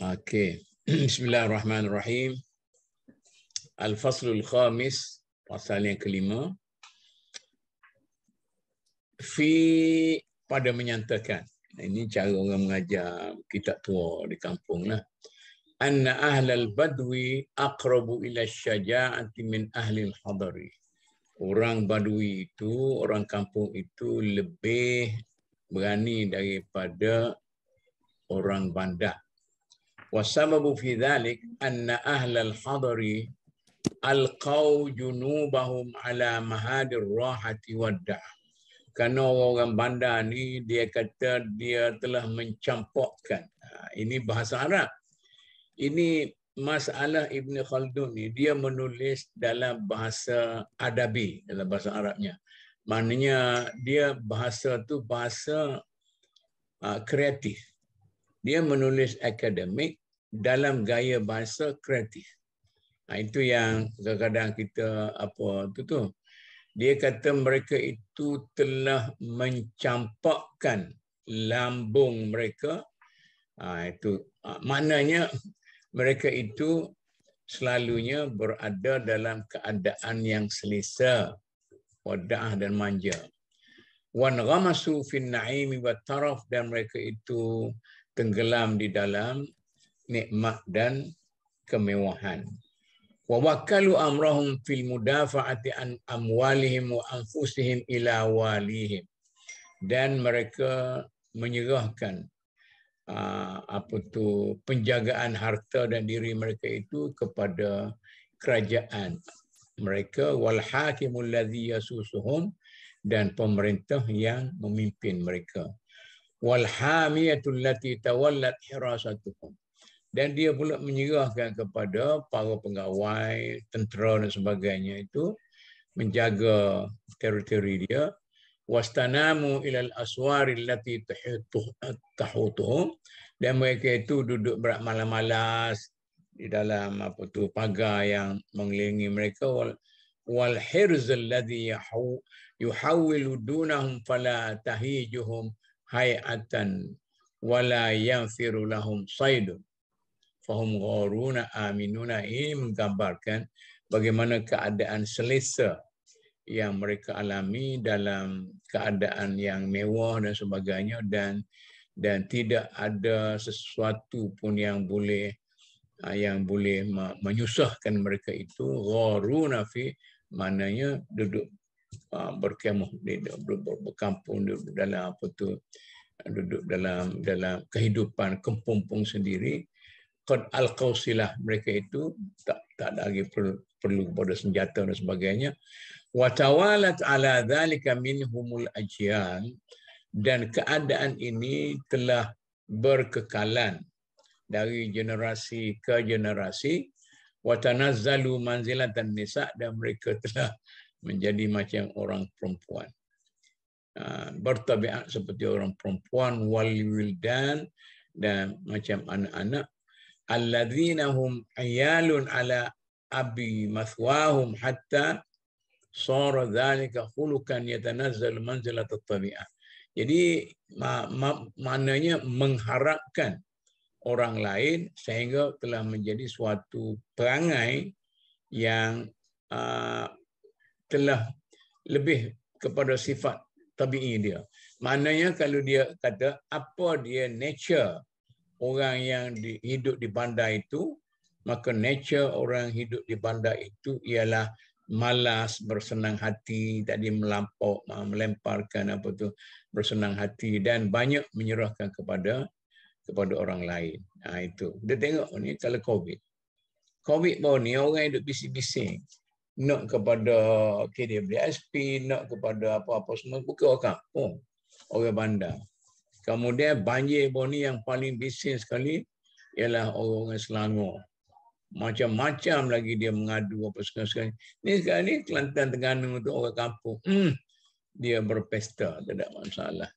Okay. Bismillahirrahmanirrahim. Al-Faslul Khamis, pasal yang kelima. Fi pada menyatakan. Ini cara orang mengajar kitab tua di kampung lah. Anna ahlal badwi akrabu ila syaja'ati min ahlil hadari. Orang badwi itu, orang kampung itu lebih berani daripada orang bandar. والسبب في ذلك أن أهل الحضر ألقوا جنوبهم على مهاد الراحة والدعاء Kerana orang bandar ni dia kata dia telah mencampurkan. Ha, ini bahasa Arab. Ini masalah Ibn Khaldun ni. Dia menulis dalam bahasa Adabi. Dalam bahasa Arabnya. Maknanya dia bahasa tu bahasa ha, kreatif. Dia menulis akademik dalam gaya bahasa kreatif. Ha, itu yang kadang-kadang kita apa tu tu. Dia kata mereka itu telah mencampakkan lambung mereka. Ha, itu ha, maknanya mereka itu selalunya berada dalam keadaan yang selesa, wadah dan manja. Wan ghamasu fin na'imi wa taraf dan mereka itu tenggelam di dalam nikmat dan kemewahan. Wa wakkalu amrahum fil mudafa'ati an amwalihim wa anfusihim ila walihim. Dan mereka menyerahkan uh, apa tu penjagaan harta dan diri mereka itu kepada kerajaan mereka wal hakimul ladzi yasusuhum dan pemerintah yang memimpin mereka wal hamiyatul lati tawallat hirasatuhum dan dia pula menyerahkan kepada para pegawai, tentera dan sebagainya itu menjaga teritori dia wastanamu ilal aswari allati tahutuhum dan mereka itu duduk berat malam-malas di dalam apa tu pagar yang mengelilingi mereka wal wal hirz alladhi yuhawwilu dunahum fala tahijuhum hayatan wala yanfiru lahum saydun fahum ghoruna aminuna ini menggambarkan bagaimana keadaan selesa yang mereka alami dalam keadaan yang mewah dan sebagainya dan dan tidak ada sesuatu pun yang boleh ah, yang boleh menyusahkan mereka itu ghoruna fi maknanya duduk ah, berkemah di berkampung duduk dalam apa tu duduk dalam dalam kehidupan kempung-pung sendiri qad alqausilah mereka itu tak tak ada lagi perlu, perlu kepada senjata dan sebagainya wa tawalat ala dhalika minhumul ajyal dan keadaan ini telah berkekalan dari generasi ke generasi wa tanazzalu manzilatan nisa dan mereka telah menjadi macam orang perempuan ha, bertabiat seperti orang perempuan wal wildan dan macam anak-anak الذين هم عيال على أبي مثواهم حتى صار ذلك خلقا يتنزل منزلة الطبيعة jadi ma, ma, maknanya mengharapkan orang lain sehingga telah menjadi suatu perangai yang uh, telah lebih kepada sifat tabii dia. Maknanya kalau dia kata apa dia nature orang yang di, hidup di bandar itu, maka nature orang hidup di bandar itu ialah malas bersenang hati tadi melampok melemparkan apa tu bersenang hati dan banyak menyerahkan kepada kepada orang lain. Ha, itu. Kita tengok oh, ni kalau COVID. COVID baru ni orang hidup bising-bising. Nak kepada KDBSP, nak kepada apa-apa semua. Bukan orang kampung. Orang bandar. Kemudian banjir boni yang paling bising sekali ialah orang Selangor. Macam-macam lagi dia mengadu apa sekali. Ni sekarang ni Kelantan Terengganu untuk orang kampung. Hmm. Dia berpesta, tidak masalah.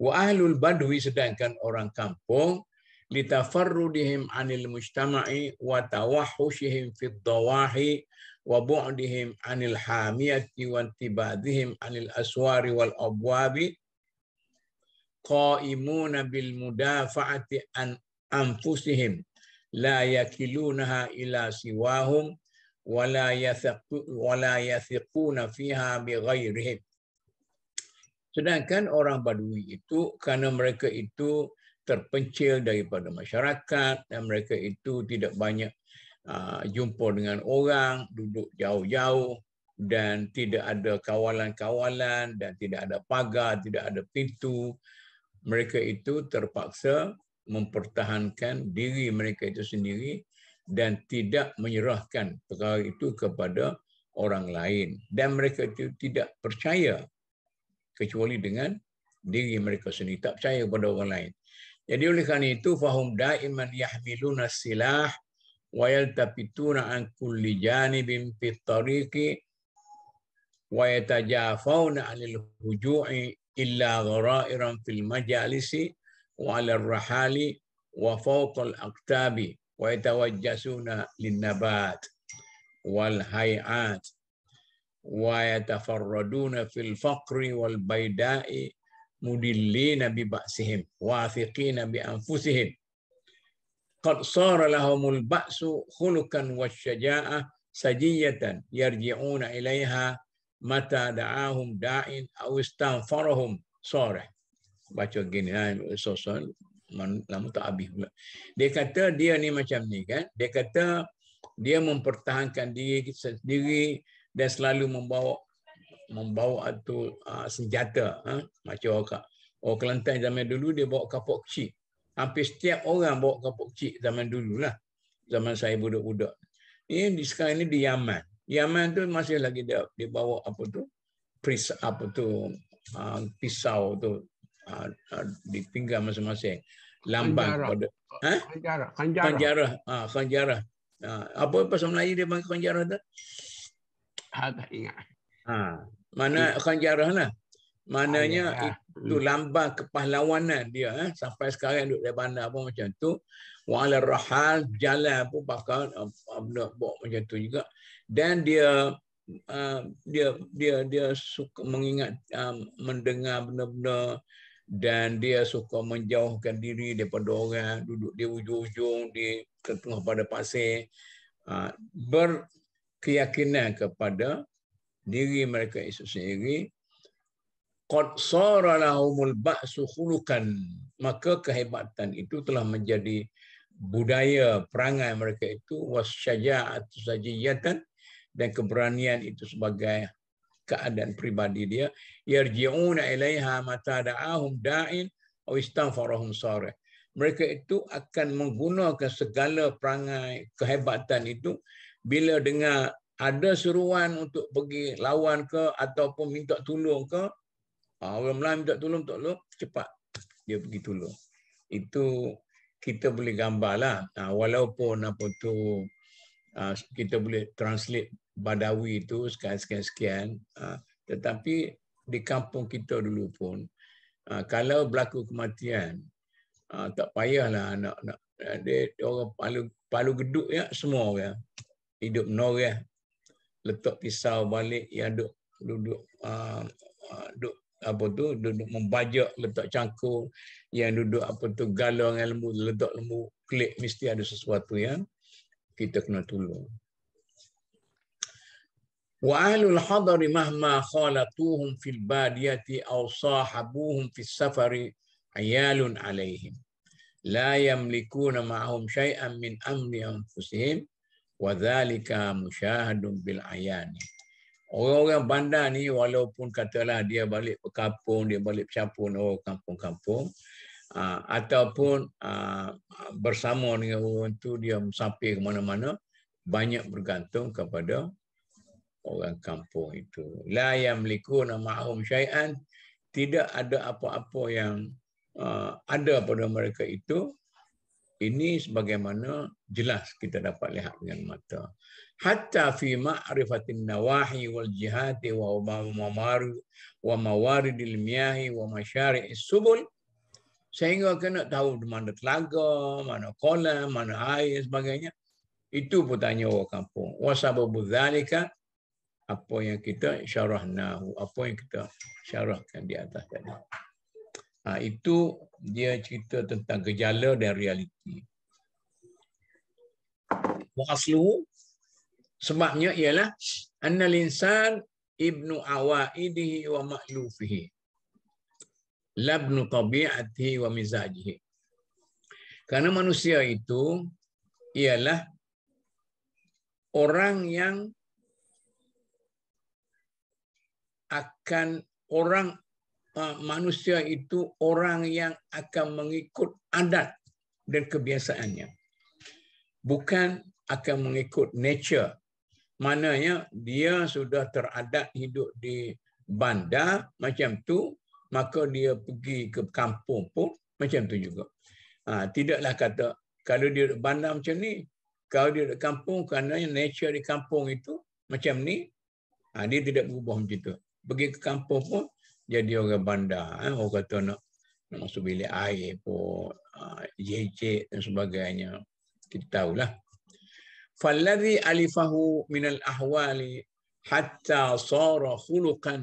Wa ahlul badwi sedangkan orang kampung litafarrudihim anil mujtama'i wa tawahhushihim fid dawahi wa bu'dihim anil hamiyati wa intibadihim anil aswari wal abwabi qaimuna bil mudafaati an anfusihim la yakilunaha ila siwahum wala yathiqu wala yathiquna fiha bighairihim sedangkan orang badui itu karena mereka itu terpencil daripada masyarakat dan mereka itu tidak banyak uh, jumpa dengan orang duduk jauh-jauh dan tidak ada kawalan-kawalan dan tidak ada pagar tidak ada pintu mereka itu terpaksa mempertahankan diri mereka itu sendiri dan tidak menyerahkan perkara itu kepada orang lain dan mereka itu tidak percaya kecuali dengan diri mereka sendiri tak percaya kepada orang lain jadi oleh kerana itu fahum daiman yahmiluna silah wa yaltafituna an kulli janibin fi tariqi wa yatajafawna 'anil hujui إلا ضرائرا في المجالس وعلى الرحال وفوق الأقتاب ويتوجسون للنبات والهيئات ويتفردون في الفقر والبيداء مدلين ببأسهم واثقين بأنفسهم قد صار لهم البأس خلقا والشجاعة سجية يرجعون إليها mata da'ahum da'in aw istanfarahum sore baca gini ha lah, sosol lama tak habis pula dia kata dia ni macam ni kan dia kata dia mempertahankan diri sendiri dan selalu membawa membawa atau uh, ah, senjata ha? macam orang kak. Oh Kelantan zaman dulu dia bawa kapok kecil. Hampir setiap orang bawa kapok kecil zaman dulu lah. Zaman saya budak-budak. Ini di sekarang ini di Yaman. Yaman tu masih lagi dia, dia apa tu pris apa tu ah, pisau tu uh, masing-masing lambang kanjara. pada ha? kanjara kanjara kanjara, apa pasal Melayu dia panggil kanjara tu ha, tak ingat ha. mana kanjara lah Maknanya ah, ya. itu hmm. lambang kepahlawanan dia eh. sampai sekarang duduk di bandar pun macam tu. Wala rahal jalan pun pakai abna eh, eh, bawa macam tu juga. Dan dia uh, dia dia dia suka mengingat uh, mendengar benda-benda dan dia suka menjauhkan diri daripada orang duduk di ujung-ujung di tengah pada pasir ah, berkeyakinan kepada diri mereka itu sendiri qad sara lahumul ba'su khuluqan maka kehebatan itu telah menjadi budaya perangai mereka itu was syaja'atu sajiyatan dan keberanian itu sebagai keadaan pribadi dia yarji'una ilaiha mata da'ahum da'in aw istanfarahum sarah mereka itu akan menggunakan segala perangai kehebatan itu bila dengar ada seruan untuk pergi lawan ke ataupun minta tolong ke Ah, orang Melayu minta tolong tak lo cepat dia pergi tolong itu kita boleh gambarlah ah, walaupun apa tu ah, kita boleh translate Badawi itu sekian-sekian sekian tetapi di kampung kita dulu pun kalau berlaku kematian tak payahlah anak nak ada eh, orang palu palu geduk ya semua ya hidup norah letak pisau balik ya duk duduk apa tu duduk membajak letak cangkul yang duduk apa tu galang ilmu letak lembu klik mesti ada sesuatu yang kita kena tolong wa ahlul hadari mahma khalatuhum fil badiyati aw sahabuhum fis safari ayalun alaihim la yamlikuna ma'ahum syai'an min amri anfusihim wa dhalika mushahadun bil ayani Orang-orang bandar ni walaupun katalah dia balik ke kampung, dia balik campur orang oh, kampung-kampung ah, ataupun ah, bersama dengan orang tu dia sampai ke mana-mana banyak bergantung kepada orang kampung itu. La yamliku ma'hum syai'an tidak ada apa-apa yang ah, ada pada mereka itu. Ini sebagaimana jelas kita dapat lihat dengan mata hatta fi ma'rifati nawahi wal jihati wa mamar wa mawaridil miyahi wa masyari'is subul sehingga kena tahu mana telaga, mana kolam, mana air sebagainya. Itu pun tanya orang kampung. Wasababu dhalika, apa yang kita syarahnahu, apa yang kita syarahkan di atas tadi. Ha, itu dia cerita tentang gejala dan realiti. Wa asluhu sebabnya ialah annal insan ibnu awaidihi wa ma'lufihi labnu tabi'atihi wa mizajihi karena manusia itu ialah orang yang akan orang eh, manusia itu orang yang akan mengikut adat dan kebiasaannya bukan akan mengikut nature Mananya dia sudah teradat hidup di bandar macam tu, maka dia pergi ke kampung pun macam tu juga. Ha, tidaklah kata kalau dia di bandar macam ni, kalau dia di kampung kerana nature di kampung itu macam ni, ha, dia tidak berubah macam tu. Pergi ke kampung pun jadi orang bandar. Ha, orang kata nak, nak masuk bilik air pun, ha, jejek dan sebagainya. Kita tahulah. فالذي ألفه من الأحوال حتى صار خلقا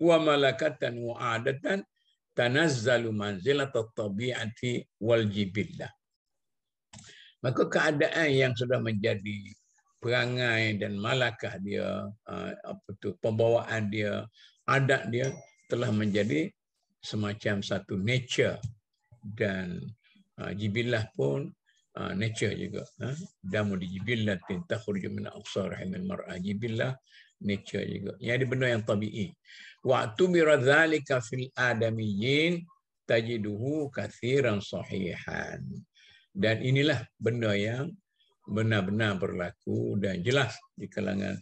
وملكة وعادة تنزل منزلة الطبيعة والجبلة Maka keadaan yang sudah menjadi perangai dan malakah dia, ah, apa tu, pembawaan dia, adat dia telah menjadi semacam satu nature dan ah, jibilah pun Ah, nature juga. Ha? mudi dijibillah tinta kurju mina aksar rahimil mar'a. Jibillah nature juga. Yang ada benda yang tabi'i. Waktu mira dhalika fil adamiyin tajiduhu kathiran sahihan. Dan inilah benda yang benar-benar berlaku dan jelas di kalangan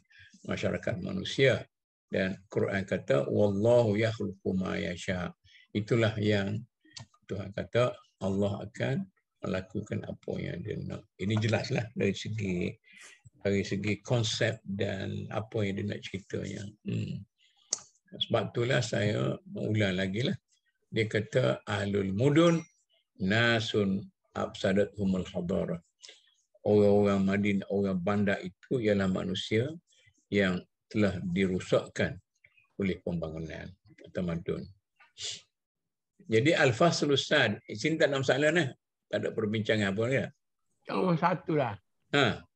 masyarakat manusia. Dan Quran kata, Wallahu yakhluku ma yasha. Itulah yang Tuhan kata, Allah akan melakukan apa yang dia nak. Ini jelaslah dari segi dari segi konsep dan apa yang dia nak ceritanya. Hmm. Sebab itulah saya mengulang lagi lah. Dia kata ahlul mudun nasun absadat humul khabara. Orang-orang Madinah, orang bandar itu ialah manusia yang telah dirusakkan oleh pembangunan atau madun. Jadi al-fasl ustaz, cinta dalam soalan eh tak ada perbincangan pun ya. Cuma satu lah. Ha.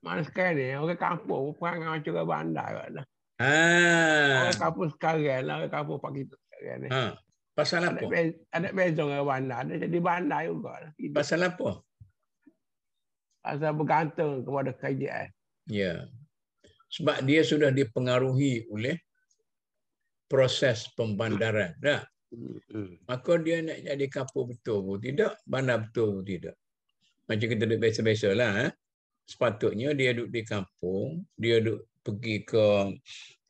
Mana sekarang ni, orang kampung pun perang dengan macam bandar kat lah. Ha. Orang kampung sekarang lah, orang kampung pagi tu sekarang ni. Ha. Pasal apa? Ada bezo dengan bandar, ada jadi bandar juga lah. Hidup. Pasal apa? Pasal bergantung kepada kerjaan. Ya. Sebab dia sudah dipengaruhi oleh proses pembandaran. Dah. Ya. Maka dia nak jadi kapur betul pun tidak, bandar betul pun tidak. Macam kita duduk biasa-biasa lah. Eh. Sepatutnya dia duduk di kampung, dia duduk pergi ke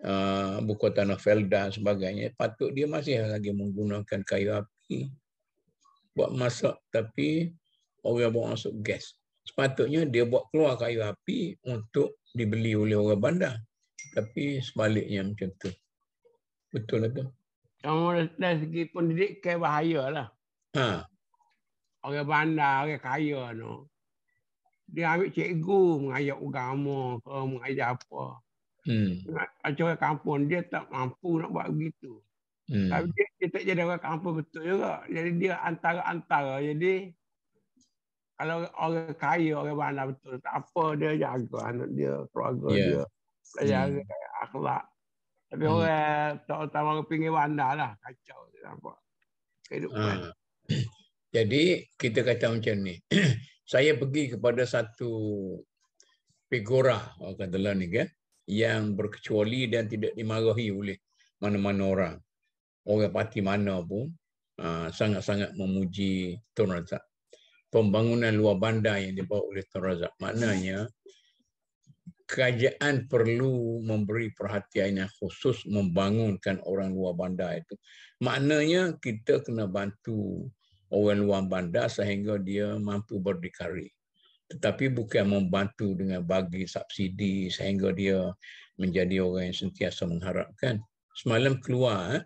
uh, buku tanah Felda dan sebagainya, patut dia masih lagi menggunakan kayu api buat masak tapi orang bawa masuk gas. Sepatutnya dia buat keluar kayu api untuk dibeli oleh orang bandar. Tapi sebaliknya macam tu. Betul atau? Lah kalau dari segi pendidikan bahaya lah. Ha. Orang bandar, orang kaya tu. Dia ambil cikgu mengajar agama ke, mengajar apa. Hmm. Macam orang kampung, dia tak mampu nak buat begitu. Hmm. Tapi dia, dia, tak jadi orang kampung betul juga. Jadi dia antara-antara. Jadi kalau orang kaya, orang bandar betul, tak apa dia jaga anak dia, keluarga yeah. dia. Dia hmm. akhlak tapi hmm. orang tak utama pinggir bandar lah. Kacau dia nampak. Kehidupan. Ha. Jadi kita kata macam ni. Saya pergi kepada satu figura orang kata lah ni kan. Yang berkecuali dan tidak dimarahi oleh mana-mana orang. Orang parti mana pun ah, sangat-sangat memuji Tun Razak. Pembangunan luar bandar yang dibawa oleh Tun Razak. Maknanya kerajaan perlu memberi perhatian yang khusus membangunkan orang luar bandar itu. Maknanya kita kena bantu orang luar bandar sehingga dia mampu berdikari. Tetapi bukan membantu dengan bagi subsidi sehingga dia menjadi orang yang sentiasa mengharapkan. Semalam keluar, eh,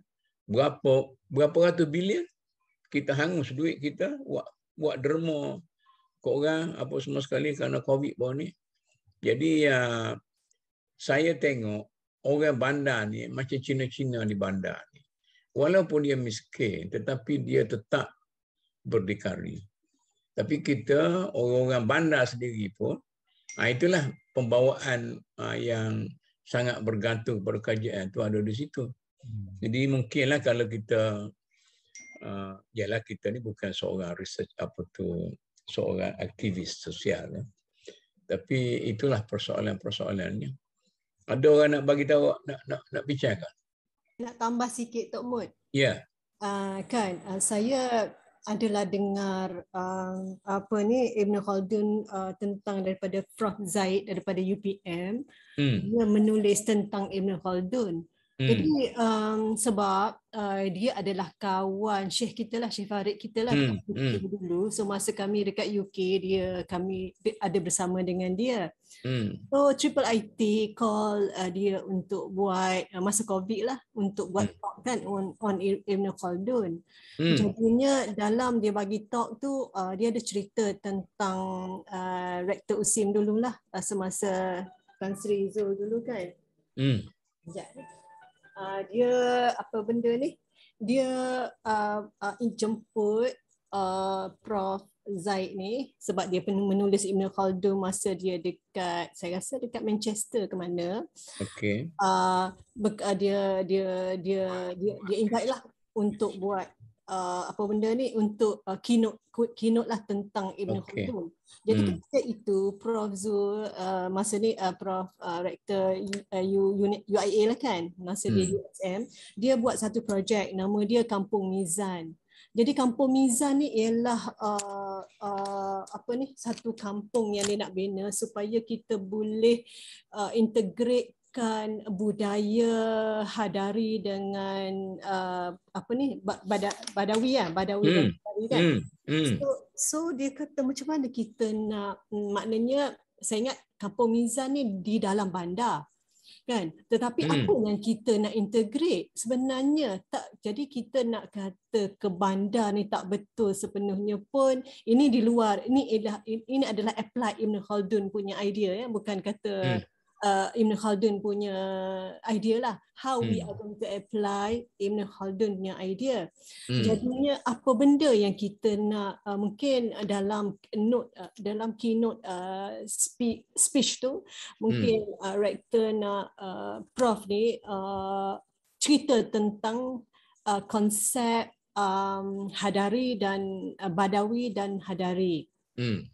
berapa berapa ratus bilion kita hangus duit kita buat, buat derma ke orang apa semua sekali kerana COVID bawah ni. Jadi ya, saya tengok orang bandar ni macam Cina-Cina di bandar ni. Walaupun dia miskin tetapi dia tetap berdikari. Tapi kita orang-orang bandar sendiri pun ah, itulah pembawaan ah, yang sangat bergantung kepada kajian tu ada di situ. Hmm. Jadi mungkinlah kalau kita uh, ah, ialah kita ni bukan seorang research apa tu seorang aktivis sosial ya. Tapi itulah persoalan-persoalannya. Ada orang nak bagi tahu nak nak nak bincangkan. Nak tambah sikit Tok Mut. Ya. Yeah. Uh, kan uh, saya adalah dengar uh, apa ni Ibn Khaldun uh, tentang daripada Prof Zaid daripada UPM hmm. dia menulis tentang Ibn Khaldun. Hmm. Jadi um, sebab uh, dia adalah kawan Syekh kita lah, Syekh Farid kita lah hmm. hmm. dulu. So masa kami dekat UK, dia kami ada bersama dengan dia. Hmm. So Triple IT call uh, dia untuk buat uh, masa COVID lah untuk buat hmm. talk kan on on Ibn Khaldun. Hmm. Jadinya dalam dia bagi talk tu uh, dia ada cerita tentang uh, Rektor Usim dulu lah uh, semasa Tan Sri Zul dulu kan. Hmm. Sekejap. Eh uh, dia apa benda ni dia uh, ah, uh, ah, jemput uh, prof Zaid ni sebab dia menulis Ibn Khaldun masa dia dekat saya rasa dekat Manchester ke mana okey uh, dia dia dia dia dia invite lah untuk buat uh, apa benda ni untuk uh, keynote keynote lah tentang Ibn okay. Khaldun. Jadi hmm. ketika itu Prof Zul uh, masa ni uh, Prof uh, Rektor U, uh, unit UIA lah kan masa hmm. dia USM dia buat satu projek nama dia Kampung Mizan. Jadi Kampung Mizan ni ialah uh, uh, apa ni satu kampung yang dia nak bina supaya kita boleh uh, integrate menggabungkan budaya hadari dengan uh, apa ni badawi ya badawi hmm. hadari, kan hmm. Hmm. So, so dia kata macam mana kita nak hmm, maknanya saya ingat kampung mizan ni di dalam bandar kan tetapi hmm. apa yang kita nak integrate sebenarnya tak jadi kita nak kata ke bandar ni tak betul sepenuhnya pun ini di luar ini adalah ini adalah applied Ibn Khaldun punya idea ya bukan kata hmm uh, Ibn Khaldun punya idea lah. How hmm. we are going to apply Ibn Khaldun punya idea. Hmm. Jadinya apa benda yang kita nak uh, mungkin dalam note uh, dalam keynote uh, speech, speech tu mungkin hmm. uh, rektor nak uh, prof ni uh, cerita tentang uh, konsep um, hadari dan uh, badawi dan hadari. Hmm.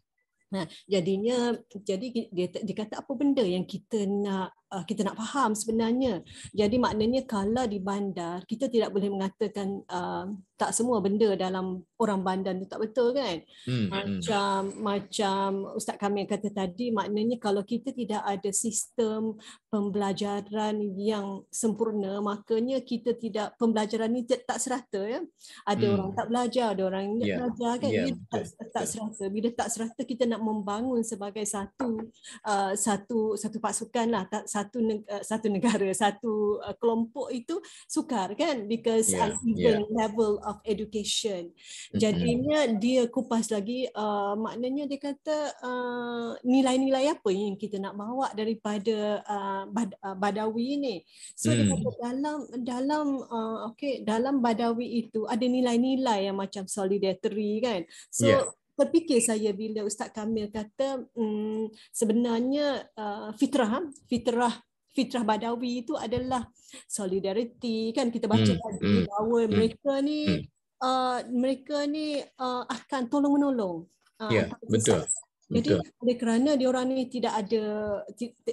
Nah, jadinya jadi dia, dia kata apa benda yang kita nak uh, kita nak faham sebenarnya. Jadi maknanya kalau di bandar kita tidak boleh mengatakan uh, tak semua benda dalam orang bandar tu tak betul kan hmm. hmm. macam macam ustaz kami kata tadi maknanya kalau kita tidak ada sistem pembelajaran yang sempurna makanya kita tidak pembelajaran ni tak serata ya ada hmm. orang tak belajar ada orang yang yeah. belajar kan yeah. tak, tak serata bila tak serata kita nak membangun sebagai satu uh, satu satu pasukan lah satu neg- uh, satu negara satu uh, kelompok itu sukar kan because yeah. at yeah. Ya. level of education. Jadinya dia kupas lagi uh, maknanya dia kata uh, nilai-nilai apa yang kita nak bawa daripada uh, uh Badawi ini. So hmm. dia mm. kata dalam dalam uh, okey dalam Badawi itu ada nilai-nilai yang macam solidarity kan. So yeah. Terfikir saya bila Ustaz Kamil kata um, sebenarnya uh, fitrah fitrah fitrah badawi itu adalah solidariti kan kita baca hmm. Tadi, hmm. bahawa hmm. mereka ni hmm. uh, mereka ni uh, akan tolong-menolong. Uh, ya, yeah, betul. Jadi oleh kerana diorang ni tidak ada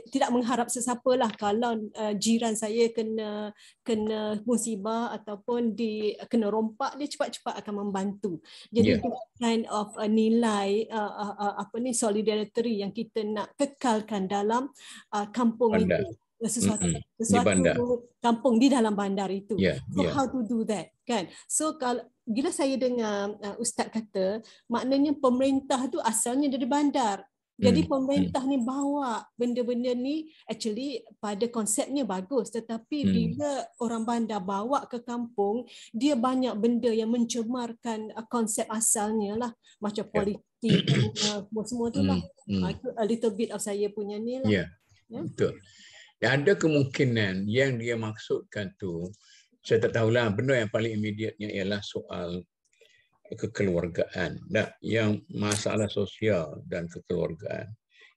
tidak mengharap sesiapa lah kalau uh, jiran saya kena kena musibah ataupun di kena rompak dia cepat-cepat akan membantu. Jadi yeah. kind of uh, nilai uh, uh, uh, apa ni solidarity yang kita nak kekalkan dalam uh, kampung Anda. ini sesuatu sesuatu di kampung di dalam bandar itu. Yeah, so yeah. how to do that kan? So kalau bila saya dengar uh, ustaz kata maknanya pemerintah tu asalnya dari bandar. Jadi hmm. pemerintah mm. ni bawa benda-benda ni actually pada konsepnya bagus tetapi hmm. bila orang bandar bawa ke kampung dia banyak benda yang mencemarkan uh, konsep asalnya lah macam ya. politik yeah. uh, semua tu lah. Hmm. A little bit of saya punya ni lah. Yeah. Yeah. Betul. Ya, ada kemungkinan yang dia maksudkan tu, saya tak tahu lah. benda yang paling imediatnya ialah soal kekeluargaan. Nah, yang masalah sosial dan kekeluargaan.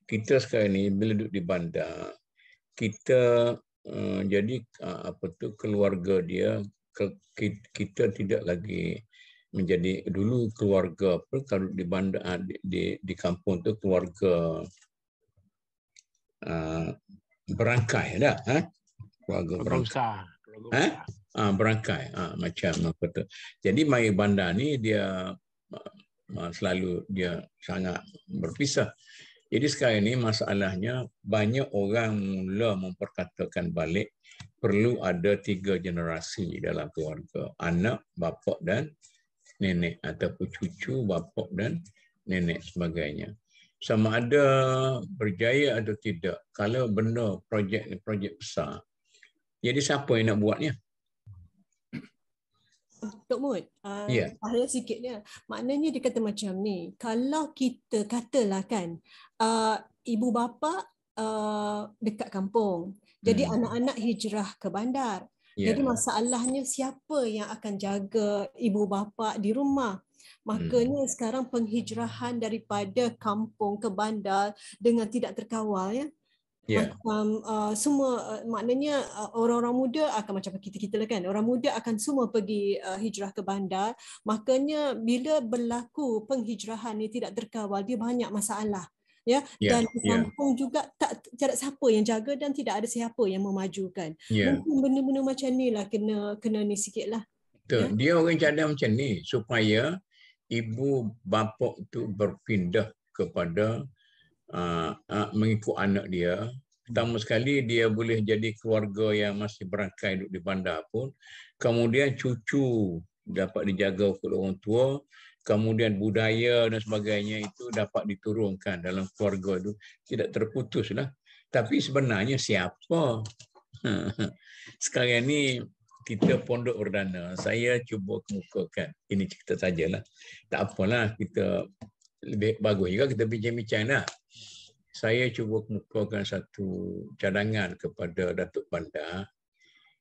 Kita sekarang ni bila duduk di bandar, kita uh, jadi uh, apa tu keluarga dia ke, kita tidak lagi menjadi dulu keluarga kalau di bandar di, di, di kampung tu keluarga eh, berangkai dah ha keluarga berangkai ha? ha berangkai ha, macam apa tu jadi mai bandar ni dia selalu dia sangat berpisah jadi sekarang ni masalahnya banyak orang mula memperkatakan balik perlu ada tiga generasi dalam keluarga anak bapak dan nenek ataupun cucu bapak dan nenek sebagainya sama ada berjaya atau tidak kalau benda projek ni projek besar. Jadi siapa yang nak buatnya? Tok Mut, uh, ah, yeah. Ya. sikitnya. Maknanya dia kata macam ni, kalau kita katalah kan, uh, ibu bapa uh, dekat kampung, jadi hmm. anak-anak hijrah ke bandar. Yeah. Jadi masalahnya siapa yang akan jaga ibu bapa di rumah? Makanya hmm. sekarang penghijrahan daripada kampung ke bandar dengan tidak terkawal ya. Yeah. Macam, uh, semua uh, maknanya uh, orang-orang muda akan macam kita-kita lah kan orang muda akan semua pergi uh, hijrah ke bandar makanya bila berlaku penghijrahan ni tidak terkawal dia banyak masalah ya yeah. dan ya. kampung yeah. juga tak tiada siapa yang jaga dan tidak ada siapa yang memajukan yeah. mungkin benda-benda macam ni lah kena kena ni sikitlah betul yeah? dia orang cadang macam ni supaya ibu bapa tu berpindah kepada uh, mengikut anak dia. Pertama sekali dia boleh jadi keluarga yang masih berangkai duduk di bandar pun. Kemudian cucu dapat dijaga oleh orang tua. Kemudian budaya dan sebagainya itu dapat diturunkan dalam keluarga itu. Tidak terputuslah. Tapi sebenarnya siapa? Sekarang ini kita pondok perdana, saya cuba kemukakan. Ini cerita sajalah. Tak apalah, kita lebih bagus juga kita bincang-bincang lah. Saya cuba kemukakan satu cadangan kepada Datuk Bandar.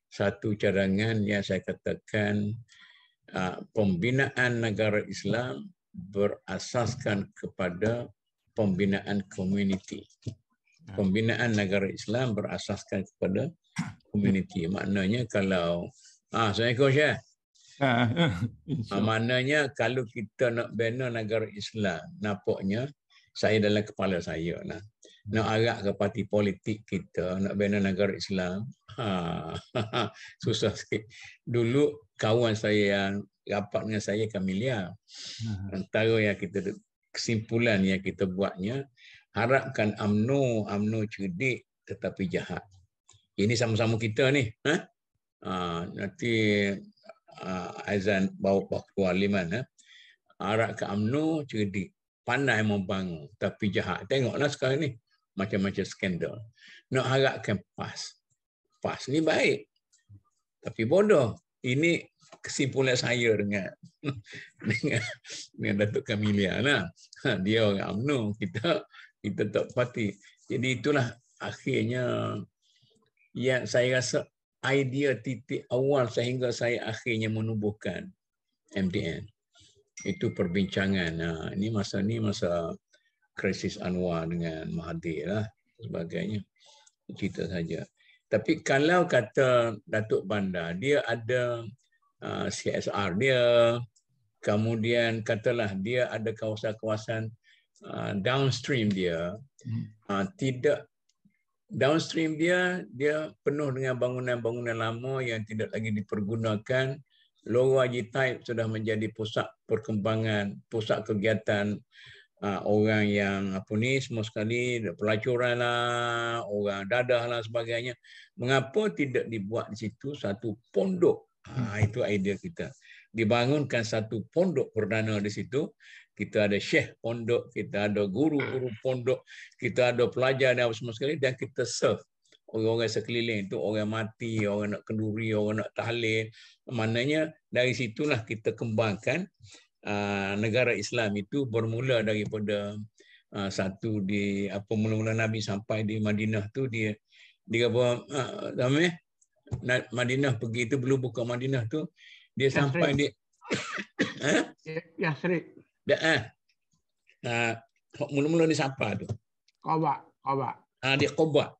Satu cadangan yang saya katakan ah, pembinaan negara Islam berasaskan kepada pembinaan komuniti. Pembinaan negara Islam berasaskan kepada community. Maknanya kalau ah saya Assalamualaikum Syekh. Ha, ha ah, maknanya kalau kita nak bina negara Islam, nampaknya saya dalam kepala saya nah. Nak arah ke parti politik kita, nak bina negara Islam, ha, susah sikit. Dulu kawan saya yang rapat dengan saya Kamilia. Ha. Antara yang kita kesimpulan yang kita buatnya, harapkan amno amno cerdik tetapi jahat ini sama-sama kita ni. Ha? ha nanti azan ha, Aizan bawa waktu aliman. Ha? Arak ke amnu cerdik. Pandai membangun. Tapi jahat. Tengoklah sekarang ni. Macam-macam skandal. Nak harapkan PAS. PAS ni baik. Tapi bodoh. Ini kesimpulan saya dengan dengan, dengan Datuk Kamilia. Lah. Ha, dia orang amnu Kita kita tak pati. Jadi itulah akhirnya yang saya rasa idea titik awal sehingga saya akhirnya menubuhkan MDN. Itu perbincangan. Nah, ha, ini masa ni masa krisis Anwar dengan Mahathir lah sebagainya. Cerita saja. Tapi kalau kata Datuk Bandar, dia ada ha, CSR dia, kemudian katalah dia ada kawasan-kawasan ha, downstream dia, hmm. tidak downstream dia dia penuh dengan bangunan-bangunan lama yang tidak lagi dipergunakan. Lorong Haji Taib sudah menjadi pusat perkembangan, pusat kegiatan uh, orang yang apa ni semua sekali pelacuran lah, orang dadah lah sebagainya. Mengapa tidak dibuat di situ satu pondok? Ha, itu idea kita. Dibangunkan satu pondok perdana di situ kita ada syekh pondok, kita ada guru-guru hmm. pondok, kita ada pelajar dan apa semua sekali dan kita serve orang-orang sekeliling itu orang mati, orang nak kenduri, orang nak tahlil. Maknanya dari situlah kita kembangkan uh, negara Islam itu bermula daripada uh, satu di apa mula-mula Nabi sampai di Madinah tu dia di apa uh, nama Madinah pergi itu belum buka Madinah tu dia sampai di eh? ya, Yasrib. Da'ah. Eh. Ah, mula-mula ni siapa tu? Qaba, Qaba. Ah, dia Qaba.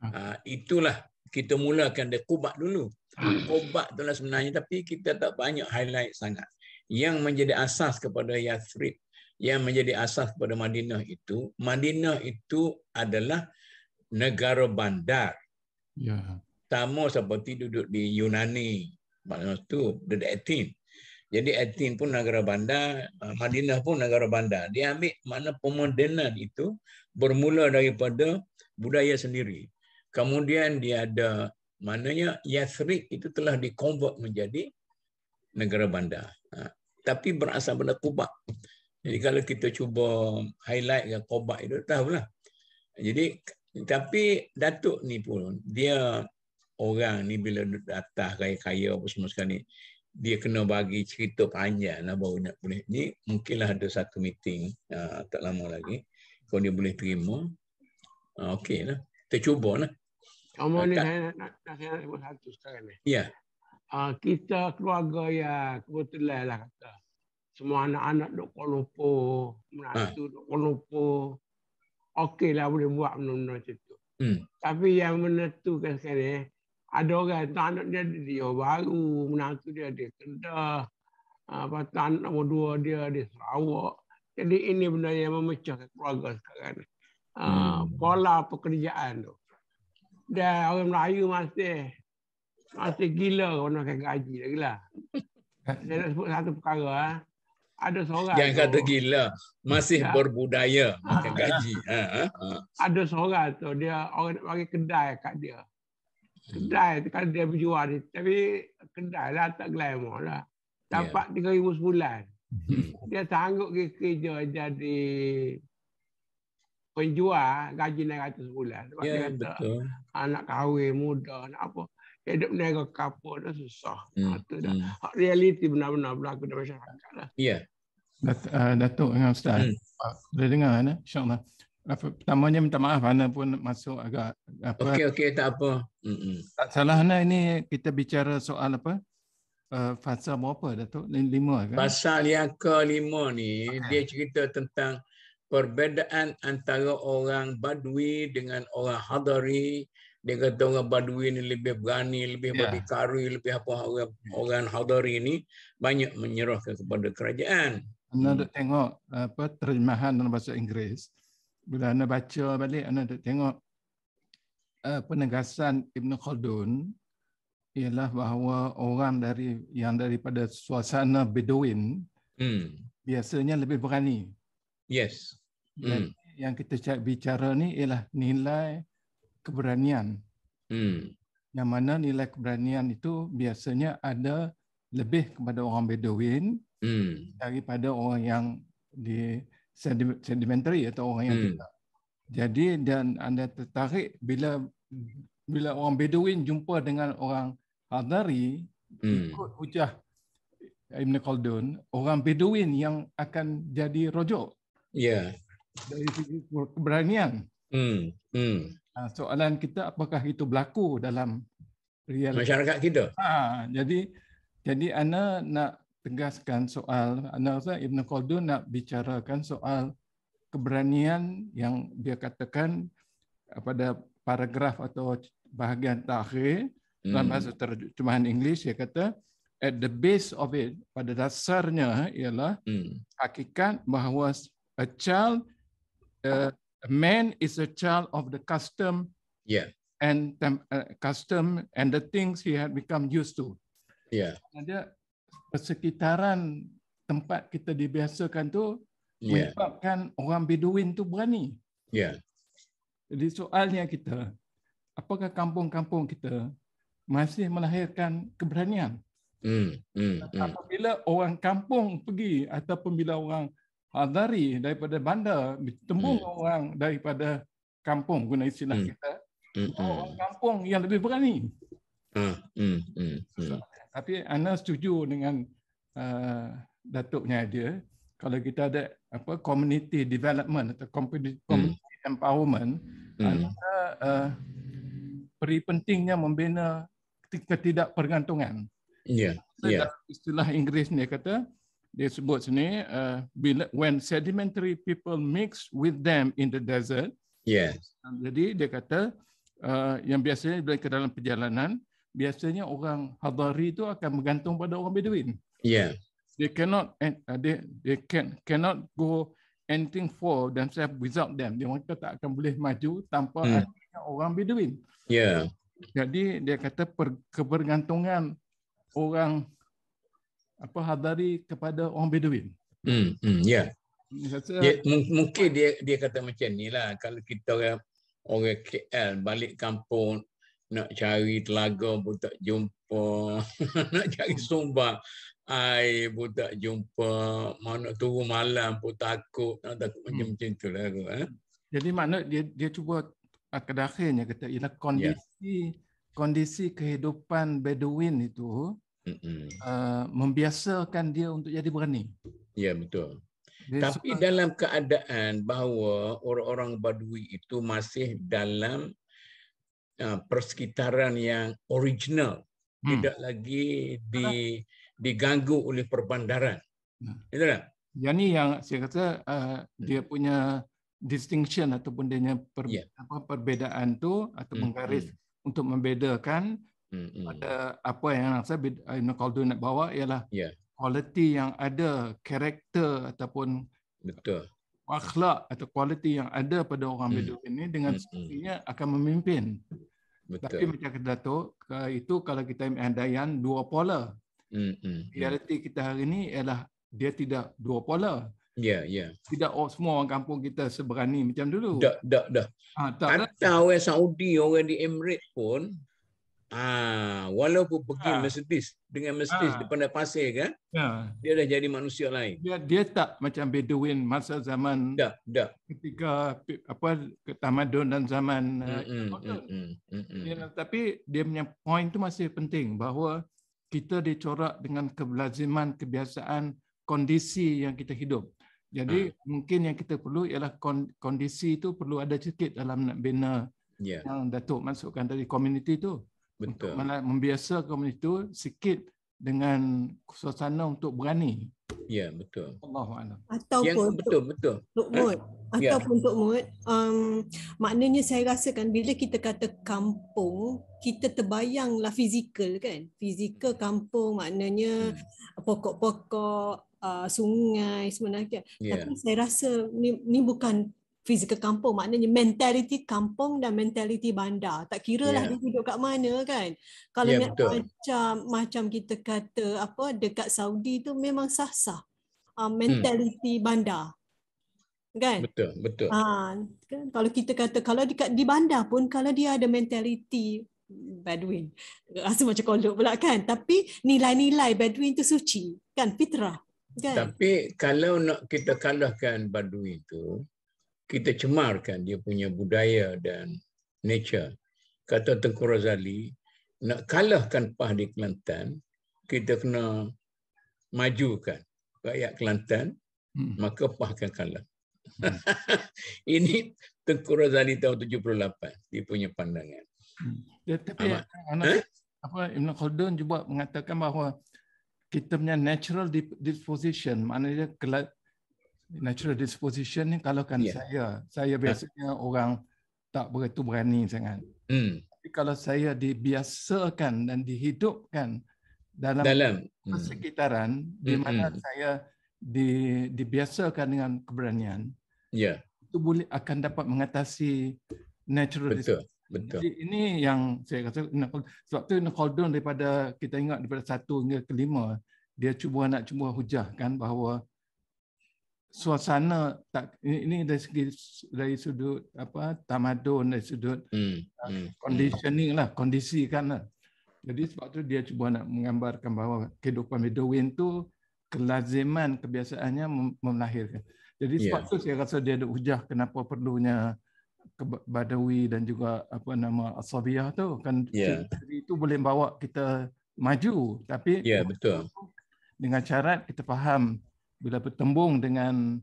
Ah. ah, itulah kita mulakan dari Qaba dulu. Qaba ah. tu lah sebenarnya tapi kita tak banyak highlight sangat. Yang menjadi asas kepada Yathrib, yang menjadi asas kepada Madinah itu, Madinah itu adalah negara bandar. Ya. Sama seperti duduk di Yunani. Maksudnya tu, duduk Athens. Jadi Athen pun negara bandar, uh, Madinah pun negara bandar. Dia ambil makna pemodenan itu bermula daripada budaya sendiri. Kemudian dia ada maknanya Yathrib itu telah dikonvert menjadi negara bandar. Ha. Tapi berasal benda kubak. Jadi kalau kita cuba highlight yang kubak itu, tahulah. Jadi tapi Datuk ni pun, dia orang ni bila datang kaya-kaya apa semua sekali ni, dia kena bagi cerita panjang lah baru nak boleh ni mungkinlah ada satu meeting uh, tak lama lagi kalau dia boleh terima uh, okey lah kita cuba lah Omong ni saya nak, nak, nak saya nak satu sekali. Ya. Yeah. kita keluarga ya kebetulan lah kata. Semua anak-anak duk Kuala menantu ha. Ah. duk Kuala Okeylah boleh buat benda-benda macam tu. Hmm. Tapi yang menentukan sekali ada orang tu anak dia dia baru menantu dia dia kedah apa tanah nombor dua dia di serawak. jadi ini benda yang memecah keluarga sekarang uh, hmm. pola pekerjaan tu dan orang Melayu masih masih gila kalau nak gaji lagi lah saya nak sebut satu perkara eh. ada seorang yang tu, kata gila masih ya. berbudaya makan gaji ha, ha. ada seorang tu dia orang nak bagi kedai kat dia kedai kan dia berjual ni tapi kedai lah tak glamour lah dapat ya. tiga yeah. ribu sebulan dia sanggup ke kerja jadi penjual gaji enam ratus sebulan sebab yeah, dia kata betul. anak kahwin muda nak apa hidup negara kapur dah susah mm. itu dah mm. realiti benar-benar berlaku dalam masyarakat lah ya yeah. Dat uh, Datuk dengan Ustaz, mm. boleh dengar kan? Eh, InsyaAllah apa pertamanya minta maaf Hana pun masuk agak apa Okey okey tak apa. Hmm. Tak salah Hana ini kita bicara soal apa? Uh, fasa berapa Datuk? Lima kan? Fasa yang lima ni okay. dia cerita tentang perbezaan antara orang Badui dengan orang Hadari. Dia kata orang Badui ni lebih berani, lebih yeah. berdikari, lebih apa orang, orang Hadari ni banyak menyerahkan kepada kerajaan. Anda hmm. tengok apa terjemahan dalam bahasa Inggeris bila anda baca balik anda tengok uh, penegasan Ibn Khaldun ialah bahawa orang dari yang daripada suasana Bedouin hmm. biasanya lebih berani. Yes. Hmm. yang kita cak bicara ni ialah nilai keberanian. Hmm. Yang mana nilai keberanian itu biasanya ada lebih kepada orang Bedouin hmm. daripada orang yang di sedimentary atau orang yang hmm. Jadi dan anda tertarik bila bila orang Bedouin jumpa dengan orang Hadari hmm. ikut hujah Ibn Khaldun, orang Bedouin yang akan jadi rojok. Ya. Yeah. Dari segi keberanian. Hmm. hmm. Ha, soalan kita apakah itu berlaku dalam realiti. masyarakat kita? Ha, jadi jadi anda nak tegaskan soal Anasa Ibn Khaldun nak bicarakan soal keberanian yang dia katakan eh, pada paragraf atau bahagian terakhir hmm. dalam bahasa terjemahan Inggeris dia kata at the base of it pada dasarnya ialah hmm. hakikat bahawa a child uh, a man is a child of the custom yeah and uh, custom and the things he had become used to yeah dia persekitaran tempat kita dibiasakan tu yeah. menyebabkan orang Bedouin tu berani. Ya. Yeah. Jadi soalnya kita, apakah kampung-kampung kita masih melahirkan keberanian? Hmm. Hmm. hmm. Apabila orang kampung pergi ataupun bila orang Hadari daripada bandar bertemu hmm. orang daripada kampung guna istilah hmm. kita. Hmm. Orang hmm. kampung yang lebih berani. Hmm. Hmm. Hmm. Hmm tapi Ana setuju dengan uh, datuknya dia kalau kita ada apa community development atau community hmm. empowerment hmm. Ana uh, peri pentingnya membina ketidakpergantungan. Ya. Yeah. Yeah. Istilah Inggeris ni kata dia sebut sini uh, when sedimentary people mix with them in the desert. Yes. Jadi dia kata uh, yang biasanya ke dalam perjalanan biasanya orang Hadari itu akan bergantung pada orang Bedouin. Yeah. They cannot uh, they, they can cannot go anything for themselves without them. Dia mereka tak akan boleh maju tanpa hmm. orang Bedouin. Yeah. Jadi dia kata per, kebergantungan orang apa Hadari kepada orang Bedouin. Hmm, hmm yeah. Dia, mungkin dia dia kata macam ni lah kalau kita orang orang KL balik kampung nak cari telaga pun tak jumpa nak cari hmm. sumba air pun tak jumpa mana turun malam pun takut nak takut macam macam tu lah eh? jadi mana dia dia cuba pada ah, akhirnya kata ialah kondisi yeah. kondisi kehidupan Bedouin itu uh, membiasakan dia untuk jadi berani. Ya yeah, betul. Dia Tapi suka... dalam keadaan bahawa orang-orang Badui itu masih dalam Ah, persekitaran yang original hmm. tidak lagi di diganggu oleh perbandaran. Hmm. Betul tak? Yang ni yang saya kata uh, dia punya distinction ataupun dia punya per, yeah. apa perbezaan tu atau menggaris hmm, hmm. untuk membedakan hmm. pada apa yang saya you know, nak bawa ialah yeah. quality yang ada karakter ataupun betul akhlak atau kualiti yang ada pada orang hmm. Bedouin ini dengan sendirinya hmm. hmm. akan memimpin. Betul. Tapi macam kata Datuk, itu kalau kita andaian dua pola. Hmm, hmm, hmm. Realiti kita hari ini ialah dia tidak dua pola. Ya, yeah, ya. Yeah. Tidak oh, semua orang kampung kita seberani macam dulu. Dah, dah, dah. Ha, tak, tak. Atau orang Saudi, orang di Emirates pun, Ah, walaupun pergi ha. Mercedes dengan Mercedes ha. Ah. pandai pasir kan? Ya. Dia dah jadi manusia lain. Dia dia tak macam Bedouin masa zaman Dah, dah. Ketika apa ketamadun dan zaman mm, uh, mm, mm, mm, mm, mm. tapi dia punya point tu masih penting bahawa kita dicorak dengan kebelaziman, kebiasaan, kondisi yang kita hidup. Jadi ha. mungkin yang kita perlu ialah kondisi itu perlu ada sedikit dalam nak bina yeah. yang Datuk masukkan dari komuniti itu. Betul. Untuk membiasakan itu sikit dengan suasana untuk berani. Ya, betul. Allah Ataupun Yang betul, betul. betul. Untuk mood. atau ya. untuk mood. Um, maknanya saya rasa kan bila kita kata kampung, kita terbayanglah fizikal kan. Fizikal kampung maknanya ya. pokok-pokok, uh, sungai sebenarnya. Ya. Tapi saya rasa ni, ni bukan fizikal kampung maknanya mentaliti kampung dan mentaliti bandar tak kira lah yeah. dia duduk kat mana kan kalau yeah, ya, betul. macam macam kita kata apa dekat Saudi tu memang sah-sah uh, mentaliti hmm. bandar kan betul betul ha, kan? kalau kita kata kalau dekat di bandar pun kalau dia ada mentaliti Bedouin rasa macam kolok pula kan tapi nilai-nilai Bedouin tu suci kan fitrah kan tapi kalau nak kita kalahkan Baduy itu kita cemarkan dia punya budaya dan nature. Kata Tengku Razali, nak kalahkan PAH di Kelantan, kita kena majukan rakyat Kelantan, hmm. maka PAH akan kalah. Hmm. Ini Tengku Razali tahun 78, dia punya pandangan. Hmm. Ya, tapi Amat. anak eh? apa, Ibn Khaldun juga mengatakan bahawa kita punya natural disposition, maknanya natural disposition ni kalau kan yeah. saya saya ya. biasanya ha. orang tak begitu berani sangat. Hmm. Tapi kalau saya dibiasakan dan dihidupkan dalam, dalam. Hmm. persekitaran hmm. di mana hmm. saya di, dibiasakan dengan keberanian, yeah. itu boleh akan dapat mengatasi natural betul. disposition. Betul. Jadi ini yang saya rasa sebab tu down daripada kita ingat daripada satu hingga kelima dia cuba nak cuba hujah kan bahawa suasana tak ini, ini dari segi dari sudut apa tamadun dari sudut hmm. Uh, hmm, hmm. conditioning lah kondisi kan lah. jadi sebab tu dia cuba nak menggambarkan bahawa kehidupan Bedouin tu kelaziman kebiasaannya melahirkan. Jadi sebab yeah. tu saya rasa dia ada ujah kenapa perlunya Badawi dan juga apa nama Asabiah tu kan yeah. itu boleh bawa kita maju tapi yeah, betul. dengan syarat kita faham bila bertembung dengan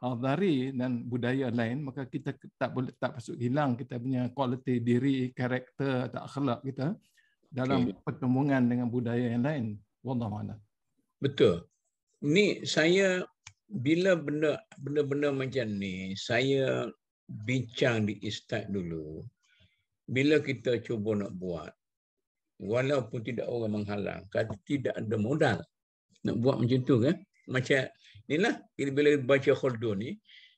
hal dari dan budaya lain maka kita tak boleh tak masuk hilang kita punya kualiti diri karakter atau akhlak kita dalam okay. pertembungan dengan budaya yang lain wallahu a'lam betul ni saya bila benda benda-benda macam ni saya bincang di istad dulu bila kita cuba nak buat walaupun tidak orang menghalang kata tidak ada modal nak buat macam tu kan macam inilah bila baca Khuldun ni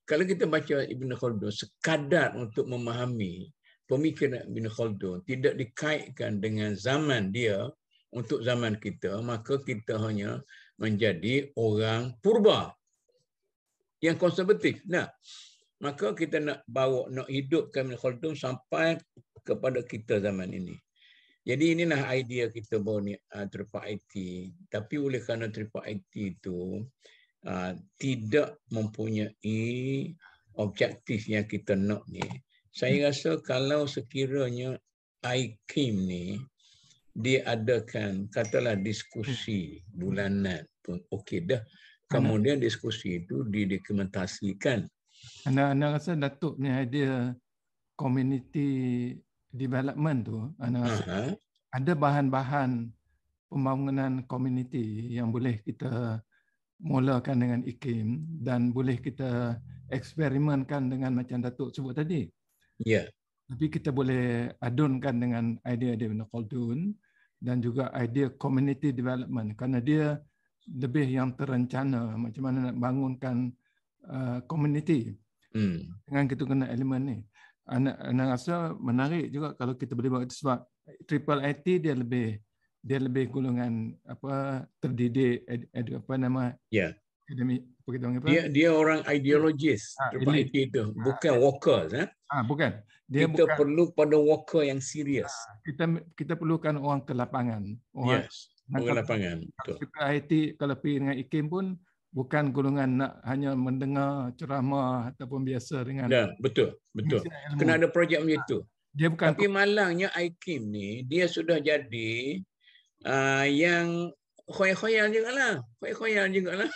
kalau kita baca Ibn Khuldun sekadar untuk memahami pemikiran Ibn Khuldun tidak dikaitkan dengan zaman dia untuk zaman kita maka kita hanya menjadi orang purba yang konservatif nah maka kita nak bawa nak hidupkan Ibn Khuldun sampai kepada kita zaman ini jadi inilah idea kita bawa ni uh, Triple uh, IT. Tapi oleh kerana Triple IT itu uh, tidak mempunyai objektif yang kita nak ni. Saya hmm. rasa kalau sekiranya IKIM ni diadakan katalah diskusi hmm. bulanan pun okey dah. Kemudian diskusi itu didokumentasikan. Anda anda rasa Datuk ni idea community development tu ana uh-huh. ada bahan-bahan pembangunan komuniti yang boleh kita mulakan dengan iklim dan boleh kita eksperimenkan dengan macam Datuk sebut tadi. Ya. Yeah. Tapi kita boleh adunkan dengan idea-idea Bina Khaldun dan juga idea community development kerana dia lebih yang terencana macam mana nak bangunkan uh, community. Hmm. Dengan kita kena elemen ni. Anak-anak rasa menarik juga kalau kita beri buat itu sebab triple IT dia lebih dia lebih golongan apa terdidik ed, ed, apa nama ya yeah. Demi, apa kita panggil, apa? dia dia orang ideologis ha, triple IT itu ah. bukan ha, worker eh? ha, bukan dia kita bukan, perlu pada worker yang serius ha, kita kita perlukan orang ke lapangan orang yes. Orang lapangan. Betul. IT kalau pergi dengan IKIM pun bukan golongan nak hanya mendengar ceramah ataupun biasa dengan ya, betul betul kena ada projek macam itu ha, dia bukan tapi malangnya IKIM ni dia sudah jadi uh, yang khoyal-khoyal jugalah khoyal-khoyal jugalah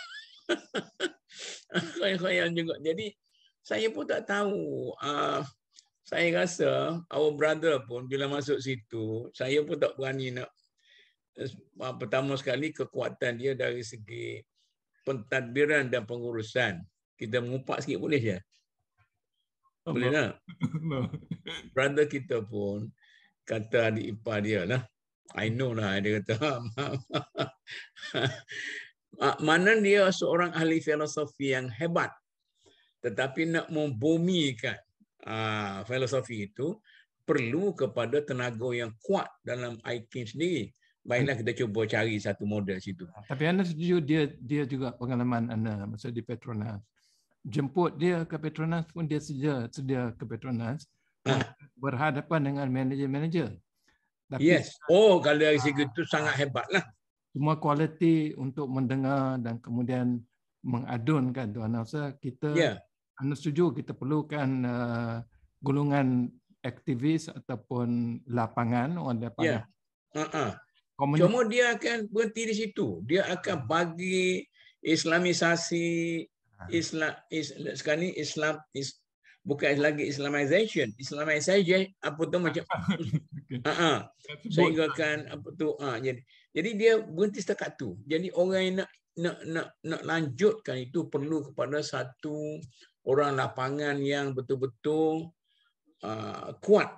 khoyal-khoyal juga jadi saya pun tak tahu uh, saya rasa our brother pun bila masuk situ saya pun tak berani nak eh, pertama sekali kekuatan dia dari segi pentadbiran dan pengurusan. Kita mengupak sikit boleh ya? Boleh tak? Brother kita pun kata adik ipar dia lah. I know lah dia kata. Mana dia seorang ahli filosofi yang hebat. Tetapi nak membumikan uh, filosofi itu perlu kepada tenaga yang kuat dalam IQ sendiri baiklah kita cuba cari satu model situ. Ha, tapi anda setuju dia dia juga pengalaman anda masa di Petronas. Jemput dia ke Petronas pun dia sedia sedia ke Petronas ha. berhadapan dengan manager-manager. yes. Oh, kalau dari segi itu ah. sangat hebatlah. Semua kualiti untuk mendengar dan kemudian mengadunkan Tuan Nasa, kita yeah. anda setuju kita perlukan uh, golongan aktivis ataupun lapangan orang lapangan. Ya. Yeah. Ha, uh-uh komunis. Cuma dia akan berhenti di situ. Dia akan bagi islamisasi ah. Islam is, sekarang ni Islam is, bukan lagi Islamization, Islamization apa tu macam Ah, uh-huh. sehingga kan apa tu uh, jadi jadi dia berhenti setakat tu. Jadi orang yang nak nak nak nak lanjutkan itu perlu kepada satu orang lapangan yang betul-betul uh, kuat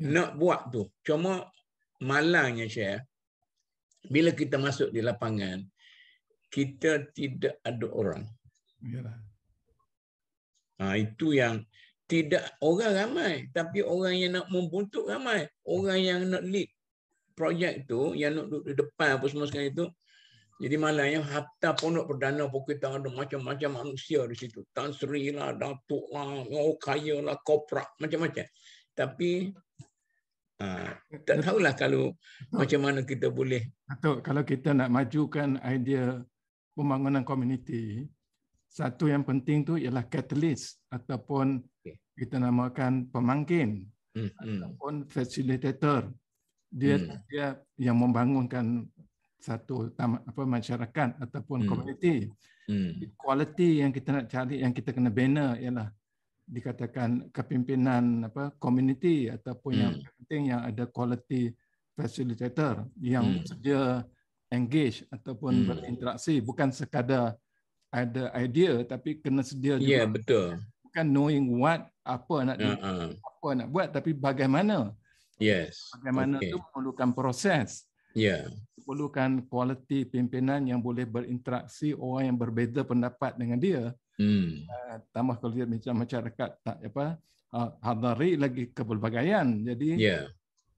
hmm. nak buat tu. Cuma malangnya saya bila kita masuk di lapangan kita tidak ada orang ha, itu yang tidak orang ramai tapi orang yang nak membuntut ramai orang yang nak lead projek tu yang nak duduk di depan apa semua sekali itu jadi malangnya harta pondok perdana pun kita ada macam-macam manusia di situ. Tan Sri lah, Datuk lah, oh, kaya lah, koprak, macam-macam. Tapi Ha, tak tahulah kalau Betul. macam mana kita boleh. Atau kalau kita nak majukan idea pembangunan komuniti, satu yang penting tu ialah katalis ataupun kita namakan pemangkin hmm, hmm. ataupun facilitator. Dia hmm. dia yang membangunkan satu apa masyarakat ataupun hmm. community. Hmm. Quality yang kita nak cari yang kita kena bina ialah dikatakan kepimpinan apa community ataupun hmm. yang penting yang ada quality facilitator yang hmm. sedia engage ataupun hmm. berinteraksi bukan sekadar ada idea tapi kena sedia ya, juga. Ya yeah, betul. Bukan knowing what apa nak uh-uh. apa nak buat tapi bagaimana. Yes. Bagaimana okay. tu memerlukan proses. Ya. Yeah. Perlukan quality pimpinan yang boleh berinteraksi orang yang berbeza pendapat dengan dia. Hmm. Ah, tambah kalau dia macam masyarakat tak apa uh, hadari lagi kepelbagaian. Jadi yeah.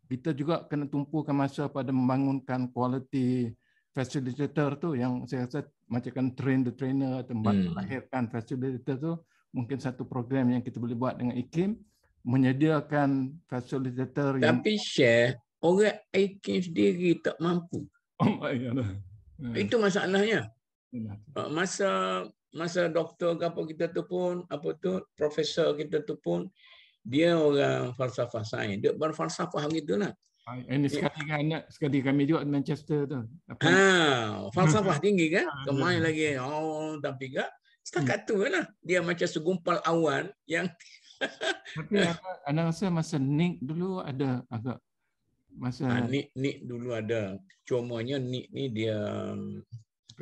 kita juga kena tumpukan masa pada membangunkan kualiti facilitator tu yang saya rasa macam kan train the trainer atau hmm. melahirkan facilitator tu mungkin satu program yang kita boleh buat dengan IKIM menyediakan facilitator yang Tapi share orang IKIM sendiri tak mampu. Oh, ya lah. Itu masalahnya. Ya. Ah, masa masa doktor ke apa kita tu pun apa tu profesor kita tu pun dia orang falsafah sains dia berfalsafah hari tu lah ini ah, eh, sekali kan anak sekali kami juga di Manchester tu apa ha, falsafah tinggi kan kemain lagi oh tapi gak setakat hmm. tu lah dia macam segumpal awan yang tapi anda rasa masa Nick dulu ada agak masa ha, Nick Nick dulu ada cumanya Nick ni dia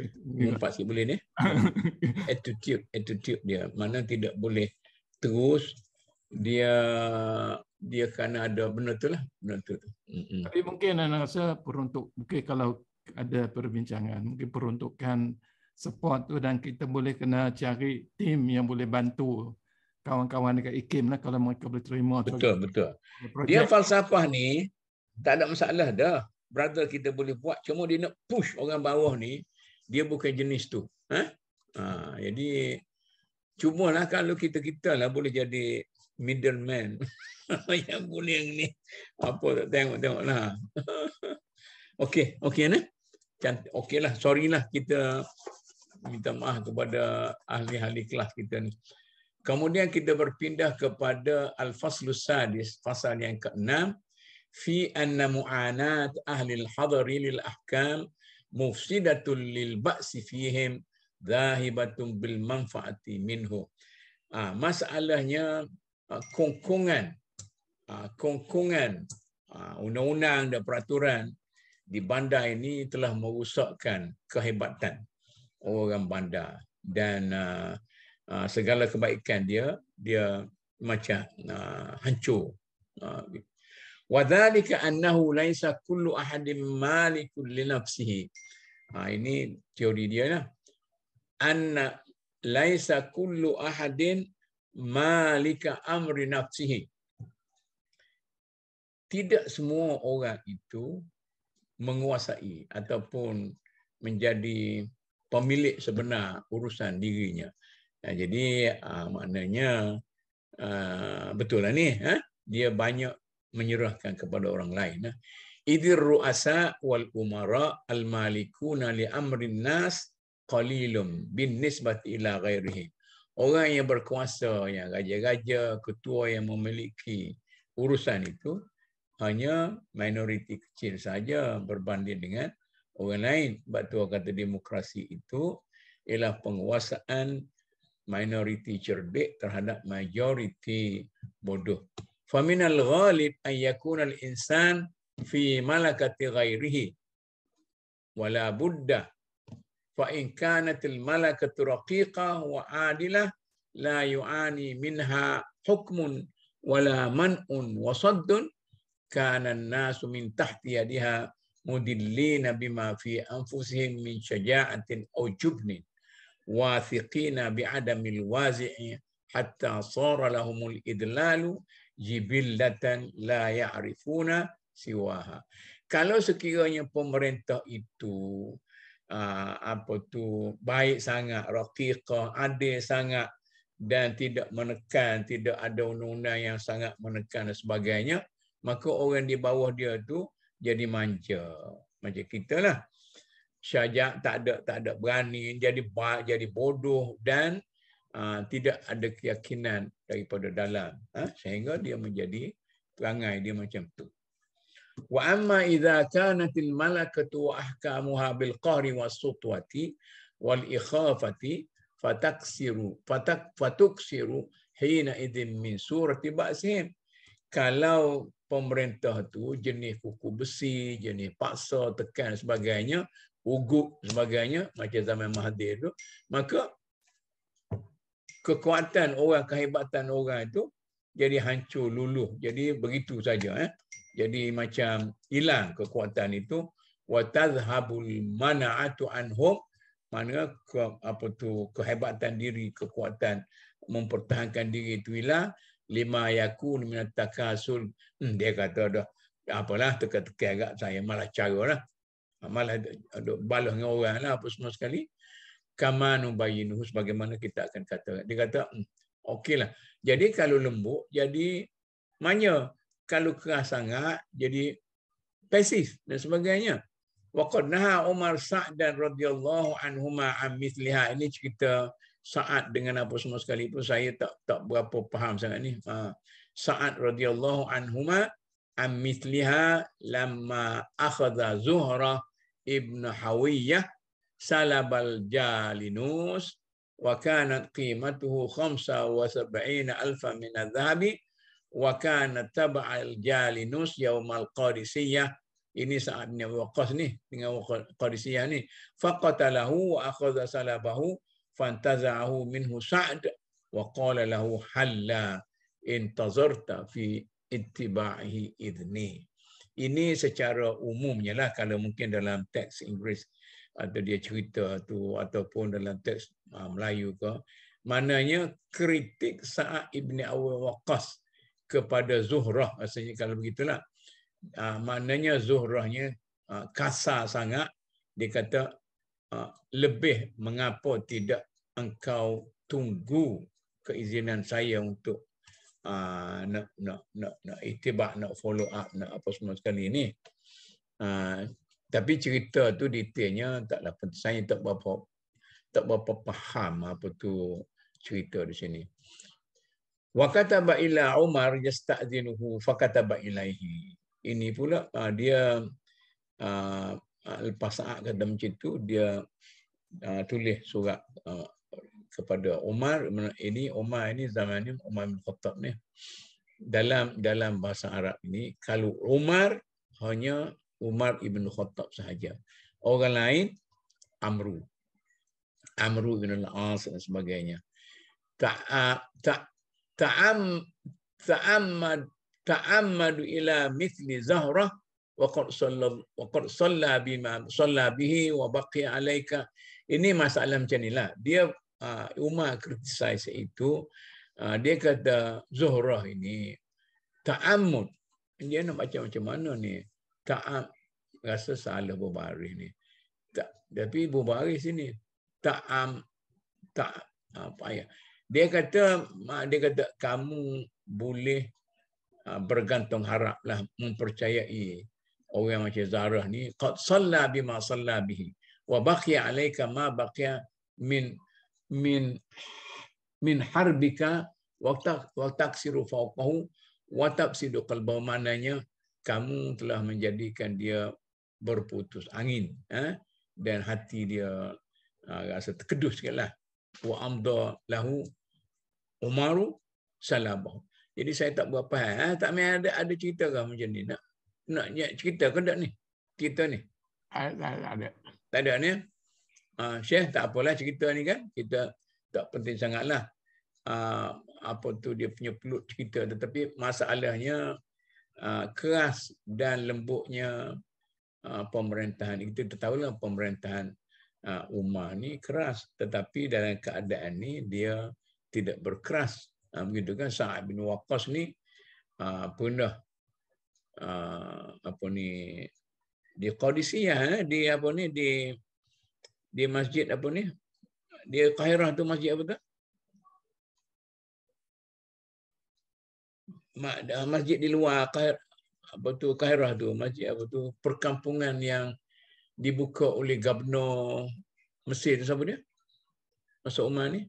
ini empat boleh ni. attitude, attitude dia. Mana tidak boleh terus dia dia kena ada benda tu lah. Benda tu. Tapi mungkin anda rasa peruntuk, mungkin kalau ada perbincangan, mungkin peruntukkan support tu dan kita boleh kena cari tim yang boleh bantu kawan-kawan dekat IKIM lah kalau mereka boleh terima. Betul, betul. Project. Dia falsafah ni, tak ada masalah dah. Brother kita boleh buat. Cuma dia nak push orang bawah ni dia bukan jenis tu. Ha? ha jadi cumalah kalau kita kita lah boleh jadi middleman yang boleh yang ni apa tak tengok tengok lah. Okay okay nah. Cantik okeylah sorry lah kita minta maaf kepada ahli-ahli kelas kita ni. Kemudian kita berpindah kepada al-faslus sadis pasal yang ke keenam fi anna mu'anat ahli al-hadri lil ahkam mufsidatun lil ba'si fihim zahibatun bil manfaati minhu ah, masalahnya ah, kongkongan ah, kongkongan undang-undang dan peraturan di bandar ini telah merusakkan kehebatan orang bandar dan segala kebaikan dia dia macam hancur Wadhalika annahu laisa kullu ahadin malikun li nafsihi. Ha, ini teori dia lah. Anna laisa kullu ahadin malika amri nafsihi. Tidak semua orang itu menguasai ataupun menjadi pemilik sebenar urusan dirinya. Ha, jadi ha, maknanya ha, betul lah ni. Dia banyak menyerahkan kepada orang lain. Idir ru'asa wal umara al malikuna li amrin nas qalilum bin nisbat ila ghairihim. Orang yang berkuasa, yang raja-raja, ketua yang memiliki urusan itu hanya minoriti kecil saja berbanding dengan orang lain. Sebab tu kata demokrasi itu ialah penguasaan minoriti cerdik terhadap majoriti bodoh. فمن الغالب أن يكون الإنسان في ملكة غيره ولا بد فإن كانت الملكة رقيقة وعادلة لا يعاني منها حكم ولا منع وصد كان الناس من تحت يدها مدلين بما في أنفسهم من شجاعة أو جبن واثقين بعدم الوازع حتى صار لهم الإدلال jibillatan la ya'rifuna siwaha. Kalau sekiranya pemerintah itu ah, apa tu baik sangat, raqiqah, adil sangat dan tidak menekan, tidak ada undang-undang yang sangat menekan dan sebagainya, maka orang di bawah dia tu jadi manja. manja kita lah. Syajak tak ada tak ada berani jadi jadi bodoh dan Ah, tidak ada keyakinan daripada dalam ah, sehingga dia menjadi perangai dia macam tu wa amma idza kanat malakatu wa ahkamuha bil qahri was sutwati wal ikhafati fataksiru fatak fatuksiru hina idzin min surati ba'sihim kalau pemerintah tu jenis kuku besi, jenis paksa, tekan sebagainya, ugut sebagainya macam zaman Mahathir tu, maka kekuatan orang, kehebatan orang itu jadi hancur luluh. Jadi begitu saja eh. Jadi macam hilang kekuatan itu wa tadhhabul mana'atu anhum mana ke, apa tu kehebatan diri kekuatan mempertahankan diri itu hilang lima yakun min takasul hmm, dia kata dah apalah teka-teki agak saya malah caralah malah balas dengan oranglah apa semua sekali kama Nubayinu, sebagaimana kita akan kata. Dia kata, hmm, okeylah. Jadi kalau lembut, jadi manja. Kalau keras sangat, jadi pasif dan sebagainya. Waqad naha Umar Sa'dan radhiyallahu anhuma am mithliha. Ini cerita Sa'ad dengan apa semua sekali pun saya tak tak berapa faham sangat ni. Ha. Sa'ad radhiyallahu anhuma am mithliha lamma akhadha Zuhrah ibn Hawiyyah Jalinus, الجالينوس وكانت قيمته 75 ألف من الذهب وكان تبع الجالينوس يوم القادسية ini saatnya wakas nih dengan qadisiyah ni faqatalahu wa akhadha salabahu fantazahu minhu sa'd wa qala lahu halla intazarta fi ittiba'ihi idni ini secara umumnya lah kalau mungkin dalam teks Inggeris atau dia cerita tu ataupun dalam teks ah, Melayu ke mananya kritik saat Ibni Abi Waqqas kepada Zuhrah maksudnya kalau begitulah uh, ah, mananya Zuhrahnya ah, kasar sangat dia kata lebih mengapa tidak engkau tunggu keizinan saya untuk nak nak nak nak itibak nak follow up nak apa semua sekali ni tapi cerita tu detailnya taklah saya tak berapa tak berapa faham apa tu cerita di sini. Wa kataba ila Umar yasta'dinuhu fa kataba ilaihi. Ini pula ah, dia ah, ah, lepas saat kata macam tu dia tulis surat kepada Umar ini Umar ini zaman ini Umar bin Khattab ni dalam dalam bahasa Arab ini kalau Umar hanya Umar ibn Khattab sahaja. Orang lain Amru. Amru bin Al-As dan sebagainya. Ah, ta'ammad ta, ta, ta, ta, ta, ta ila mithli Zahrah wa qad salla bima salla bihi wa baqiya alayka. Ini masalah macam inilah. Dia uh, Umar criticize itu uh, dia kata Zuhrah ini ta'ammud dia nak macam macam mana ni Kaab rasa salah berbaris ni. Tak, tapi berbaris sini. Tak am tak apa ha, ya. Dia kata dia kata kamu boleh ha, bergantung haraplah mempercayai orang macam Zarah ni qad salla bima salla bihi wa baqiya alayka ma baqiya min min min harbika wa taksiru fawqahu wa tafsidu qalbahu mananya kamu telah menjadikan dia berputus angin eh? dan hati dia uh, rasa terkedus sikitlah wa amda lahu umaru salam jadi saya tak berapa hal, eh? tak main ada ada cerita ke macam ni nak nak cerita ke tak ni cerita ni tak ada tak ada ni uh, Syekh tak apalah cerita ni kan kita tak penting sangatlah uh, apa tu dia punya peluk cerita tetapi masalahnya Uh, keras dan lembutnya uh, pemerintahan itu tahulah pemerintahan uh, Umar ni keras tetapi dalam keadaan ni dia tidak berkeras begitu kan Sa'ad bin Waqqas ni pun dah apa ni di Qadisiyah eh, di apa ni di di masjid apa ni di Kairah tu masjid apa tu masjid di luar apa tu Kairah tu masjid apa tu perkampungan yang dibuka oleh gubernur Mesir tu siapa dia masuk Umar ni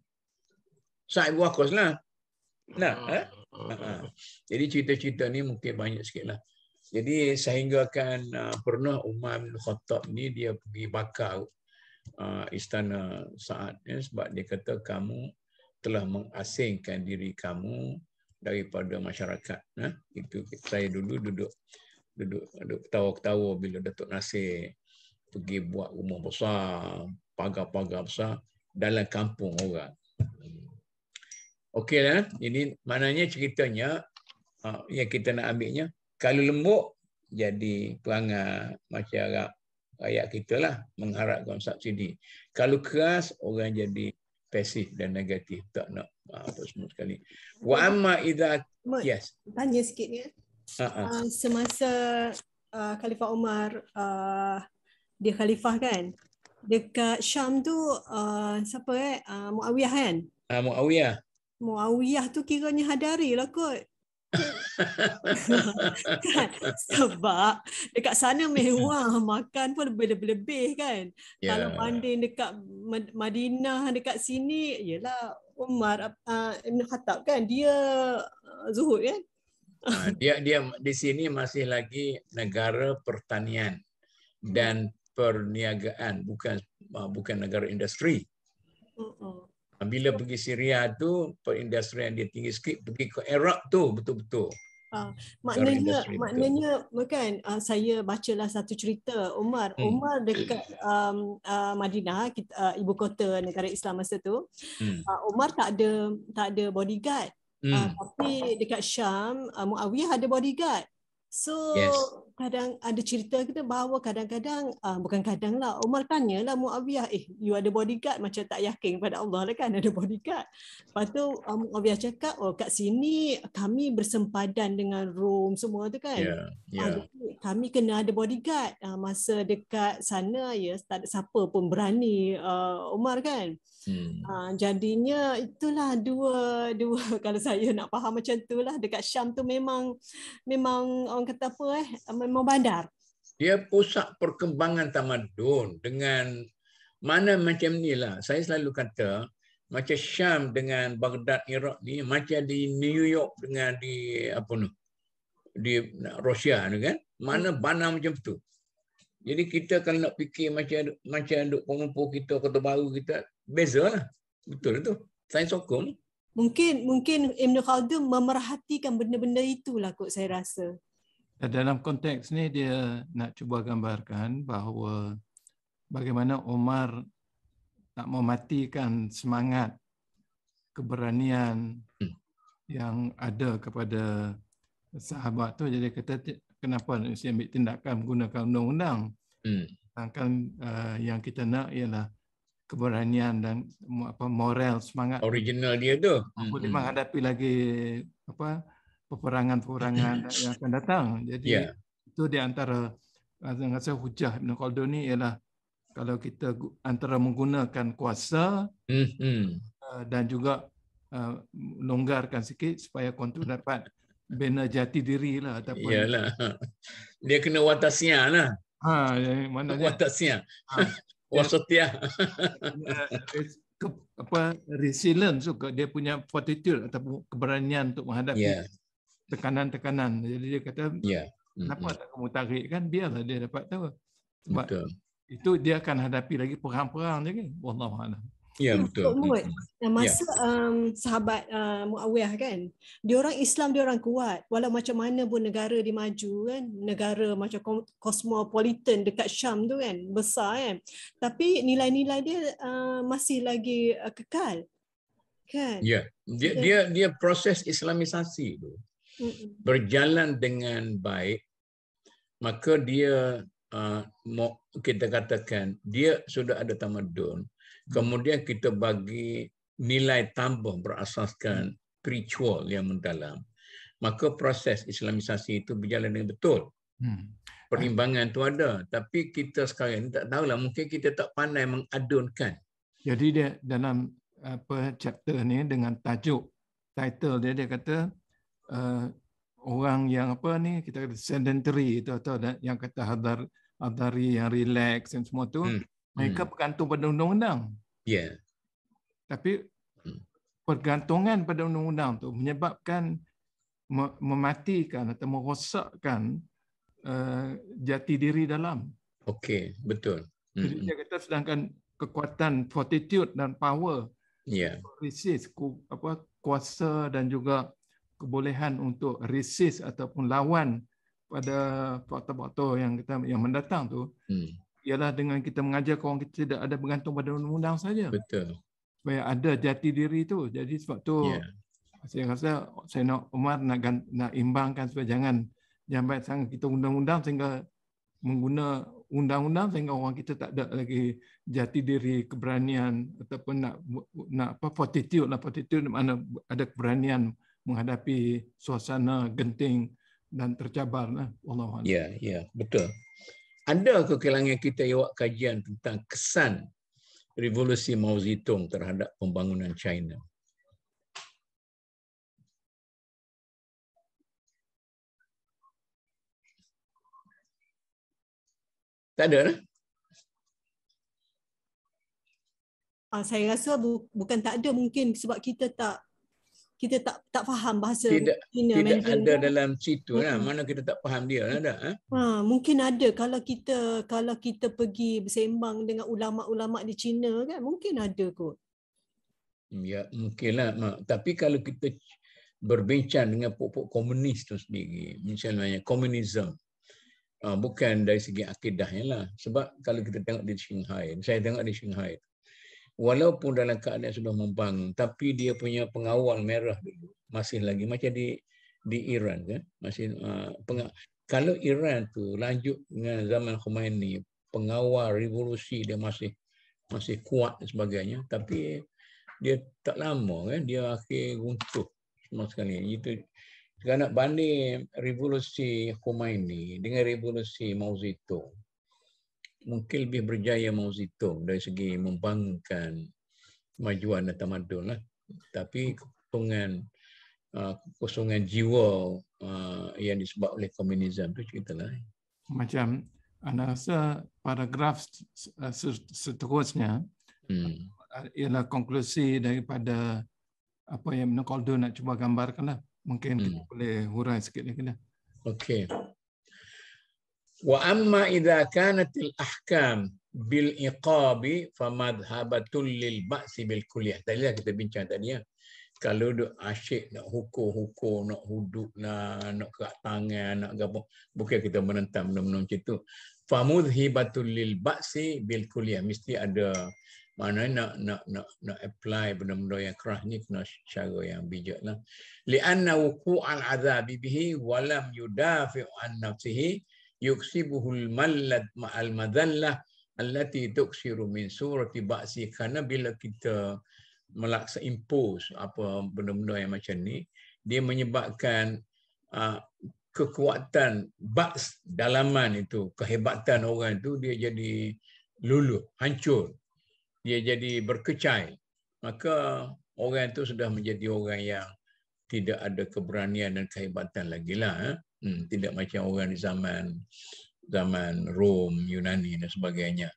Said Wakos lah nah hmm. eh? jadi cerita-cerita ni mungkin banyak sikit lah jadi sehingga kan ah, pernah Umar bin Khattab ni dia pergi bakar ah, istana saat ni eh, sebab dia kata kamu telah mengasingkan diri kamu daripada masyarakat. nah ha? Itu saya dulu duduk duduk duduk ketawa-ketawa bila Datuk Nasir pergi buat rumah besar, pagar-pagar besar dalam kampung orang. Okeylah, ini maknanya ceritanya ha, yang kita nak ambilnya kalau lembut jadi perangai masyarakat rakyat kita lah mengharapkan subsidi. Kalau keras orang jadi pasif dan negatif tak nak ah, apa semua sekali. Wa amma idza yes. Tanya sikit ya. Uh-uh. Uh, semasa uh, Khalifah Umar uh, ah, dia khalifah kan dekat Syam tu uh, siapa eh uh, Muawiyah kan? Ah uh, Muawiyah. Muawiyah tu kiranya hadari lah kot. Sebab dekat sana mewah, makan pun lebih-lebih kan. Yeah. Kalau banding ya. dekat Madinah dekat sini, ialah Umar ah, Ibn uh, Khattab kan, dia ah, zuhud kan. Ah, dia dia di sini masih lagi negara pertanian hmm. dan perniagaan bukan bukan negara industri bila pergi Syria tu perindustrian dia tinggi sikit pergi ke Arab tu betul-betul Uh, maknanya maknanya bukan uh, saya bacalah satu cerita Umar hmm. Umar dekat um, uh, Madinah kita, uh, ibu kota negara Islam masa tu hmm. uh, Umar tak ada tak ada bodyguard hmm. uh, tapi dekat Syam uh, Muawiyah ada bodyguard So yes. kadang ada cerita kita bahawa kadang-kadang uh, bukan kadang lah Umar tanya lah Muawiyah eh you ada bodyguard macam tak yakin pada Allah lah kan ada bodyguard. Lepas tu uh, Muawiyah cakap oh kat sini kami bersempadan dengan room semua tu kan. Yeah. Ya, yeah. Uh, kami kena ada bodyguard uh, masa dekat sana ya yes, tak ada siapa pun berani uh, Umar kan. Hmm. Ha, jadinya itulah dua dua kalau saya nak faham macam tu lah dekat Syam tu memang memang orang kata apa eh memang bandar. Dia pusat perkembangan tamadun dengan mana macam ni lah. Saya selalu kata macam Syam dengan Baghdad Iraq ni macam di New York dengan di apa tu di Rusia tu kan. Mana hmm. bandar macam tu. Jadi kita kalau nak fikir macam macam duk pengumpul kita kota baru kita bezalah. Betul tu. Saya sokong. Mungkin mungkin Ibn Khaldun memerhatikan benda-benda itulah kot saya rasa. Dalam konteks ni dia nak cuba gambarkan bahawa bagaimana Omar tak mau matikan semangat keberanian hmm. yang ada kepada sahabat tu jadi kata kenapa mesti ambil tindakan menggunakan undang-undang. Hmm. Sedangkan uh, yang kita nak ialah keberanian dan apa moral semangat original dia tu untuk mm-hmm. menghadapi lagi apa peperangan-peperangan yang akan datang. Jadi yeah. itu di antara ah, saya hujah Ibn Khaldun ni ialah kalau kita antara menggunakan kuasa hmm dan juga ah, longgarkan sikit supaya kontrol dapat bina jati diri lah ataupun Iyalah. dia kena watasnya lah ha, ya, ya, mana watasnya ha. Allah setia. apa resilience juga dia punya fortitude atau keberanian untuk menghadapi yeah. tekanan-tekanan. Jadi dia kata, yeah. kenapa mm-hmm. tak kamu tarik kan? Biarlah dia dapat tahu. Sebab Betul. itu dia akan hadapi lagi perang-perang je kan? Wallahualam. Ya betul. Untuk mood. Nah, masa ya. um, sahabat uh, Muawiyah kan, dia orang Islam dia orang kuat. Walau macam mana pun negara dimaju kan, negara macam kosmopolitan dekat Syam tu kan, besar kan. Tapi nilai-nilai dia uh, masih lagi uh, kekal. Kan? Ya, dia, kan? dia dia proses islamisasi tu. Mm-mm. Berjalan dengan baik maka dia uh, kita katakan dia sudah ada tamadun Hmm. kemudian kita bagi nilai tambah berasaskan spiritual yang mendalam maka proses islamisasi itu berjalan dengan betul hmm. perimbangan itu ada tapi kita sekarang tak tahu lah. mungkin kita tak pandai mengadunkan jadi dia dalam apa chapter ni dengan tajuk title dia dia kata uh, orang yang apa ni kita kata sedentary itu atau yang kata hadar hadari yang relax dan semua tu hmm mereka hmm. bergantung pada undang-undang. Ya. Yeah. Tapi hmm. pergantungan pada undang-undang tu menyebabkan mematikan atau merosakkan uh, jati diri dalam. Okey, betul. Jadi hmm, hmm. dia kata sedangkan kekuatan fortitude dan power ya. Yeah. resist ku, apa kuasa dan juga kebolehan untuk resist ataupun lawan pada faktor-faktor yang kita yang mendatang tu hmm ialah dengan kita mengajar orang kita tidak ada bergantung pada undang-undang saja. Betul. Supaya ada jati diri itu. Jadi sebab tu yeah. saya rasa saya nak Umar nak nak imbangkan supaya jangan jangan sangat kita undang-undang sehingga mengguna undang-undang sehingga orang kita tak ada lagi jati diri keberanian ataupun nak nak apa fortitude nak lah. fortitude mana ada keberanian menghadapi suasana genting dan tercabar lah Allah. Ya, yeah, ya, yeah, betul ada ke kelangan kita iwak kajian tentang kesan revolusi Mao Zedong terhadap pembangunan China? Tak ada. Eh? Ah, saya rasa bukan tak ada mungkin sebab kita tak kita tak tak faham bahasa tidak, China tidak Mandarin. ada dah. dalam situ lah. Mana kita tak faham dia ada? dah. Ha? ha, mungkin ada kalau kita kalau kita pergi bersembang dengan ulama-ulama di China kan. Mungkin ada kot. Ya, mungkinlah. Mak. Tapi kalau kita berbincang dengan pokok-pokok komunis tu sendiri. Misalnya komunism. Ha, bukan dari segi akidahnya lah. Sebab kalau kita tengok di Shanghai. Saya tengok di Shanghai walaupun dalam keadaan yang sudah membangun tapi dia punya pengawal merah dulu masih lagi macam di di Iran kan masih uh, kalau Iran tu lanjut dengan zaman Khomeini pengawal revolusi dia masih masih kuat dan sebagainya tapi dia tak lama kan dia akhir runtuh semua sekali itu kerana banding revolusi Khomeini dengan revolusi Mao Zedong mungkin lebih berjaya Mao Zedong dari segi membangunkan kemajuan dan tamadun lah. Tapi kosongan uh, kosongan jiwa uh, yang disebabkan oleh komunisme itu cerita lain. Macam anda rasa paragraf uh, seterusnya hmm. ialah konklusi daripada apa yang Nicole Do nak cuba gambarkan lah. Mungkin hmm. kita boleh hurai sikit lagi lah. Okey. وأما إذا كانت الأحكام بالإقاب فمذهبة للبأس بالكلية تاليا kita bincang tadi ya. Kalau duk asyik nak hukum-hukum, nak huduk, lah, nak kat tangan, nak apa. Bukan kita menentang benda-benda macam itu. Famudhibatul lil ba'si bil kuliah. Mesti ada mana nak nak nak nak apply benda-benda yang kerah ni kena cara yang bijak lah. Li'anna wuku'al azabi bihi walam yudafi'u an nafsihi yuksibuhu al-mallat maal madallah allati tuksiru min surati ba'si kerana bila kita melaksa impose apa benda-benda yang macam ni dia menyebabkan ah, kekuatan ba'ts dalaman itu kehebatan orang itu dia jadi luluh hancur dia jadi berkecai maka orang itu sudah menjadi orang yang tidak ada keberanian dan kehebatan lagi lah. Eh hmm, tidak macam orang di zaman zaman Rom, Yunani dan sebagainya.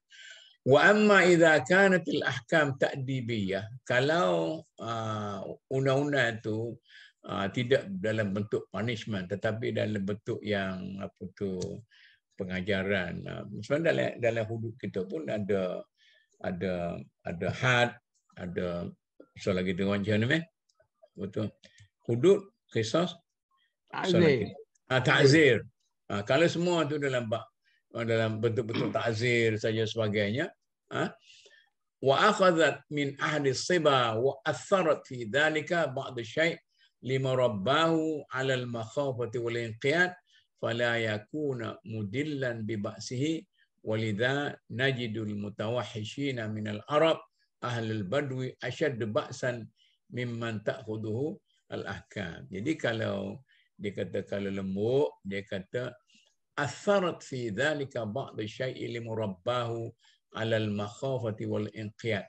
Wa amma idza kanat al ahkam ta'dibiyah, kalau uh, undang-undang itu uh, ah, tidak dalam bentuk punishment tetapi dalam bentuk yang apa tu pengajaran. Uh, ah, sebenarnya dalam, dalam hudud kita pun ada ada ada had, ada so lagi tengok macam ni. Eh? Betul. Hudud, kisah, Azir. Ha, takzir. Ha, kalau semua tu dalam dalam bentuk-bentuk takzir saja sebagainya. Ha? Wa akhadhat min ahli siba wa atharat fi dhalika ba'd shay lima rabbahu 'ala al-makhafati wal inqiyad fala yakuna mudillan bi ba'sihi walidha najidul mutawahhishina min al-arab ahli al-badwi ashad ba'san mimman ta'khuduhu al-ahkam. Jadi kalau dia kata kalau lembut dia kata atharat fi dhalika ba'd syai'i li murabbahu 'ala al-makhafati wal inqiyad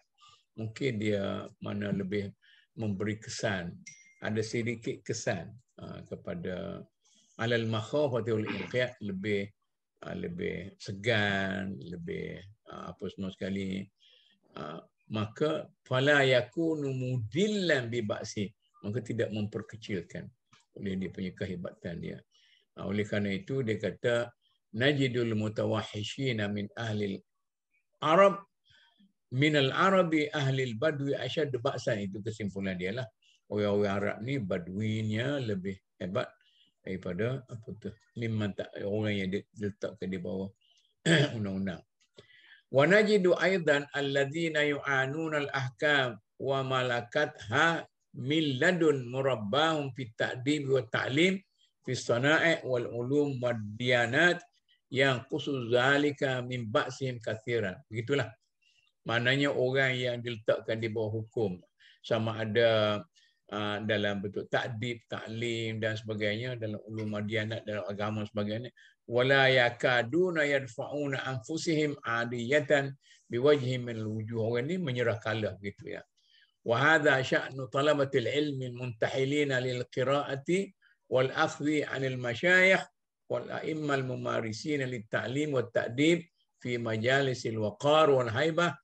mungkin dia mana lebih memberi kesan ada sedikit kesan uh, kepada alal makhafati wal inqiyad lebih uh, lebih segan lebih ha, apa semua sekali uh, maka fala yakunu mudillan bi ba'si maka tidak memperkecilkan oleh dia punya kehebatan dia. Ah, oleh kerana itu dia kata najidul mutawahhishina min ahli Arab min al-Arabi ahli al-Badwi asyad ba'san itu kesimpulan dia lah. Orang-orang Arab ni Badwinya lebih hebat daripada apa tu? Mimman tak orang yang diletakkan di bawah undang-undang. Wa najidu aidan alladhina yu'anuna al-ahkam wa ha Milladun murabbahum fi ta'dib wa ta'lim fi sana'i wal ulum wa diyanat yang khusus zalika min ba'sim kathiran. Begitulah. Maknanya orang yang diletakkan di bawah hukum. Sama ada ah, dalam bentuk ta'dib ta'lim dan sebagainya dalam ulum madianat dalam agama sebagainya wala yakaduna yadfauna anfusihim adiyatan biwajhi min wujuh orang ini menyerah kalah gitu ya وهذا شأن طلبة العلم المنتحلين للقراءة والأخذ عن المشايخ والأئمة الممارسين للتعليم والتأديب في مجالس الوقار والهيبة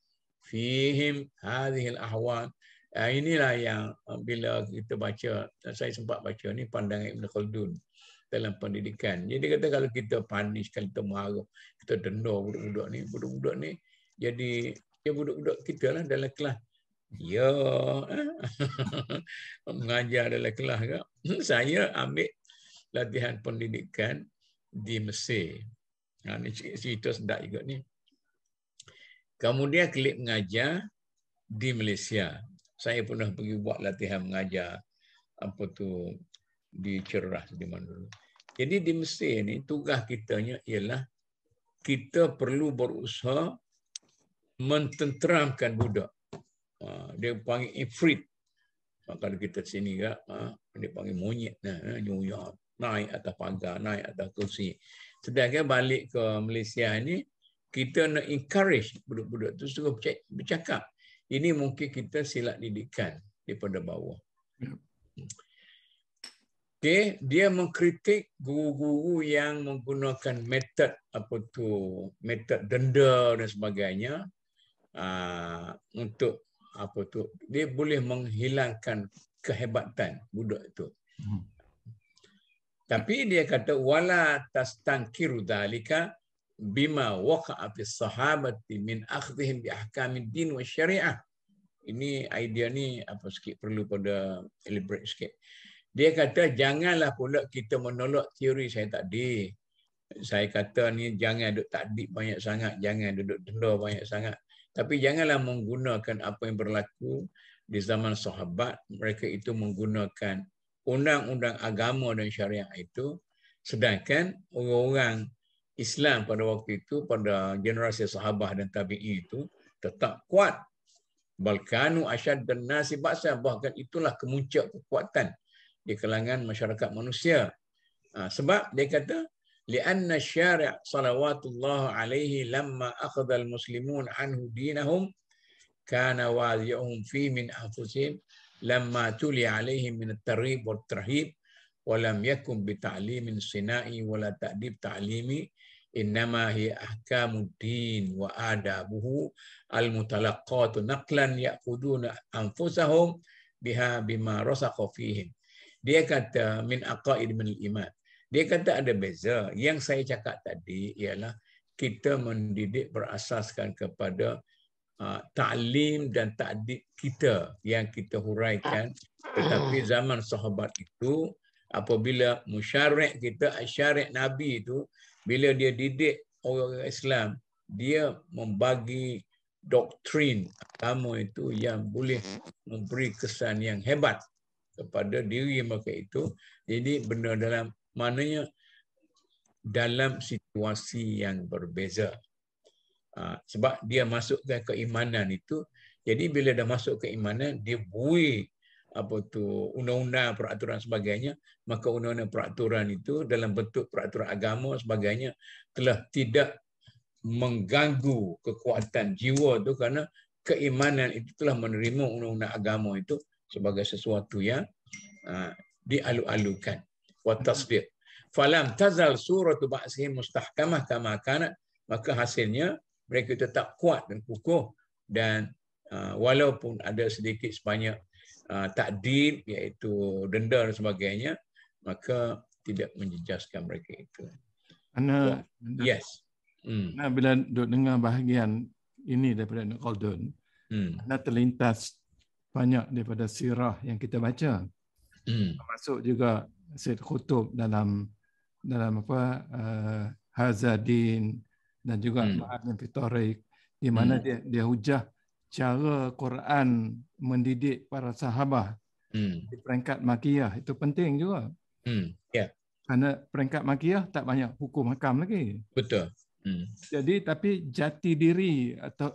فيهم هذه الأحوال inilah yang bila kita baca saya sempat baca ni pandangan Ibn Khaldun dalam pendidikan. Jadi dia kata kalau kita punish, kalau kita marah, kita dendam budak-budak ni, budak-budak ni jadi dia ya budak-budak kita lah dalam kelas. Ya. Mengajar dalam kelas ke? Hmm, saya ambil latihan pendidikan di Mesir. Ha, ini cerita sedap juga ni. Kemudian klik mengajar di Malaysia. Saya pernah pergi buat latihan mengajar apa tu di Cerah di mana dulu. Jadi di Mesir ni tugas kitanya ialah kita perlu berusaha mententeramkan budak. Ha, dia panggil ifrit. Ha, kalau kita sini gak, ha, dia panggil monyet nah, naik atas pagar, naik atas kursi. Sedangkan balik ke Malaysia ini kita nak encourage budak-budak tu suruh bercakap. Ini mungkin kita silap didikan daripada bawah. Ya. Okay, dia mengkritik guru-guru yang menggunakan metod apa tu, metod denda dan sebagainya untuk apa tu dia boleh menghilangkan kehebatan budak itu hmm. tapi dia kata wala tastankiru dalika bima waqa'a fi sahabati min akhdihim bi ahkami din wa syariah ini idea ni apa sikit perlu pada elaborate sikit dia kata janganlah pula kita menolak teori saya tadi saya kata ni jangan duduk takdik banyak sangat jangan duduk denda banyak sangat tapi janganlah menggunakan apa yang berlaku di zaman sahabat. Mereka itu menggunakan undang-undang agama dan syariah itu. Sedangkan orang-orang Islam pada waktu itu, pada generasi sahabat dan tabi'i itu, tetap kuat. Balkanu asyad dan nasib baksa. Bahkan itulah kemuncak kekuatan di kalangan masyarakat manusia. Ha, sebab dia kata, لأن الشارع صلوات الله عليه لما أخذ المسلمون عنه دينهم كان واضعهم فيه من أنفسهم لما تلي عليهم من الترغيب والترهيب ولم يكن بتعليم صنائي ولا تأديب تعليمي إنما هي أحكام الدين وآدابه المتلقات نقلا يأخذون أنفسهم بها بما رسخ فيهم ديكت آه، من عقائد من الإيمان Dia kata ada beza. Yang saya cakap tadi ialah kita mendidik berasaskan kepada uh, dan takdib kita yang kita huraikan. Tetapi zaman sahabat itu apabila musyarak kita, syarik Nabi itu, bila dia didik orang Islam, dia membagi doktrin agama itu yang boleh memberi kesan yang hebat kepada diri mereka itu. Jadi benar dalam maknanya dalam situasi yang berbeza. Ah, sebab dia masuk ke keimanan itu, jadi bila dah masuk keimanan, dia bui apa tu undang-undang peraturan sebagainya maka undang-undang peraturan itu dalam bentuk peraturan agama sebagainya telah tidak mengganggu kekuatan jiwa itu kerana keimanan itu telah menerima undang-undang agama itu sebagai sesuatu yang uh, dialu-alukan والتصديق فلم tazal سورة بأسهم mustahkamah kama كانت maka hasilnya mereka tetap kuat dan kukuh dan uh, walaupun ada sedikit sebanyak uh, takdir iaitu denda dan sebagainya maka tidak menjejaskan mereka itu. Ana, ana yes. Hmm. Ana bila duk dengar bahagian ini daripada Nur hmm. Ana terlintas banyak daripada sirah yang kita baca. Hmm. Termasuk juga Said Khutub dalam dalam apa uh, eh, Hazadin dan juga hmm. Mahathir Fitorik di mana hmm. dia dia hujah cara Quran mendidik para sahabah hmm. di peringkat makiyah itu penting juga. Hmm. Yeah. Karena peringkat makiyah tak banyak hukum hakam lagi. Betul. Hmm. Jadi tapi jati diri atau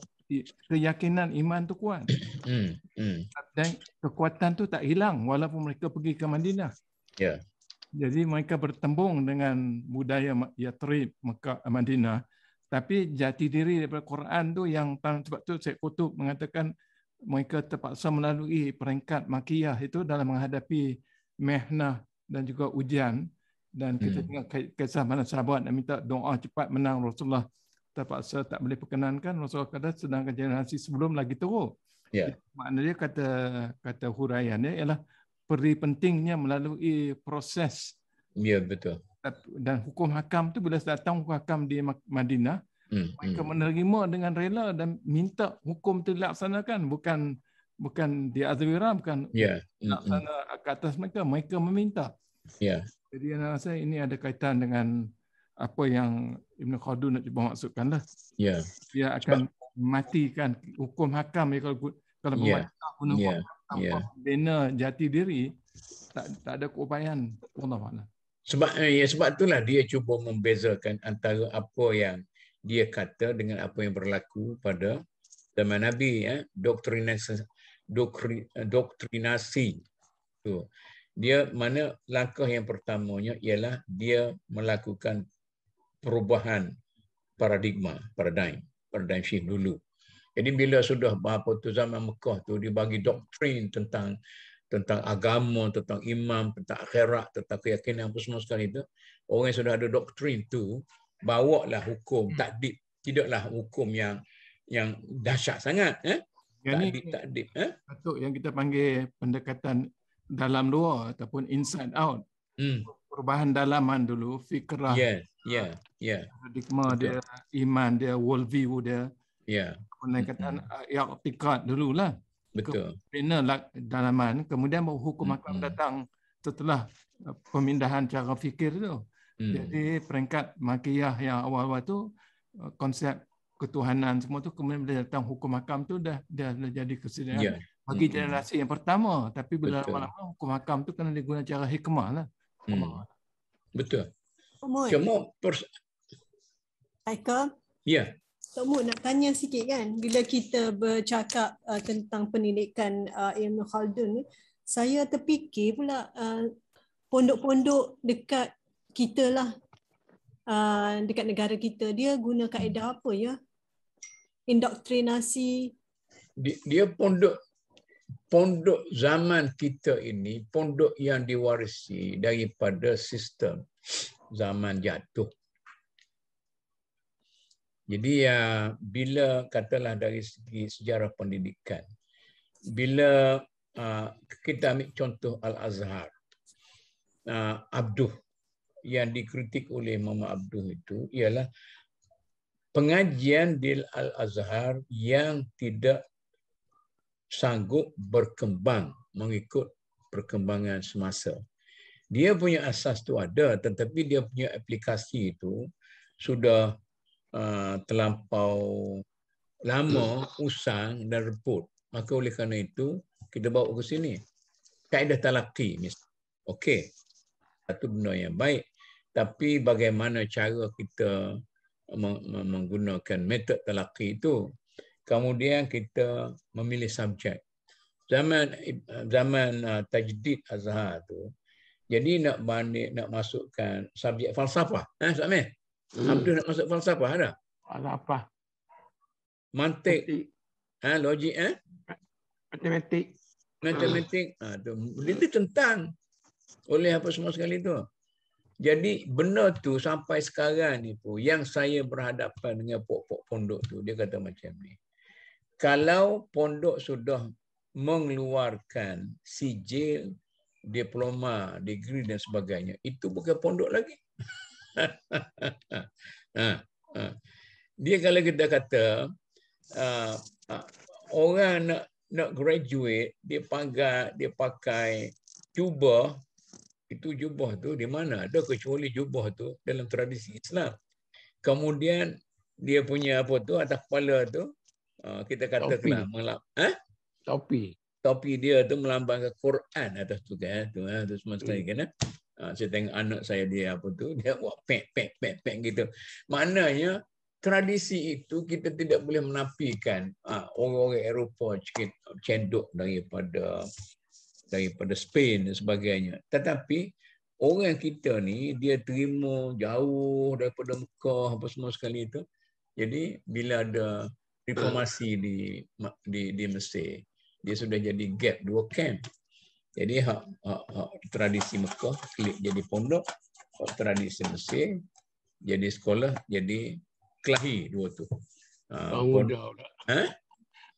keyakinan iman tu kuat. Hmm. Hmm. Dan kekuatan tu tak hilang walaupun mereka pergi ke Madinah. Ya. Jadi mereka bertembung dengan budaya Yathrib, Mekah, eh, Madinah. Tapi jati diri daripada Quran tu yang sebab tu saya kutub mengatakan mereka terpaksa melalui peringkat makiyah itu dalam menghadapi mehnah dan juga ujian. Dan kita hmm. tengok kisah mana sahabat nak minta doa cepat menang Rasulullah terpaksa tak boleh perkenankan Rasulullah kata sedangkan generasi sebelum lagi teruk. Yeah. Maknanya kata kata huraiannya ialah peri pentingnya melalui proses. Ya betul. Dan hukum hakam tu bila datang hukum hakam di Madinah, hmm, mereka hmm. menerima dengan rela dan minta hukum itu dilaksanakan bukan bukan di Azwira bukan ya. laksana hmm, hmm. ke atas mereka mereka meminta. Ya. Jadi saya rasa ini ada kaitan dengan apa yang Ibn Khaldun nak cuba maksudkan lah. Ya. Dia akan Cepat. matikan hukum hakam ya kalau kalau yeah. Ya tanpa yeah. bina jati diri tak tak ada keupayaan Allah makna sebab eh, ya sebab itulah dia cuba membezakan antara apa yang dia kata dengan apa yang berlaku pada zaman nabi ya doktrinasi doktri, doktrinasi tu dia mana langkah yang pertamanya ialah dia melakukan perubahan paradigma paradigm paradigm shift dulu jadi bila sudah apa tu zaman Mekah tu dibagi doktrin tentang tentang agama, tentang imam, tentang akhirat, tentang keyakinan apa semua sekali itu, orang yang sudah ada doktrin tu bawa lah hukum hmm. takdib. Tidaklah hukum yang yang dahsyat sangat, eh? takdib, ini, takdib, eh? Satu yang kita panggil pendekatan dalam luar ataupun inside out. Hmm. Perubahan dalaman dulu, fikrah. Yeah, yeah, yeah. Paradigma dia, iman dia, worldview dia. Yeah. Aku naik kata mm-hmm. ya pikat eh, dululah. Betul. Bina lah dalaman kemudian baru hukum mm-hmm. akan datang setelah eh, pemindahan cara fikir tu. Mm. Jadi peringkat makiyah yang awal-awal tu eh, konsep ketuhanan semua tu kemudian bila datang hukum hakam tu dah dah, dah jadi kesedaran yeah. bagi mm-hmm. generasi yang pertama tapi bila Betul. lama-lama hukum hakam tu kena digunakan cara hikmah lah. Hmm. Betul. Cuma pers- Ya. Yeah. Tok Mo nak tanya sikit kan bila kita bercakap uh, tentang pendidikan uh, Ibn Khaldun ni saya terfikir pula uh, pondok-pondok dekat kita lah uh, dekat negara kita dia guna kaedah apa ya indoktrinasi dia, dia pondok pondok zaman kita ini pondok yang diwarisi daripada sistem zaman jatuh jadi ya bila katalah dari segi sejarah pendidikan, bila kita ambil contoh Al Azhar, Abduh yang dikritik oleh Mama Abduh itu ialah pengajian di Al Azhar yang tidak sanggup berkembang mengikut perkembangan semasa. Dia punya asas tu ada tetapi dia punya aplikasi itu sudah uh, terlampau lama usang dan reput. Maka oleh kerana itu kita bawa ke sini. Kaedah talaki Okey. Satu benda yang baik. Tapi bagaimana cara kita menggunakan metod talaki itu. Kemudian kita memilih subjek. Zaman zaman uh, tajdid Azhar tu. Jadi nak banding, nak masukkan subjek falsafah. Eh, Samir? Hmm. Abdul nak masuk falsafah dah. Falsafah. Mantik. Ha, logik eh? Matematik. Matematik. Ha, tu. Itu tentang oleh apa semua sekali tu. Jadi benda tu sampai sekarang ni pun yang saya berhadapan dengan pokok pondok tu dia kata macam ni. Kalau pondok sudah mengeluarkan sijil diploma, degree dan sebagainya, itu bukan pondok lagi. Ha, ha. dia kalau kita kata ha, orang nak nak graduate dia pagar dia pakai jubah itu jubah tu di mana ada kecuali jubah tu dalam tradisi Islam kemudian dia punya apa tu atas kepala tu kita kata topi. kena melap eh topi topi dia tu melambangkan Quran atas tu kan tu semua sekali hmm. kan Ah, saya tengok anak saya dia apa tu dia buat pek pek pek pek gitu maknanya tradisi itu kita tidak boleh menafikan ah, orang-orang Eropah sikit cendok daripada daripada Spain dan sebagainya tetapi orang kita ni dia terima jauh daripada Mekah apa semua sekali itu jadi bila ada reformasi di di di Mesir dia sudah jadi gap dua camp jadi hak, hak, hak tradisi Mekah klik jadi pondok, hak tradisi Mesir jadi sekolah, jadi kelahi dua tu. Ha, kau muda pula. Ha?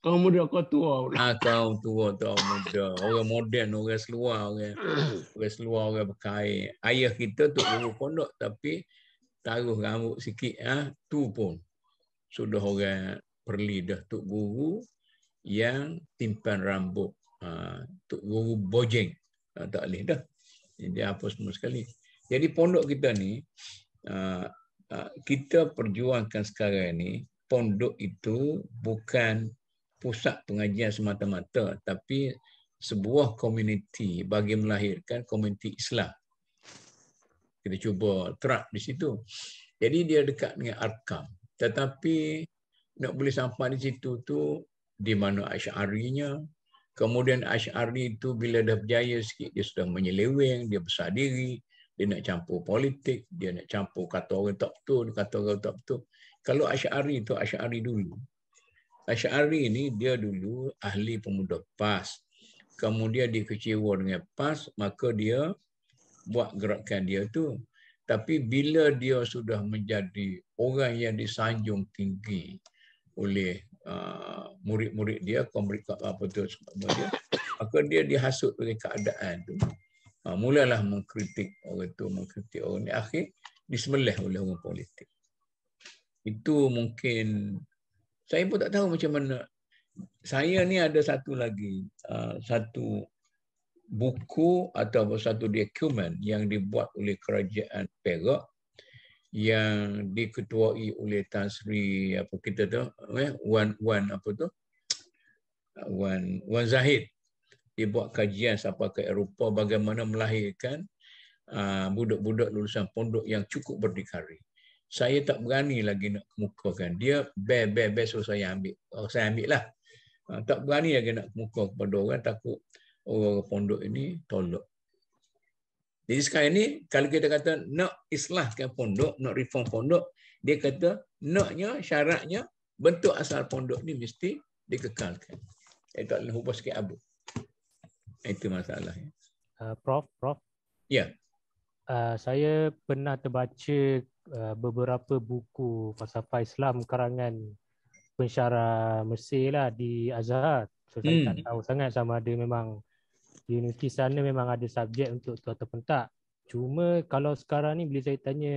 Kau muda kau tua pula. Ha, kau tua kau muda. Orang moden, orang seluar, orang orang seluar, orang berkain. Ayah kita tu guru pondok tapi taruh rambut sikit ah ha? tu pun sudah orang perli dah tu guru yang timpan rambut Ah, tok Guru Bojeng. Tak, ah, tak boleh dah. Dia apa semua sekali. Jadi pondok kita ni, ah, kita perjuangkan sekarang ini, pondok itu bukan pusat pengajian semata-mata, tapi sebuah komuniti bagi melahirkan komuniti Islam. Kita cuba terap di situ. Jadi dia dekat dengan Arkam. Tetapi nak boleh sampai di situ tu di mana arinya. Kemudian Ash'ari itu bila dah berjaya sikit, dia sudah menyeleweng, dia besar diri, dia nak campur politik, dia nak campur kata orang tak betul, kata orang tak betul. Kalau Ash'ari itu Ash'ari dulu. Ash'ari ini dia dulu ahli pemuda PAS. Kemudian dia kecewa dengan PAS, maka dia buat gerakan dia tu. Tapi bila dia sudah menjadi orang yang disanjung tinggi oleh Uh, murid-murid dia komplikat apa tu semua dia maka dia dihasut oleh keadaan tu ha, mulalah mengkritik orang tu mengkritik orang ni akhir disembelih oleh orang politik itu mungkin saya pun tak tahu macam mana saya ni ada satu lagi ah, satu buku atau satu dokumen yang dibuat oleh kerajaan Perak yang diketuai oleh Tansri apa kita tu eh Wan Wan apa tu Wan Wan Zahid dia buat kajian siapa ke Eropah bagaimana melahirkan ah, budak-budak lulusan pondok yang cukup berdikari. Saya tak berani lagi nak kemukakan. Dia bear, bear, bear so saya ambil. Oh, saya ambil lah. Ah, tak berani lagi nak kemukakan kepada orang. Takut orang pondok ini tolak. Jadi sekarang ni kalau kita kata nak islahkan pondok, nak reform pondok, dia kata naknya syaratnya bentuk asal pondok ni mesti dikekalkan. Eh tak boleh hubus sikit abu. Itu masalahnya. Uh, Prof, Prof. Ya. Yeah. Uh, saya pernah terbaca uh, beberapa buku pasal Islam karangan pensyarah Mesir lah di Azhar. So, saya tak hmm. tahu sangat sama ada memang di universiti sana memang ada subjek untuk tu ataupun tak. Cuma kalau sekarang ni bila saya tanya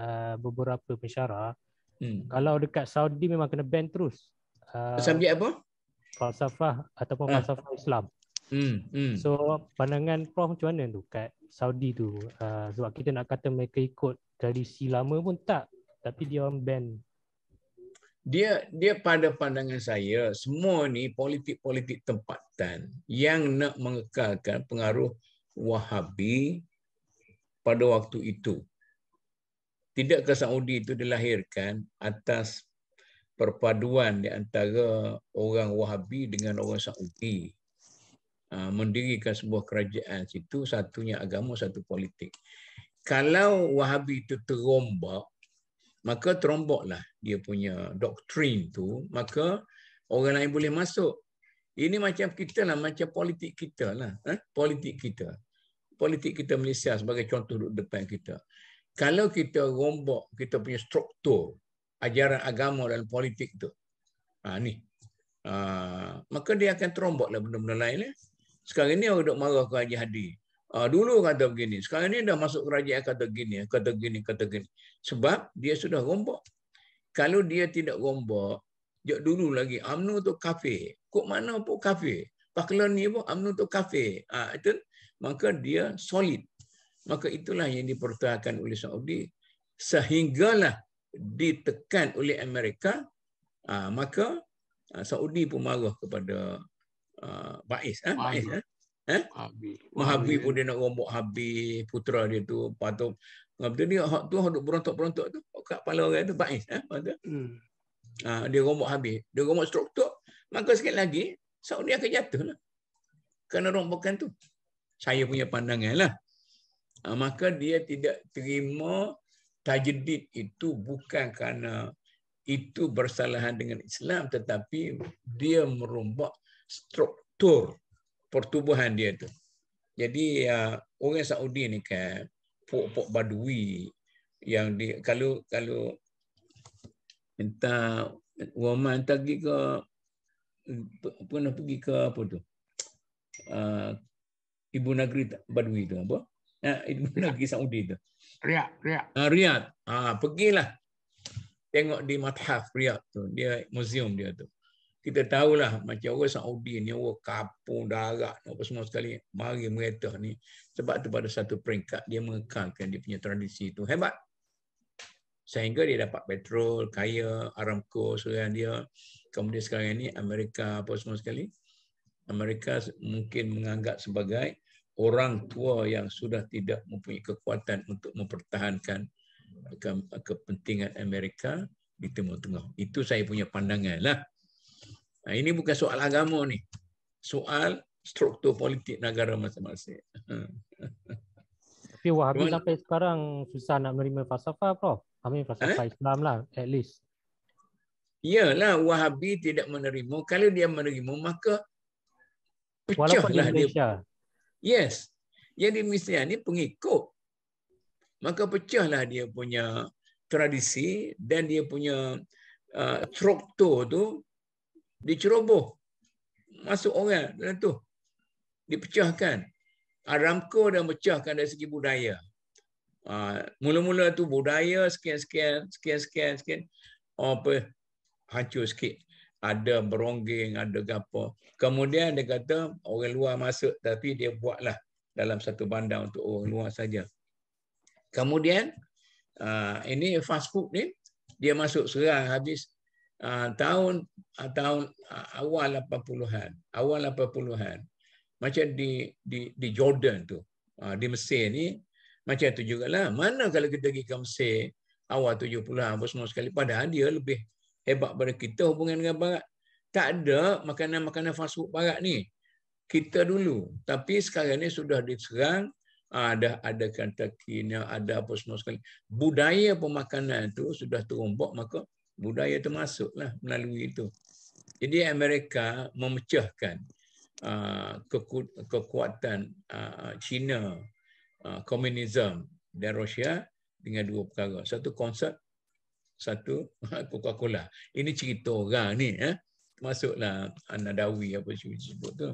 uh, beberapa pensyarah, hmm. kalau dekat Saudi memang kena ban terus. Uh, subjek apa? Falsafah ataupun ah. falsafah Islam. Hmm. Hmm. So pandangan Prof macam mana tu kat Saudi tu? Uh, sebab kita nak kata mereka ikut tradisi lama pun tak. Tapi dia orang ban dia dia pada pandangan saya semua ni politik-politik tempatan yang nak mengekalkan pengaruh Wahabi pada waktu itu. Tidak ke Saudi itu dilahirkan atas perpaduan di antara orang Wahabi dengan orang Saudi. Ha, mendirikan sebuah kerajaan situ satunya agama satu politik. Kalau Wahabi itu terombak maka teromboklah dia punya doktrin tu maka orang lain boleh masuk ini macam kita lah macam politik kita lah eh? politik kita politik kita Malaysia sebagai contoh duduk depan kita kalau kita rombok kita punya struktur ajaran agama dan politik tu ha, ni ha, maka dia akan teromboklah benda-benda lain eh? sekarang ni orang duk marah ke Haji Hadi Ah, dulu kata begini, sekarang ini dah masuk kerajaan kata begini, kata begini, kata begini. Sebab dia sudah rombok. Kalau dia tidak rombok, jauh dulu lagi, UMNO tu kafe. Kok mana pun kafe? Pakalan ni pun UMNO tu kafe? Uh, ah, itu, maka dia solid. Maka itulah yang dipertahankan oleh Saudi. Sehinggalah ditekan oleh Amerika, uh, maka Saudi pun marah kepada uh, Baiz. Eh? Baiz, eh? Eh? Habib. Mahabib oh, pun dia nak rombok Habib, putera dia tu. Patut Habib ni hak ah, tu hendak berontok-berontok tu. Oh, kak kepala orang tu baik, eh? Hmm. Ha, dia rombok Habib. Dia rombok struktur. Maka sikit lagi Saudi akan jatuh lah. Kena rombokan tu. Saya punya pandangan lah. Ha, maka dia tidak terima tajdid itu bukan kerana itu bersalahan dengan Islam tetapi dia merombak struktur pertubuhan dia tu. Jadi uh, orang Saudi ni kan pok-pok badui yang di, kalau kalau minta woman tadi ke pernah pergi ke apa tu? Uh, ibu negeri badui tu apa? Ya, ibu negeri Saudi tu. Riyadh, Riyadh. Ah, uh, Riyadh. Ah, uh, pergilah. Tengok di Mathaf Riyadh tu, dia museum dia tu kita tahulah macam orang Saudi ni orang kapung darat apa semua sekali mari mereka ni sebab tu pada satu peringkat dia mengekalkan dia punya tradisi itu hebat sehingga dia dapat petrol kaya Aramco seorang dia kemudian sekarang ni Amerika apa semua sekali Amerika mungkin menganggap sebagai orang tua yang sudah tidak mempunyai kekuatan untuk mempertahankan kepentingan Amerika di Timur Tengah. Itu saya punya pandangan lah. Nah ha, Ini bukan soal agama ni. Soal struktur politik negara masa-masa. Ha. Tapi Wahabi Cuma... sampai sekarang susah nak menerima falsafah, Prof. Kami falsafah eh? Islam lah, at least. Yalah, Wahabi tidak menerima. Kalau dia menerima, maka pecahlah di dia. Yes. Yang di Malaysia ni pengikut. Maka pecahlah dia punya tradisi dan dia punya uh, struktur tu diceroboh masuk orang dalam tu dipecahkan Aramco dan pecahkan dari segi budaya ah, mula-mula tu budaya sekian sekian sekian sekian sekian apa hancur sikit ada beronggeng ada gapo kemudian dia kata orang luar masuk tapi dia buatlah dalam satu bandar untuk orang luar saja kemudian ah, ini fast food ni dia masuk serang habis Ah, tahun ah, tahun ah, awal 80-an, awal 80-an. Macam di di di Jordan tu, di Mesir ni macam tu jugalah. Mana kalau kita pergi ke Mesir awal 70-an apa semua sekali padahal dia lebih hebat pada kita hubungan dengan barat. Tak ada makanan-makanan fast food barat ni. Kita dulu. Tapi sekarang ni sudah diserang ada ada kantakinya ada apa semua sekali budaya pemakanan tu sudah terombak maka budaya termasuklah melalui itu. Jadi Amerika memecahkan uh, kekuatan uh, China, uh, komunisme dan Rusia dengan dua perkara. Satu konsep satu Coca-Cola. Ini cerita orang ni. Eh? Masuklah Anadawi apa sebut tu.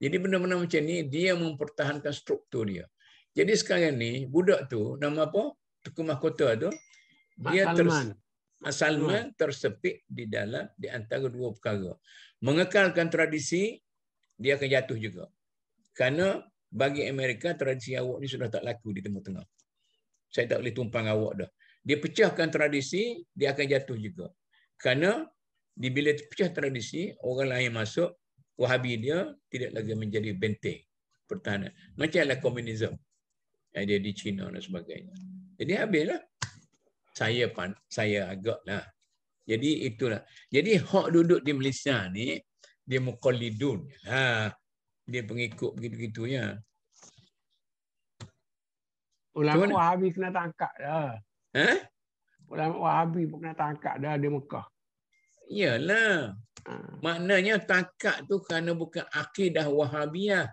Jadi benda-benda macam ni, dia mempertahankan struktur dia. Jadi sekarang ni, budak tu, nama apa? Tukumah Kota tu. Dia terus Salma tersepit di dalam di antara dua perkara. Mengekalkan tradisi, dia akan jatuh juga. Kerana bagi Amerika, tradisi awak ni sudah tak laku di tengah Tengah. Saya tak boleh tumpang awak dah. Dia pecahkan tradisi, dia akan jatuh juga. Kerana di bila pecah tradisi, orang lain masuk, Wahabi dia tidak lagi menjadi benteng pertahanan. Macamlah komunisme. Eh, dia di China dan sebagainya. Jadi habislah saya pan, saya agaklah. Jadi itulah. Jadi hak duduk di Malaysia ni dia muqallidun. Ha. Dia pengikut begitu-gitu ya. Ulama Cuma Wahabi nak? kena tangkap dah. Ha? Ulama Wahabi pun kena tangkap dah di Mekah. Iyalah. Ha. Maknanya tangkap tu kerana bukan akidah Wahabiah.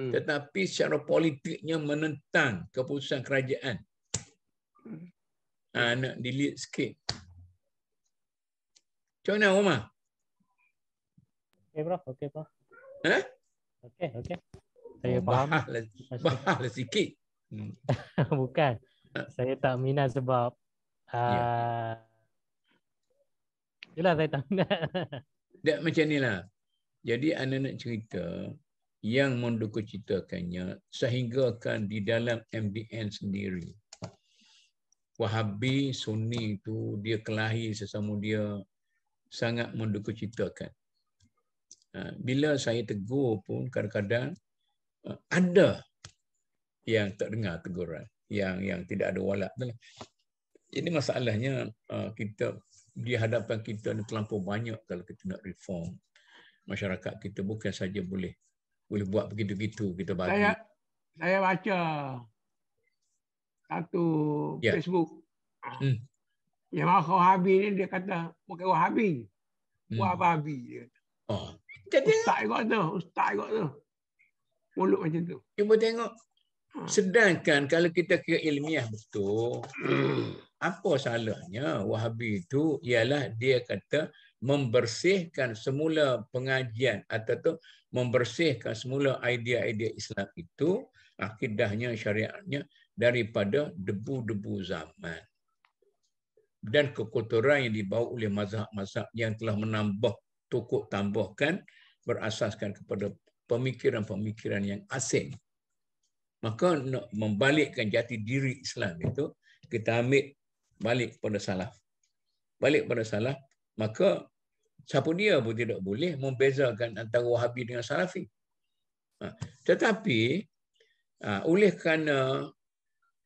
Hmm. Tetapi secara politiknya menentang keputusan kerajaan. Hmm ha, nak delete sikit. Macam mana Omar? Okay bro, okay bro. Ha? Okay, okay. Saya oh, faham. Bahal sikit. Hmm. Bukan. Ha. Saya tak minat sebab uh, ah, yeah. Yelah saya tak minat. Dan macam inilah. Jadi anda nak cerita yang Mondoko ceritakannya sehingga kan di dalam MDN sendiri. Wahabi Sunni itu dia kelahi sesama dia sangat menduku citakan. Ha, bila saya tegur pun kadang-kadang ha, ada yang tak dengar teguran, yang yang tidak ada walak. Ini lah. masalahnya ha, kita di hadapan kita ni terlalu banyak kalau kita nak reform masyarakat kita bukan saja boleh boleh buat begitu-gitu kita bagi. Saya saya baca satu yeah. Facebook. Hmm. Yang Imam Wahabi ni dia kata bukan Wahabi. Wahabi hmm. dia. Oh. Jadi ustaz kau tu, ustaz kau tu. Mulut macam tu. Cuba tengok. Ha. Sedangkan kalau kita kira ilmiah betul, hmm. apa salahnya Wahabi itu ialah dia kata membersihkan semula pengajian atau tu membersihkan semula idea-idea Islam itu akidahnya syariatnya daripada debu-debu zaman dan kekotoran yang dibawa oleh mazhab-mazhab yang telah menambah tokoh tambahkan berasaskan kepada pemikiran-pemikiran yang asing. Maka nak membalikkan jati diri Islam itu, kita ambil balik pada salah. Balik pada salah, maka siapa dia pun tidak boleh membezakan antara Wahabi dengan Salafi. Ha, tetapi, ha, oleh kerana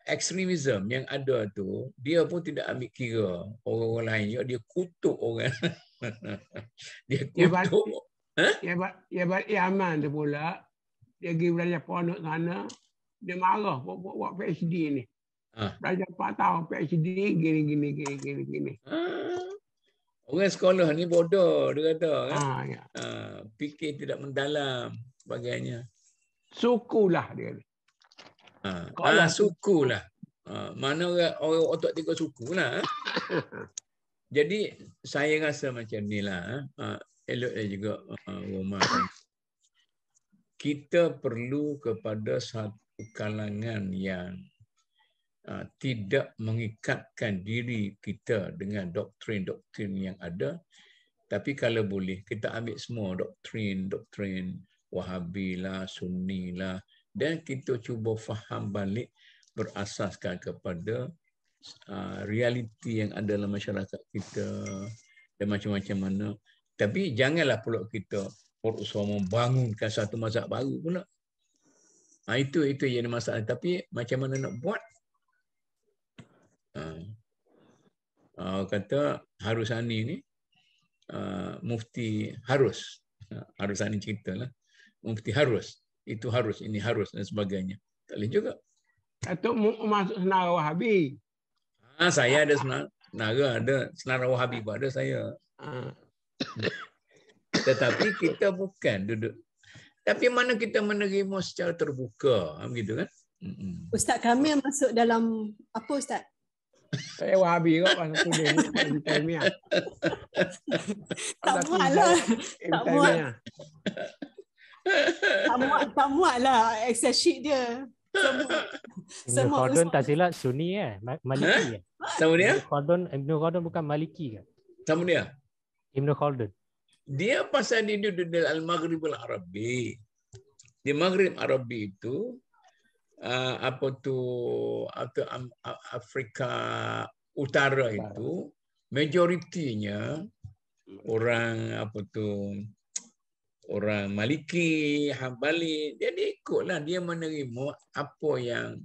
ekstremisme yang ada tu dia pun tidak ambil kira orang-orang lain juga dia kutuk orang dia kutuk ya ha? bat ya bat ya aman tu pula dia pergi belajar pondok sana dia marah buat buat, PhD ni ha. belajar apa tahu PhD gini gini gini gini gini ha. orang sekolah ni bodoh dia kata kan ha, ya. ha. fikir tidak mendalam sebagainya sukulah dia Ha, ah, ah, lah. ah suku lah. Ha, ah. mana orang otak tiga suku lah. Jadi saya rasa macam ni lah. Ha, elok lah juga rumah. Kita perlu kepada satu kalangan yang ha, tidak mengikatkan diri kita dengan doktrin-doktrin yang ada. Tapi kalau boleh, kita ambil semua doktrin-doktrin Wahabi lah, Sunni lah, dan kita cuba faham balik berasaskan kepada uh, realiti yang ada dalam masyarakat kita dan macam-macam mana. Tapi janganlah pula kita berusaha membangunkan satu mazhab baru pula. Ha, itu itu yang masalah. Tapi macam mana nak buat? Ha. Uh, kata Harusani ni, uh, Mufti Harus. Ha, harus Harusani lah. Mufti Harus itu harus ini harus dan sebagainya tak boleh juga atuk masuk senara wahabi ah ha, saya ada senara ada senara wahabi pun saya ah. tetapi kita bukan duduk tapi mana kita menerima secara terbuka ah, begitu kan ustaz kami yang masuk dalam apa ustaz saya wahabi kok pasal kuda ni ah. Tak muat lah. Tak muat tak muat, tak muat lah access sheet dia. Semua. Ibn Khaldun tak silap Sunni eh. Maliki eh. Sama dia? Ibn Khaldun, Ibn Khaldun bukan Maliki kan. Sama dia? Ibn Khaldun. Dia pasal dia duduk dalam Al-Maghrib Al-Arabi. Di Maghrib Arabi itu, ah, apa tu, atau Afrika Utara itu, majoritinya orang apa tu, orang Maliki, Hambali, dia, dia ikutlah dia menerima apa yang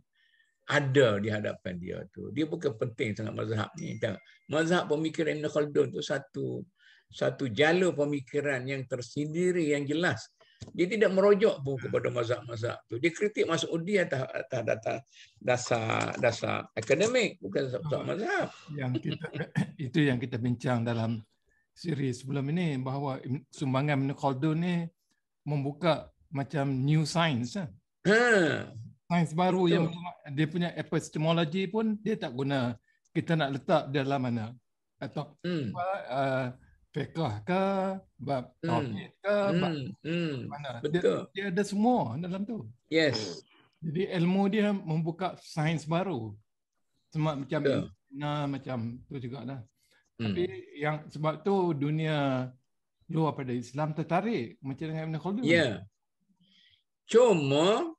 ada di hadapan dia tu. Dia bukan penting sangat mazhab ni. Tak. Mazhab pemikiran Ibn Khaldun tu satu satu jalur pemikiran yang tersendiri yang jelas. Dia tidak merojok pun kepada mazhab-mazhab tu. Dia kritik Mas'udi atas, atas data dasar dasar akademik bukan ah, sebab mazhab. Yang kita itu yang kita bincang dalam siri sebelum ini bahawa sumbangan Ibn Khaldun ni membuka macam new science lah. Ha. ha. Sains baru Betul. yang dia punya epistemologi pun dia tak guna kita nak letak dia dalam mana atau hmm. uh, eh, fiqh ke bab hmm. ke hmm. bab hmm. mana dia, dia, ada semua dalam tu yes jadi ilmu dia membuka sains baru semak macam nah macam tu juga lah tapi hmm. yang sebab tu dunia luar pada Islam tertarik macam dengan Ibn Khaldun. Ya. Yeah. Cuma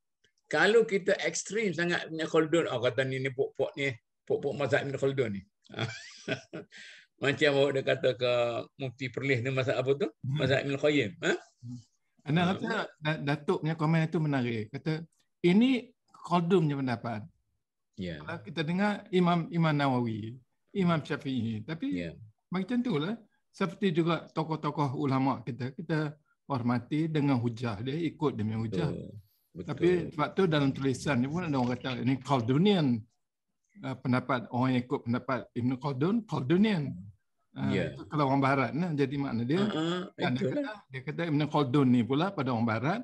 kalau kita ekstrim sangat Ibn Khaldun, oh kata ni ni pok-pok ni, pok-pok mazhab Ibn Khaldun ni. macam awak dah kata ke Mufti Perlis ni masa apa tu? Hmm. Masa Ibn Khayyim. Ha? Anak hmm. kata hmm. Datuk punya komen itu menarik. Kata ini Khaldun punya pendapat. Ya. Yeah. Kalau kita dengar Imam Imam Nawawi. Imam Syafi'i. Tapi yeah. macam lah Seperti juga tokoh-tokoh ulama kita, kita hormati dengan hujah dia, ikut dengan hujah. Betul. Betul. Tapi sebab tu dalam tulisan ni pun ada orang kata, ini Khaldunian. Uh, pendapat orang yang ikut pendapat Ibn Khaldun, Khaldunian. Uh, ah, yeah. kalau orang Barat. Nah, jadi makna dia, uh-huh. kan dia, kata, dia kata Ibn Khaldun ni pula pada orang Barat,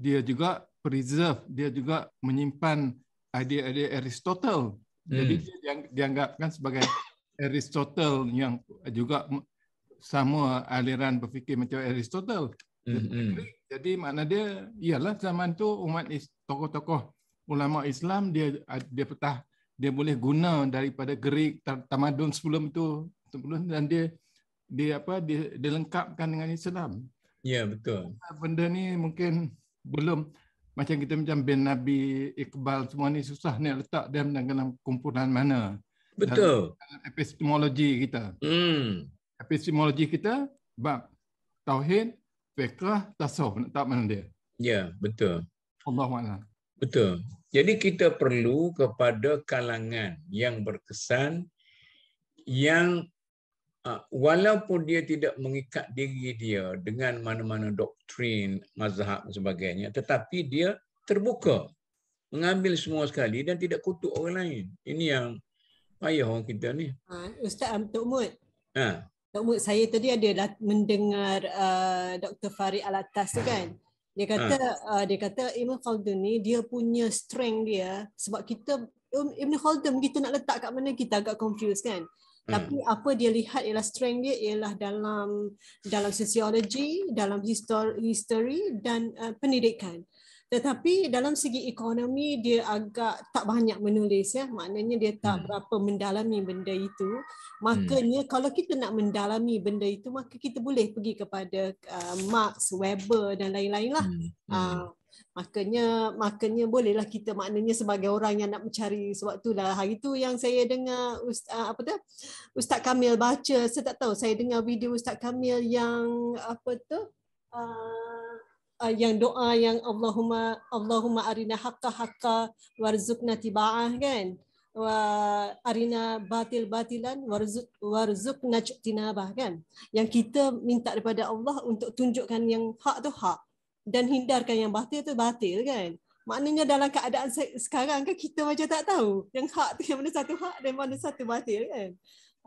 dia juga preserve, dia juga menyimpan idea-idea Aristotle. Jadi hmm. dia dianggapkan sebagai Aristotle yang juga sama aliran berfikir macam Aristotle. Hmm, hmm. Jadi makna dia ialah zaman tu umat is, tokoh-tokoh ulama Islam dia dia petah dia boleh guna daripada Greek tamadun sebelum tu sebelum dan dia dia apa dia, dia lengkapkan dengan Islam. Ya betul. Benda ni mungkin belum macam kita macam bin Nabi Iqbal semua ni susah nak letak dia dalam, dalam kumpulan mana. Betul. Dalam epistemologi kita. Hmm. Epistemologi kita bab tauhid, fiqh, tasawuf nak tahu mana dia. Ya, betul. Allah Allah. Betul. Jadi kita perlu kepada kalangan yang berkesan yang Ha, walaupun dia tidak mengikat diri dia dengan mana-mana doktrin, mazhab dan sebagainya, tetapi dia terbuka mengambil semua sekali dan tidak kutuk orang lain. Ini yang payah orang kita ni. Ha, Ustaz um, Tok Mut. Ha. Tok Mut, saya tadi ada mendengar uh, Dr. Farid Alatas tu kan. Dia ha. kata ha. uh, dia kata Imam Khaldun ni dia punya strength dia sebab kita Ibn Khaldun kita nak letak kat mana kita agak confuse kan tapi hmm. apa dia lihat ialah strength dia ialah dalam dalam sosiologi dalam history history dan uh, pendidikan tetapi dalam segi ekonomi dia agak tak banyak menulis ya maknanya dia tak hmm. berapa mendalami benda itu makanya hmm. kalau kita nak mendalami benda itu maka kita boleh pergi kepada uh, eh, Marx Weber dan lain-lainlah hmm. uh, makanya makanya bolehlah kita maknanya sebagai orang yang nak mencari sebab itulah hari tu yang saya dengar ustaz ah, apa tu ustaz Kamil baca saya tak tahu saya dengar video ustaz Kamil yang apa tu uh, uh, yang doa yang Allahumma Allahumma arina haqqa haqqa warzuqna tibaah kan wa arina batil batilan warzuq warzuq najtinabah kan yang kita minta daripada Allah untuk tunjukkan yang hak tu hak dan hindarkan yang batil tu batil kan. Maknanya dalam keadaan sekarang kan kita macam tak tahu yang hak tu yang mana satu hak dan mana satu batil kan.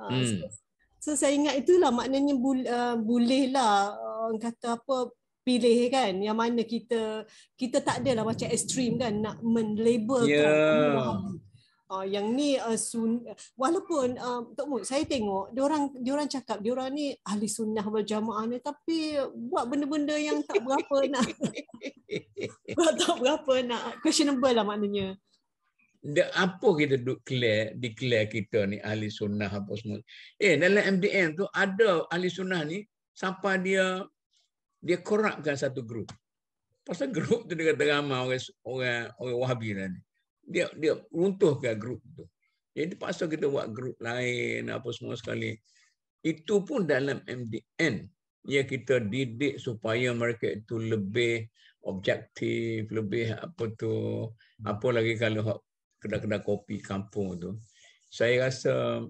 Ah, hmm. So, so saya ingat itulah maknanya bu, uh, ah, boleh lah uh, ah, kata apa pilih kan yang mana kita kita tak adalah macam ekstrim kan nak menlabelkan yeah. Ya. Uh, yang ni uh, sun walaupun uh, tok mu saya tengok dia orang dia orang cakap dia orang ni ahli sunnah wal jamaah ni tapi buat benda-benda yang tak berapa nak buat tak berapa nak questionable lah maknanya The, apa kita duk clear declare kita ni ahli sunnah apa semua eh dalam MDN tu ada ahli sunnah ni sampai dia dia korakkan satu grup pasal grup tu dia kata ramai orang orang, orang wahabi lah ni dia dia runtuhkan grup tu. Jadi terpaksa kita buat grup lain apa semua sekali. Itu pun dalam MDN ya kita didik supaya mereka itu lebih objektif, lebih apa tu, apa lagi kalau kedai-kedai kopi kampung tu. Saya rasa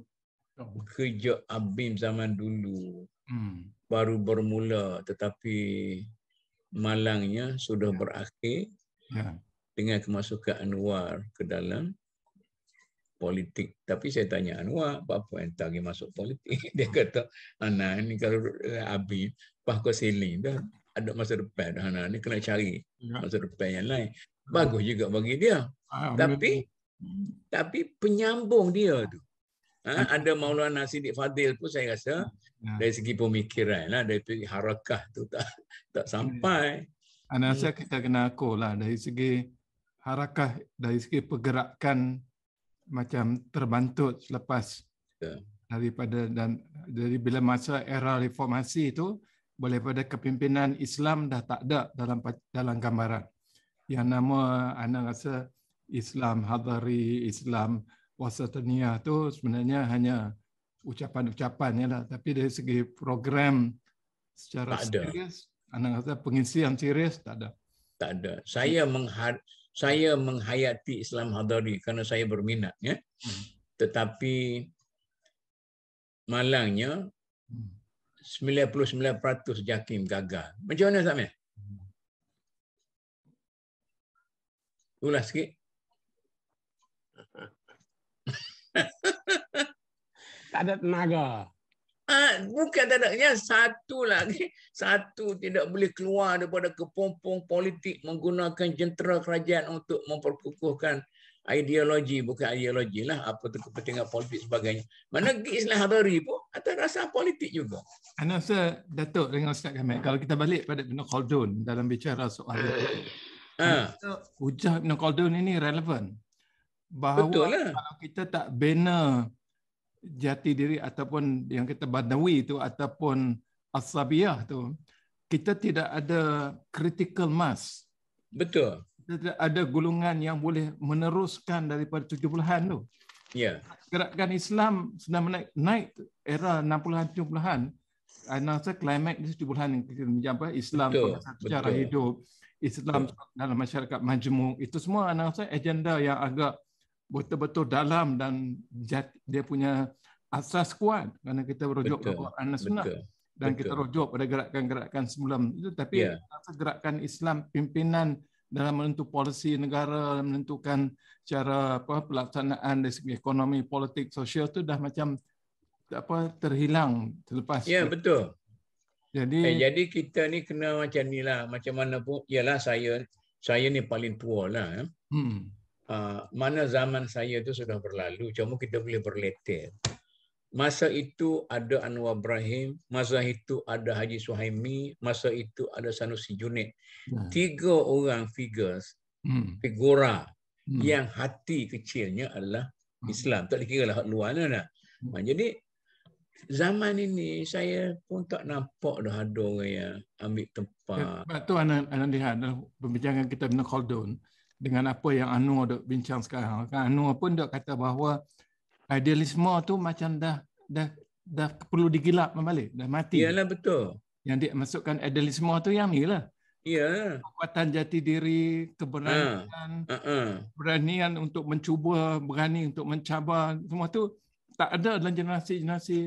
kerja abim zaman dulu hmm. baru bermula tetapi malangnya sudah ya. berakhir. Ya dengan kemasukan Anwar ke dalam politik. Tapi saya tanya Anwar, apa yang tak tadi masuk politik? Dia kata, Anak ini kalau eh, Abi, Pak Kosili dah ada masa depan. Anak ini kena cari ya. masa depan yang lain. Bagus juga bagi dia. Ah, tapi tapi penyambung dia tu. Ha, ah. ada Maulana Siddiq Fadil pun saya rasa ya. dari segi pemikiran, lah dari segi harakah tu tak, tak ya, sampai. Anak saya kita hmm. kena akur lah. dari segi harakah dari segi pergerakan macam terbantut selepas yeah. daripada dan dari bila masa era reformasi itu boleh pada kepimpinan Islam dah tak ada dalam dalam gambaran yang nama anda rasa Islam Hadari Islam Wasataniyah tu sebenarnya hanya ucapan-ucapan ya lah tapi dari segi program secara tak serius ada. anda kata pengisian serius tak ada tak ada saya menghar saya menghayati Islam Hadari kerana saya berminat. Ya. Hmm. Tetapi malangnya 99% JAKIM gagal. Macam mana Ustaz Mir? Ulas sikit. tak ada tenaga. Ha, bukan tak ada. satu lagi. Satu tidak boleh keluar daripada kepompong politik menggunakan jentera kerajaan untuk memperkukuhkan ideologi. Bukan ideologi lah. Apa itu kepentingan politik sebagainya. Mana Islam Hadari pun atau rasa politik juga. Anak Datuk dengan Ustaz Kamil. Kalau kita balik pada Ibn Khaldun dalam bicara soal itu. Ha. ha. Ujah Ibn Khaldun ini relevan. Bahawa lah. kalau kita tak bina jati diri ataupun yang kita badawi itu ataupun asabiyah tu kita tidak ada critical mass betul kita tidak ada gulungan yang boleh meneruskan daripada 70-an tu ya gerakan Islam sedang naik naik era 60-an 70-an Saya rasa climax di 70-an yang kita menjumpai Islam cara hidup Islam betul. dalam masyarakat majmuk itu semua saya rasa agenda yang agak betul-betul dalam dan dia punya asas kuat kerana kita rujuk kepada Quran dan Sunnah dan kita rujuk pada gerakan-gerakan sebelum itu tapi yeah. gerakan Islam pimpinan dalam menentukan polisi negara dalam menentukan cara apa pelaksanaan dari segi ekonomi politik sosial itu dah macam apa terhilang selepas ya yeah, betul jadi eh, jadi kita ni kena macam nilah macam mana pun ialah saya saya ni paling tua lah eh. hmm. Ah, mana zaman saya itu sudah berlalu. Cuma kita boleh berletir. Masa itu ada Anwar Ibrahim, masa itu ada Haji Suhaimi, masa itu ada Sanusi Junid. Hmm. Tiga orang figures, hmm. figura hmm. yang hati kecilnya adalah hmm. Islam. Tak dikira lah luar mana. Nah, ha, jadi zaman ini saya pun tak nampak dah ada orang yang ambil tempat. Sebab tu anak-anak lihat dalam perbincangan kita dengan Khaldun, dengan apa yang Anwar dok bincang sekarang. Kan Anwar pun dok kata bahawa idealisme tu macam dah dah dah perlu digilap kembali, dah mati. Iyalah betul. Yang dia masukkan idealisme tu yang ni lah. Ya. Kekuatan jati diri, keberanian, keberanian ah. uh-uh. uh, uh, uh. untuk mencuba, berani untuk mencabar, semua tu tak ada dalam generasi-generasi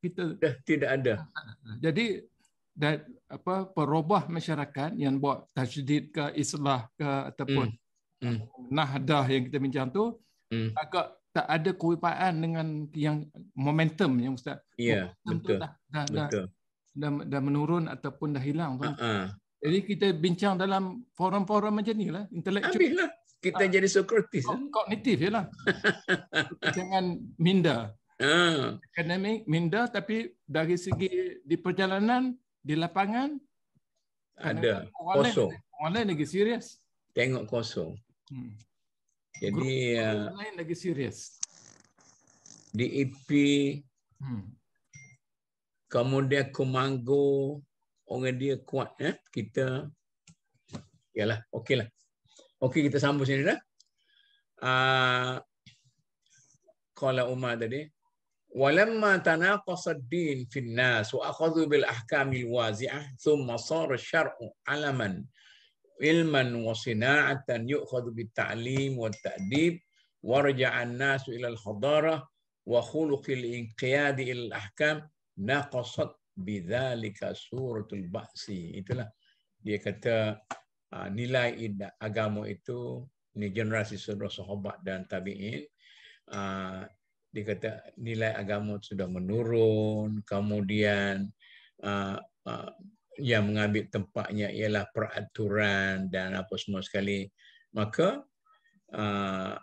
kita. Dah tidak ada. Jadi dan apa perubah masyarakat yang buat tajdid ke islah ke ataupun mm. Mm. nahdah yang kita bincang tu mm. agak tak ada kuipaan dengan yang momentum yang ustaz. Ya, yeah, betul. Dah, dah, betul. Dah, dah, dah menurun ataupun dah hilang kan. uh Jadi kita bincang dalam forum-forum macam ni lah. Ambillah. Kita uh, jadi Socrates. Kognitif ya lah. Jangan minda. Uh. Ha. Akademik, minda tapi dari segi di perjalanan di lapangan ada kosong orang, lain lagi serius tengok kosong hmm. jadi Grup orang ya. lain lagi serius DEP hmm. kemudian Kumango orang dia kuat eh kita yalah okeylah okey kita sambung sini dah uh, ah, Kuala Umar tadi ولما تناقص الدين في الناس واخذوا بالاحكام الوازعه ثم صار الشرع علما علما وصناعه يؤخذ بالتعليم والتاديب ورجع الناس الى الحضاره وخلق الانقياد الى الاحكام نقصت بذلك سوره البأس itulah dia kata آه، nilai agama itu ni generasi saudara sahabat dan tabi'in آه، Dikata nilai agama sudah menurun kemudian ah, ah, yang mengambil tempatnya ialah peraturan dan apa semua sekali maka uh,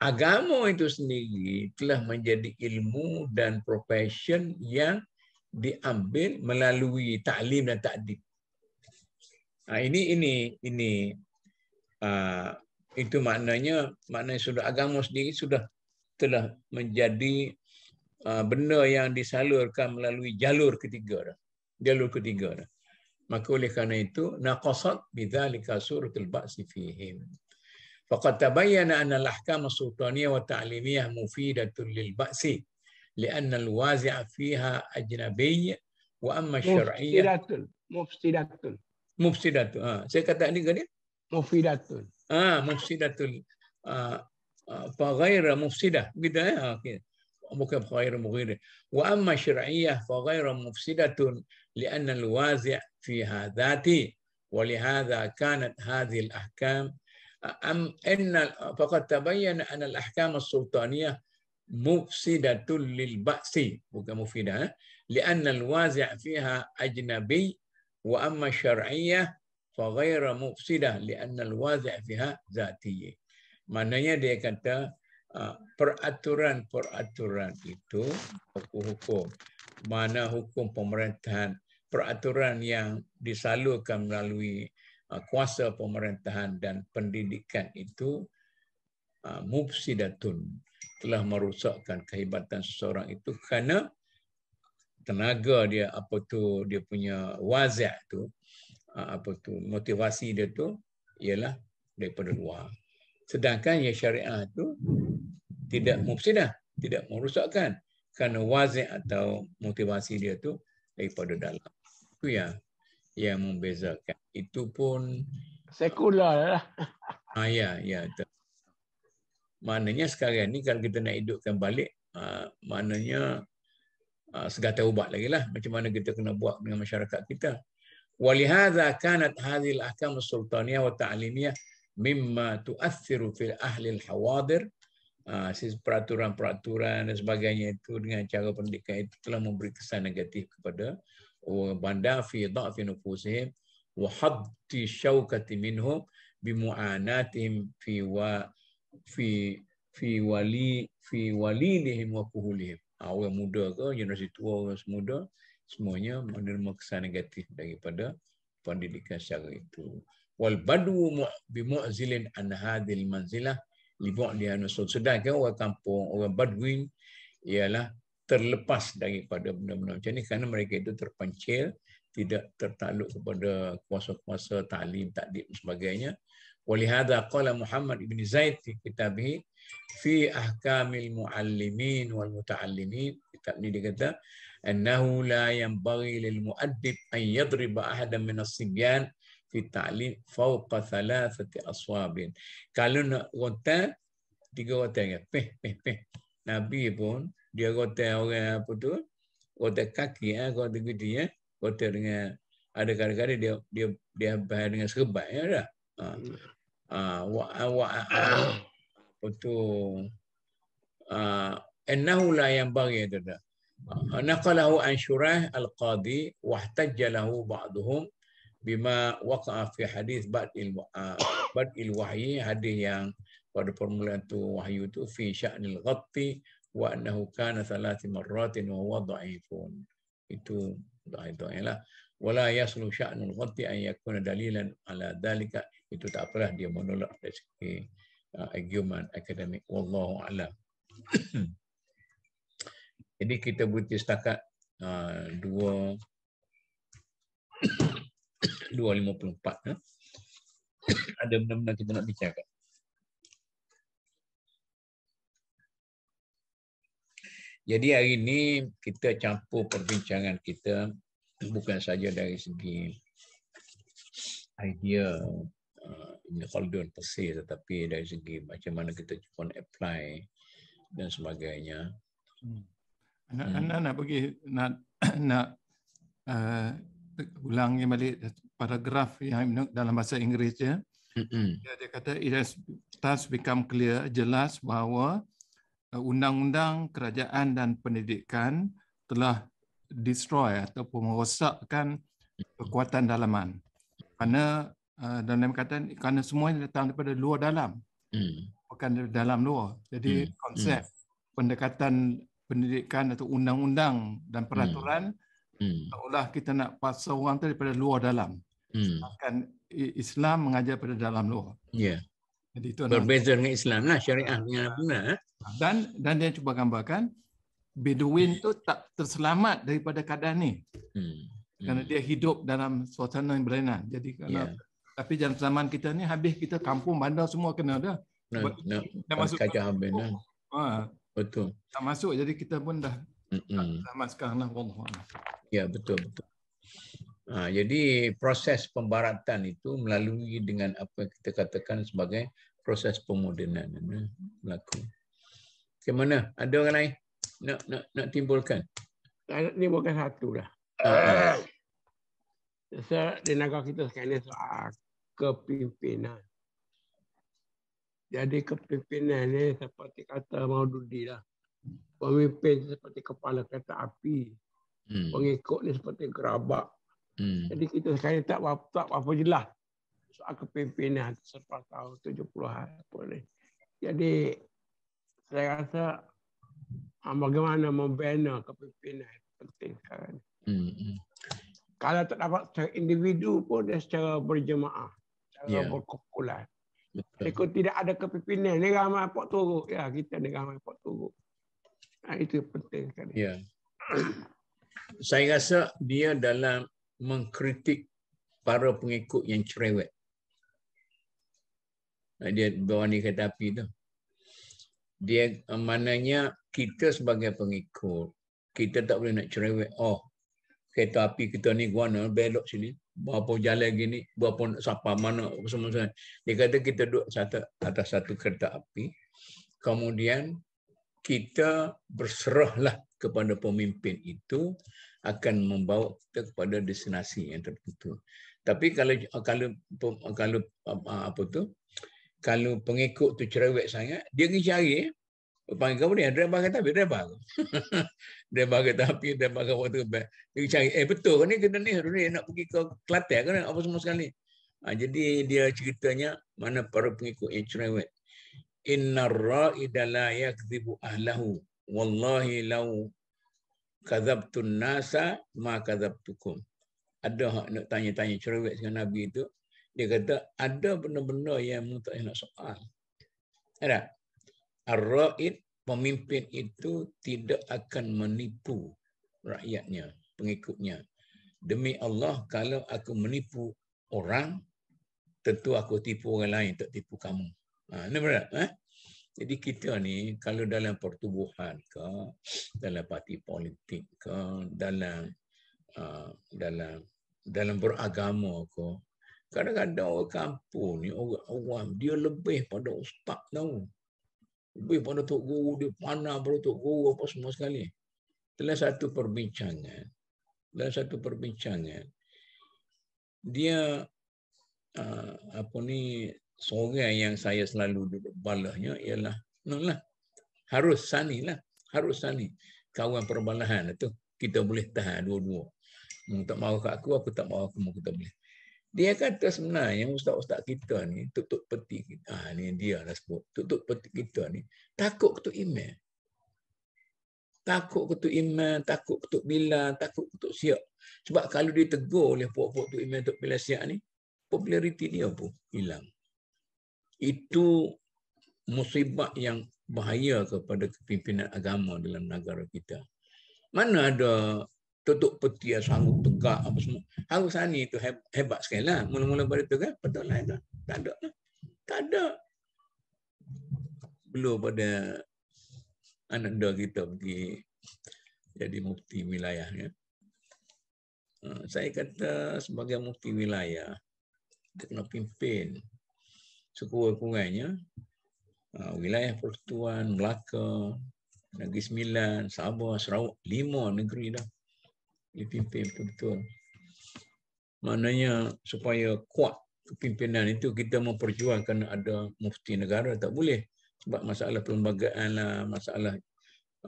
agama itu sendiri telah menjadi ilmu dan profession yang diambil melalui taklim dan takdib. Nah, ini ini ini uh, itu maknanya maknanya sudah agama sendiri sudah telah menjadi uh, benda yang disalurkan melalui jalur ketiga dah. Jalur ketiga dah. Maka oleh kerana itu naqasat bidzalika suratul ba's fihim. Faqad tabayyana anna al-ahkam as-sultaniyah wa ta'limiyah mufidatun lil ba's li'anna al-wazi'a fiha ajnabiy wa amma syar'iyyah mufsidatun mufsidatun ha, saya kata ni ke mufidatun ha, mufsidatun ha. فغير مفسدة بداية كده ممكن غير مغيرة وأما الشرعية فغير مفسدة لأن الوازع فيها ذاتي ولهذا كانت هذه الأحكام أم إن فقد تبين أن الأحكام السلطانية مفسدة للبأس مفيدة لأن الوازع فيها أجنبي وأما الشرعية فغير مفسدة لأن الوازع فيها ذاتي Maknanya dia kata ah, peraturan-peraturan itu hukum-hukum. Mana hukum pemerintahan, peraturan yang disalurkan melalui ah, kuasa pemerintahan dan pendidikan itu ah, mufsidatun telah merosakkan kehebatan seseorang itu kerana tenaga dia apa tu dia punya wazak tu apa tu motivasi dia tu ialah daripada luar Sedangkan yang syariah itu tidak mufsidah, tidak merusakkan, kerana wazi atau motivasi dia tu daripada dalam. Itu yang yang membezakan. Itu pun sekular lah. Ah ya, ya. Itu. Maknanya sekarang ni kalau kita nak hidupkan balik, ah, maknanya ah, segala ubat lagi lah. Macam mana kita kena buat dengan masyarakat kita. Walihada kanat hadil ahkam sultaniyah wa ta'limiyah mimma tu'athiru fil ahli al-hawadir ah, peraturan-peraturan dan sebagainya itu dengan cara pendidikan itu telah memberi kesan negatif kepada orang bandar fi dha'fi nufusihim wa haddi syaukati minhum bi mu'anatihim fi wa fi fi wali fi walilihim wa kuhulihim ah, orang muda ke generasi tua orang semuda semuanya menerima kesan negatif daripada pendidikan secara itu wal badu bi mu'zilin an hadhil manzilah li bu'diha nusul sedangkan orang kampung orang baduin ialah terlepas daripada benda-benda macam ni kerana mereka itu terpencil tidak tertakluk kepada kuasa-kuasa talim takdib dan sebagainya walihada qala Muhammad ibn Zaid di kitabih fi ahkamil muallimin wal mutaallimin kitab ini dia kata annahu la yanbaghi lil muaddib an yadrib ahadan min as-sibyan في التعليق فوق ثلاثة أصواب قالون غوتا تيغوتا بي بي بي نبيبون ديغوتا أو بوتو غوتا كاكي أ غوتا غوتيا غوتا رنا ada kadang-kadang dia dia dia bahaya dengan serba ya dah. Ah wa wa itu انه لا ينبغي هذا نقله عن شراه القاضي واحتج له بعضهم bima waqa'a fi hadis ba'il ah, ba'il wahyi hadis yang pada formula tu wahyu tu fi sya'nil ghatti wa annahu kana thalath marratin wa huwa itu dha'ifun lah wala yaslu sya'nul ghatti an yakuna dalilan ala dalika itu tak apalah dia menolak dari segi ah, argument akademik wallahu alam jadi kita buat setakat ah, dua 2.54 ha? ada benda-benda kita nak bicarakan. Jadi hari ini kita campur perbincangan kita bukan saja dari segi idea Ibn uh, Khaldun persis tetapi dari segi macam mana kita pun apply dan sebagainya. Hmm. Anak-anak hmm. nak pergi nak nak uh, ulangi balik Paragraf yang dalam bahasa Inggeris ya. Mm-hmm. Dia kata it has thus become clear jelas bahawa uh, undang-undang kerajaan dan pendidikan telah destroy ataupun merosakkan kekuatan dalaman. Karena uh, dan dalam kata kerana semuanya datang daripada luar dalam. Mm. Bukan dari dalam luar. Jadi mm. konsep mm. pendekatan pendidikan atau undang-undang dan peraturan mm. Mm. kita nak paksa orang tu daripada luar dalam. Hmm. Sedangkan hmm. Islam mengajar pada dalam law. Ya. Jadi berbeza adalah, dengan Islam lah syariah dengan apa eh? ha, Dan dan dia cuba gambarkan Bedouin hmm. tu tak terselamat daripada keadaan ni. Hmm. hmm. dia hidup dalam suasana yang berlainan. Jadi kalau yeah. tapi dalam zaman kita ni habis kita kampung bandar semua kena dah. Nah, no, no, masuk kacau Ha. Betul. Tak masuk jadi kita pun dah Mm-mm. tak sama sekarang lah. Ya, betul. betul. Ha, jadi proses pembaratan itu melalui dengan apa yang kita katakan sebagai proses pemodenan ya, eh, berlaku. Ke mana? Ada orang lain? Nak, nak, nak timbulkan? Nak timbulkan satu lah. Uh. Ha, ha. So, di negara kita sekarang ini soal kepimpinan. Jadi kepimpinan ni seperti kata Maududi lah. Pemimpin seperti kepala kereta api. Hmm. Pengikut ni seperti gerabak. Hmm. Jadi kita sekarang tak apa tak apa jelah soal kepimpinan lah selepas tahun 70 an apa ni. Jadi saya rasa ah, bagaimana membina kepimpinan penting sekarang. Hmm, hmm. Kalau tak dapat secara individu pun dan secara berjemaah, secara yeah. berkumpulan. Kalau tidak ada kepimpinan, ni ramai apa turut. Ya, kita ni ramai pak turut. Nah, itu penting sekali. Yeah. saya rasa dia dalam mengkritik para pengikut yang cerewet. Dia bawa ni kereta api tu. Dia eh, mananya kita sebagai pengikut, kita tak boleh nak cerewet. Oh, kereta api kita ni guana belok sini. Berapa jalan gini, berapa siapa mana semua semua. Dia kata kita duduk satu, atas satu kereta api. Kemudian kita berserahlah kepada pemimpin itu akan membawa kita kepada destinasi yang tertentu. Tapi kalau kalau kalau apa tu? Kalau pengikut tu cerewet sangat, dia pergi cari eh. panggil kamu ni, ada bagi tapi ada bagi. ada bagi tapi ada bagi waktu Dia cari, eh betul kan ni kena ni, dia nak pergi ke Kelantan kan apa semua sekali. Ha, jadi dia ceritanya mana para pengikut yang cerewet. Inna ra'idala yakzibu ahlahu. Wallahi lau kadzabtun nasa ma kadzabtukum. Ada hak nak tanya-tanya cerewet dengan Nabi itu. Dia kata ada benda-benda yang mu tak nak soal. Ada. Ya Ar-ra'id pemimpin itu tidak akan menipu rakyatnya, pengikutnya. Demi Allah kalau aku menipu orang tentu aku tipu orang lain tak tipu kamu. Ha, ini benar? Ha? Jadi kita ni kalau dalam pertubuhan ke, dalam parti politik ke, dalam uh, dalam dalam beragama ke, kadang-kadang orang kampung ni orang awam dia lebih pada ustaz tau. Lebih pada tok guru dia mana pada tok guru apa semua sekali. Dalam satu perbincangan, dalam satu perbincangan dia uh, apa ni seorang yang saya selalu duduk balahnya ialah nulah harus sani lah harus sani kawan perbalahan itu lah kita boleh tahan dua-dua Mung tak mau kat aku aku tak mau kamu kita boleh dia kata sebenarnya ustaz-ustaz kita ni tutup peti kita ha, ni dia lah sebut tutup peti kita ni takut ketuk iman takut ketuk iman takut ketuk bila takut ketuk siap sebab kalau dia tegur oleh puak-puak tu iman tu bila siap ni populariti dia pun hilang itu musibah yang bahaya kepada kepimpinan agama dalam negara kita. Mana ada tutup peti yang sanggup tegak apa semua. Hang Sani itu hebat sekali lah. Mula-mula pada itu kan, betul lah itu. Tak ada lah. Tak ada. Belum pada anak dua kita pergi jadi mufti wilayah. Ya. Saya kata sebagai mufti wilayah, kita kena pimpin sekurang-kurangnya uh, wilayah Pertuan, Melaka, Negeri Sembilan, Sabah, Sarawak, lima negeri dah dipimpin betul-betul. Maknanya supaya kuat kepimpinan itu kita memperjuangkan ada mufti negara tak boleh sebab masalah perlembagaan lah, masalah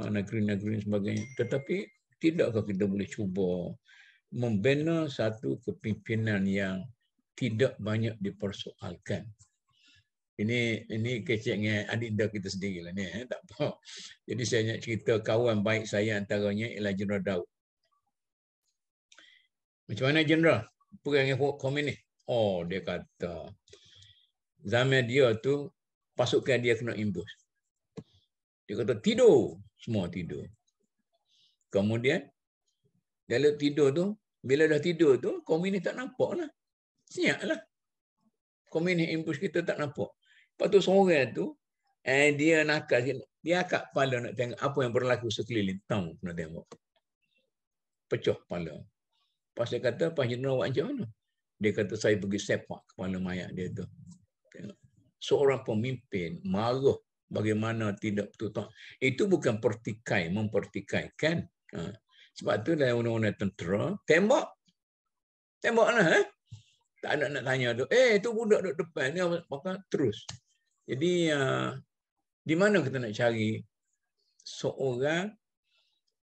uh, negeri-negeri dan sebagainya. Tetapi tidakkah kita boleh cuba membina satu kepimpinan yang tidak banyak dipersoalkan ini ini kecek dengan adinda kita sendiri lah ni. Eh, tak apa. Jadi saya nak cerita kawan baik saya antaranya ialah Jenderal Daud. Macam mana Jenderal? Perang yang komen ni. Oh dia kata. Zaman dia tu pasukan dia kena imbus. Dia kata tidur. Semua tidur. Kemudian dalam tidur tu bila dah tidur tu komen ni tak nampak lah. Senyap lah. Komen ni imbus kita tak nampak. Lepas tu seorang tu, and dia nak dia akak kepala nak tengok apa yang berlaku sekeliling. Tahu kena tengok. Pecah kepala. Pas dia kata, Pak Jenderal awak macam mana? Dia kata, saya pergi sepak kepala mayat dia tu. Tengok. Seorang pemimpin marah bagaimana tidak tutup. Itu bukan pertikai, mempertikaikan. Ha. Sebab tu dalam undang-undang tentera, tembak. Tembak lah. Eh? Tak ada nak tanya tu. Eh, tu budak duduk depan. Dia maka terus. Jadi uh, di mana kita nak cari seorang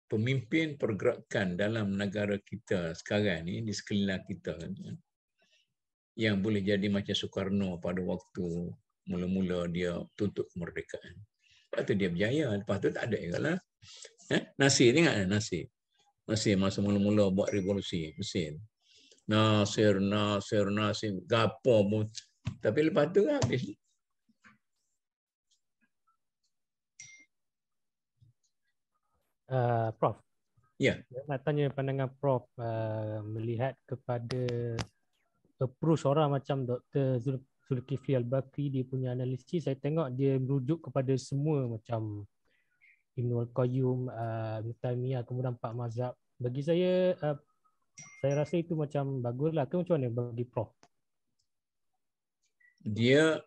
pemimpin pergerakan dalam negara kita sekarang ni di sekeliling kita kan? yang boleh jadi macam Soekarno pada waktu mula-mula dia tuntut kemerdekaan. Lepas tu dia berjaya. Lepas tu tak ada yang kalah. Eh? Nasir, ingat kan ada Nasir? Nasir masa mula-mula buat revolusi Mesir. Nasir, Nasir, Nasir. Gapo mut. Tapi lepas tu kan habis. uh, Prof. Ya. Yeah. Nak tanya pandangan Prof uh, melihat kepada approach orang macam Dr. Zulkifli Al-Bakri, dia punya analisis, saya tengok dia merujuk kepada semua macam Ibn Al-Qayyum, uh, Ibn Taymiyyah, kemudian Pak Mazhab. Bagi saya, uh, saya rasa itu macam baguslah. Ke macam mana bagi Prof? Dia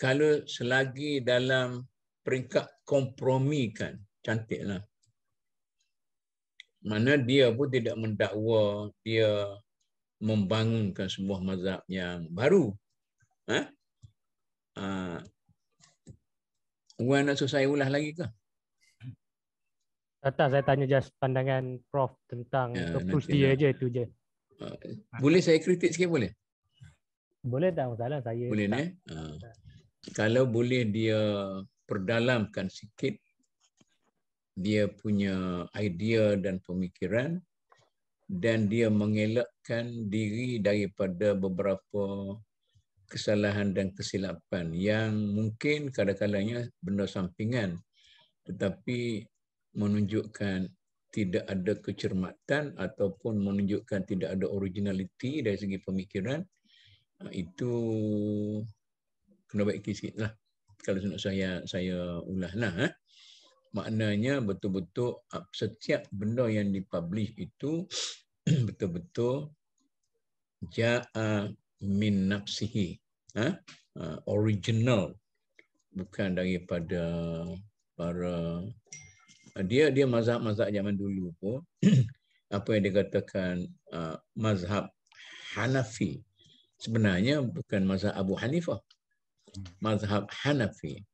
kalau selagi dalam peringkat kompromikan cantiklah Mana dia pun tidak mendakwa, dia membangunkan sebuah mazhab yang baru. Ha? Uh, nak selesai ulah lagi ke? Tak, saya tanya just pandangan Prof tentang uh, dia aja itu je. Ha. boleh saya kritik sikit boleh? Boleh tak masalah saya. Boleh ni. Eh? Ha. kalau boleh dia perdalamkan sikit dia punya idea dan pemikiran dan dia mengelakkan diri daripada beberapa kesalahan dan kesilapan yang mungkin kadang-kadangnya benda sampingan tetapi menunjukkan tidak ada kecermatan ataupun menunjukkan tidak ada originaliti dari segi pemikiran ah, itu kena baik sikitlah kalau nak saya saya ulah lah eh maknanya betul-betul ah, setiap benda yang dipublish itu betul-betul ja'a min nafsihi ha? ha original bukan daripada para ah, dia dia mazhab-mazhab zaman dulu pun apa yang dikatakan ah, mazhab Hanafi sebenarnya bukan mazhab Abu Hanifah mazhab Hanafi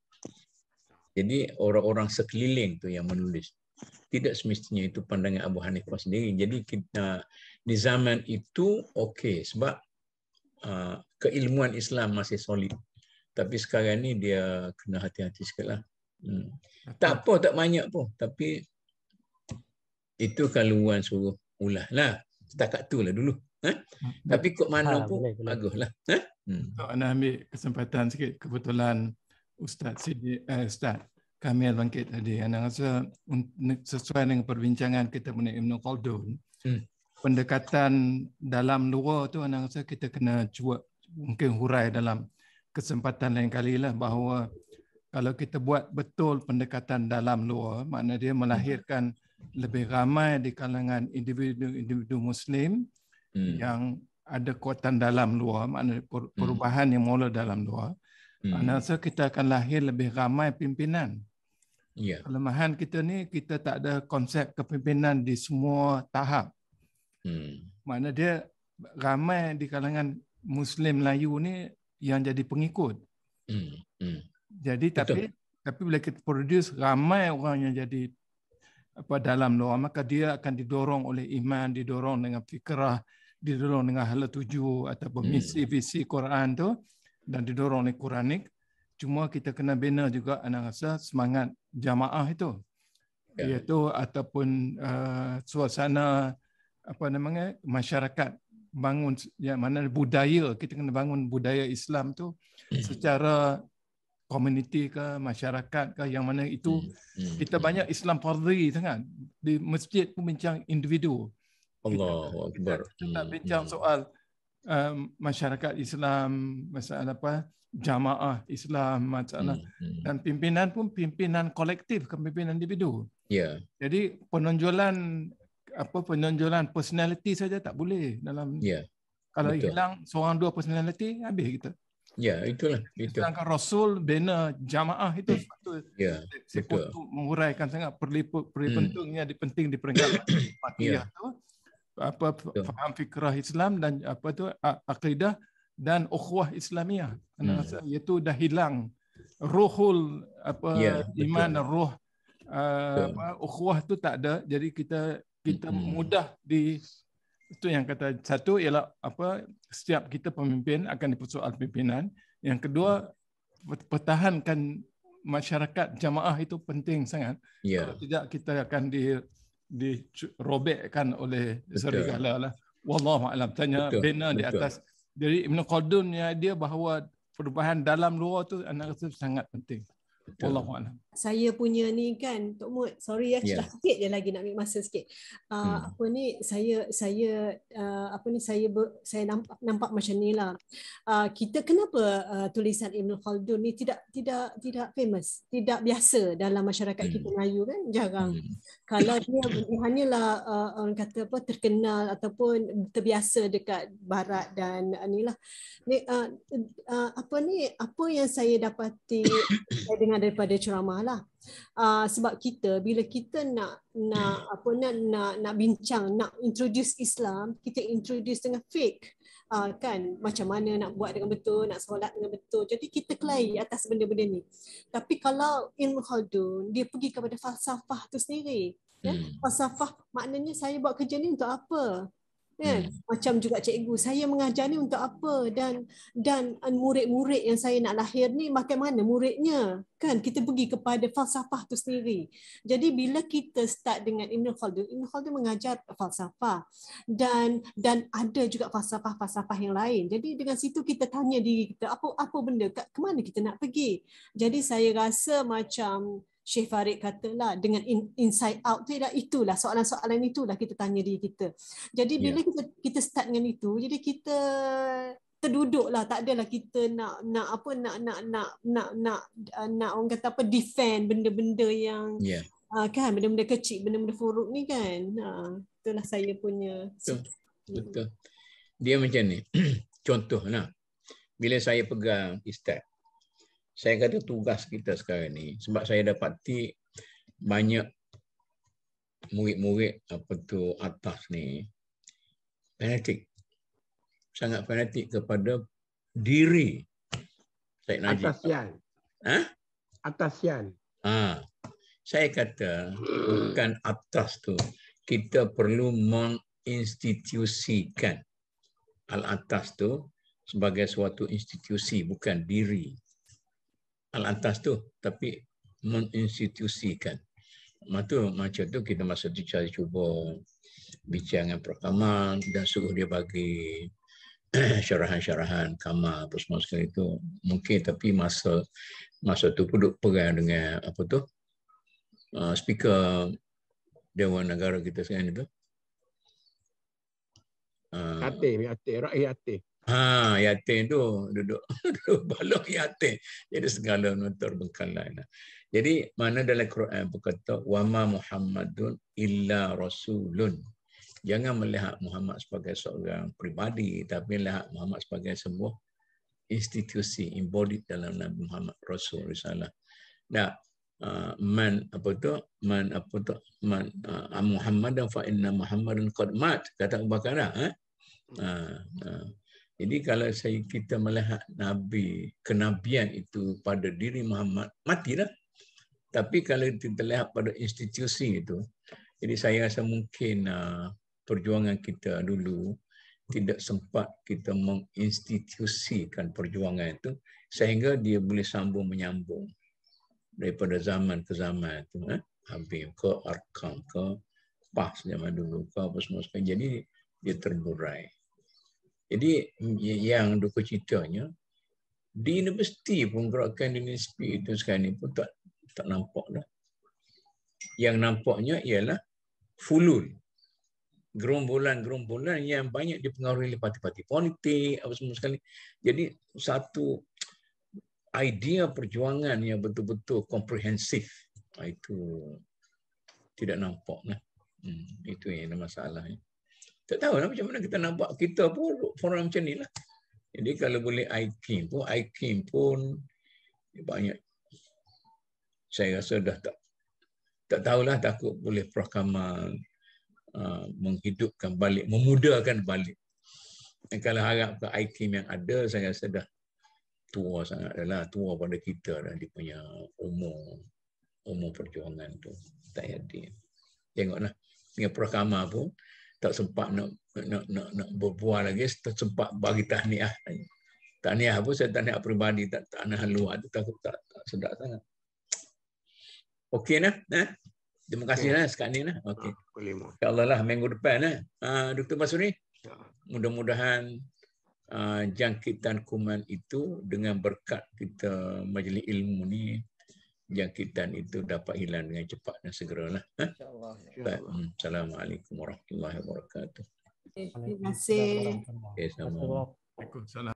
jadi orang-orang sekeliling tu yang menulis. Tidak semestinya itu pandangan Abu Hanifah sendiri. Jadi kita di zaman itu okey sebab uh, keilmuan Islam masih solid. Tapi sekarang ni dia kena hati-hati sekalilah. Hmm. Tak apa tak banyak pun tapi itu kaluan suruh ulah lah. Setakat tu lah dulu. Ha? Hmm. Tapi kok mana ha, pun boleh, baguslah. Ha? Hmm. Nak ambil kesempatan sikit kebetulan Ustaz Sidi, uh, Ustaz Kamil Bangkit tadi. Anda rasa sesuai dengan perbincangan kita mengenai Ibn Khaldun, hmm. pendekatan dalam luar tu anda rasa kita kena cuba mungkin hurai dalam kesempatan lain kali lah bahawa kalau kita buat betul pendekatan dalam luar, makna dia melahirkan lebih ramai di kalangan individu-individu Muslim hmm. yang ada kekuatan dalam luar, makna hmm. perubahan hmm. yang mula dalam luar. Hmm. Maksudnya kita akan lahir lebih ramai pimpinan. Ya. Kelemahan kita ni kita tak ada konsep kepimpinan di semua tahap. Hmm. Mana dia ramai di kalangan Muslim Melayu ni yang jadi pengikut. Hmm. Hmm. Jadi Betul. tapi tapi bila kita produce ramai orang yang jadi apa dalam doa maka dia akan didorong oleh iman, didorong dengan fikrah, didorong dengan hal tuju atau hmm. misi visi Quran tu dan didorong oleh Quranik. Cuma kita kena bina juga anda rasa semangat jamaah itu. Ya. Iaitu ataupun uh, suasana apa namanya masyarakat bangun yang mana budaya kita kena bangun budaya Islam tu ya. secara komuniti ke masyarakat ke yang mana itu ya. kita ya. banyak Islam fardhi sangat di masjid pun bincang individu Allahu akbar kita, kita ya. bincang soal Ehm, masyarakat Islam, masalah apa jamaah Islam, masalah hmm. hmm. dan pimpinan pun pimpinan kolektif, kepimpinan individu. Yeah. Jadi penonjolan apa penonjolan personality saja tak boleh dalam yeah. kalau Betul. hilang seorang dua personality habis kita. Ya, itulah. Itu. Sedangkan Rasul bina jamaah itu hmm. satu ya, yeah, menguraikan sangat perlipu, perlipentungnya hmm. di penting di peringkat yeah. itu. Ya apa yeah. faham fikrah Islam dan apa tu akidah dan ukhuwah Islamiah. Hmm. Iaitu dah hilang ruhul apa yeah, ya, iman betul. ruh apa uh, ukhuwah tu tak ada jadi kita kita hmm. mudah di itu yang kata satu ialah apa setiap kita pemimpin akan dipersoal pimpinan yang kedua hmm. pertahankan masyarakat jamaah itu penting sangat yeah. kalau tidak kita akan di dirobekkan oleh serigala lah. Wallahu alam tanya bina di atas. Jadi Ibn Qaldun dia bahawa perubahan dalam luar tu anak kata sangat penting. Allah Saya punya ni kan Tok Mut sorry eh, ya yeah. sikit je lagi nak ambil masa sikit. Uh, hmm. apa ni saya saya uh, apa ni saya ber, saya nampak nampak macam ni lah. Uh, kita kenapa uh, tulisan Ibn Khaldun ni tidak tidak tidak famous, tidak biasa dalam masyarakat kita hmm. Melayu kan jarang. Hmm. Kalau dia hanyalah uh, orang kata apa terkenal ataupun terbiasa dekat barat dan uh, inilah. Ni uh, uh, apa ni apa yang saya dapati saya dengan dengar daripada ceramah lah. Uh, sebab kita bila kita nak nak hmm. apa nak nak, nak bincang nak introduce Islam kita introduce dengan fake uh, ah, kan macam mana nak buat dengan betul nak solat dengan betul jadi kita kelahi atas benda-benda ni tapi kalau ilmu khaldun dia pergi kepada falsafah tu sendiri ya? Hmm. falsafah maknanya saya buat kerja ni untuk apa kan hmm. macam juga cikgu saya mengajar ni untuk apa dan dan murid-murid yang saya nak lahir ni macam mana muridnya kan kita pergi kepada falsafah tu sendiri jadi bila kita start dengan Ibn Khaldun Ibn Khaldun mengajar falsafah dan dan ada juga falsafah-falsafah yang lain jadi dengan situ kita tanya diri kita apa apa benda ke mana kita nak pergi jadi saya rasa macam Syekh Farid katalah dengan inside out tu ialah itulah soalan-soalan itulah kita tanya diri kita. Jadi bila yeah. kita, kita start dengan itu, jadi kita terduduklah tak adalah kita nak nak apa nak nak nak nak nak uh, nak orang kata apa defend benda-benda yang yeah. uh, kan benda-benda kecil benda-benda furuk ni kan ha uh, itulah saya punya betul betul dia macam ni contoh nah bila saya pegang istat saya kata tugas kita sekarang ni sebab saya dapati banyak murid-murid apa tu atas ni fanatik sangat fanatik kepada diri Said Najib. Atas sian. Ha? Atas sian. Ha. Saya kata bukan atas tu. Kita perlu menginstitusikan al-atas tu sebagai suatu institusi bukan diri. Al lantas tu tapi menginstitusikan. Matu macam tu kita masa tu cari cuba bincang dengan Prof Kamal dan suruh dia bagi syarahan-syarahan Kamal apa semua sekali tu. Mungkin tapi masa masa tu pun duk perang dengan apa tu? Uh, speaker Dewan Negara kita sekarang itu. Uh, ah. Atik, Atik, Rakyat Atik. Ha, yatim tu duduk duduk balok yatim. Jadi segala nutur bengkalai. Lah. Jadi mana dalam Quran berkata wama Muhammadun illa rasulun. Jangan melihat Muhammad sebagai seorang pribadi tapi lihat Muhammad sebagai sebuah institusi embodied dalam Nabi Muhammad Rasul Risalah. Nah, ah, man apa tu man apa tu man uh, ah, Muhammad dan inna Muhammadan qad mat kata Abu Bakar eh? uh, uh, jadi kalau saya kita melihat nabi kenabian itu pada diri Muhammad matilah. Tapi kalau kita lihat pada institusi itu, jadi saya rasa mungkin uh, perjuangan kita dulu tidak sempat kita menginstitusikan perjuangan itu sehingga dia boleh sambung menyambung daripada zaman ke zaman itu eh? Habib ke Arkam ke Pas zaman dulu ke apa semua sekali. Jadi dia terburai. Jadi yang duka ceritanya di universiti pun gerakan universiti itu sekarang ni pun tak tak nampak dah. Yang nampaknya ialah fulul. Gerombolan-gerombolan yang banyak dipengaruhi oleh parti-parti politik apa semua sekali. Jadi satu idea perjuangan yang betul-betul komprehensif ah, itu tidak nampak lah. Hmm, itu yang masalahnya. Tak tahu lah macam mana kita nak buat. Kita pun forum macam ni lah. Jadi kalau boleh Aikim pun, Aikim pun banyak. Saya rasa dah tak tak tahulah takut boleh perakaman uh, menghidupkan balik, memudahkan balik. Dan kalau harap ke Aikim yang ada, saya rasa dah tua sangat adalah tua pada kita dan dia punya umur umur perjuangan tu tak jadi tengoklah dengan perakama pun tak sempat nak nak nak, nak berbual lagi tak sempat bagi tahniah tahniah apa saya tahniah peribadi tak tanah luar tu tak, tak, tak sedap sangat okey nah eh? terima kasih okay. lah sekarang ni lah okey ah, insyaallah lah, minggu depan nah ah, doktor Masuri ya. mudah-mudahan ah, jangkitan kuman itu dengan berkat kita majlis ilmu ni jangkitan itu dapat hilang dengan cepat dan segera. Lah. Ha? Hmm, Assalamualaikum warahmatullahi wabarakatuh. Terima kasih. Okay,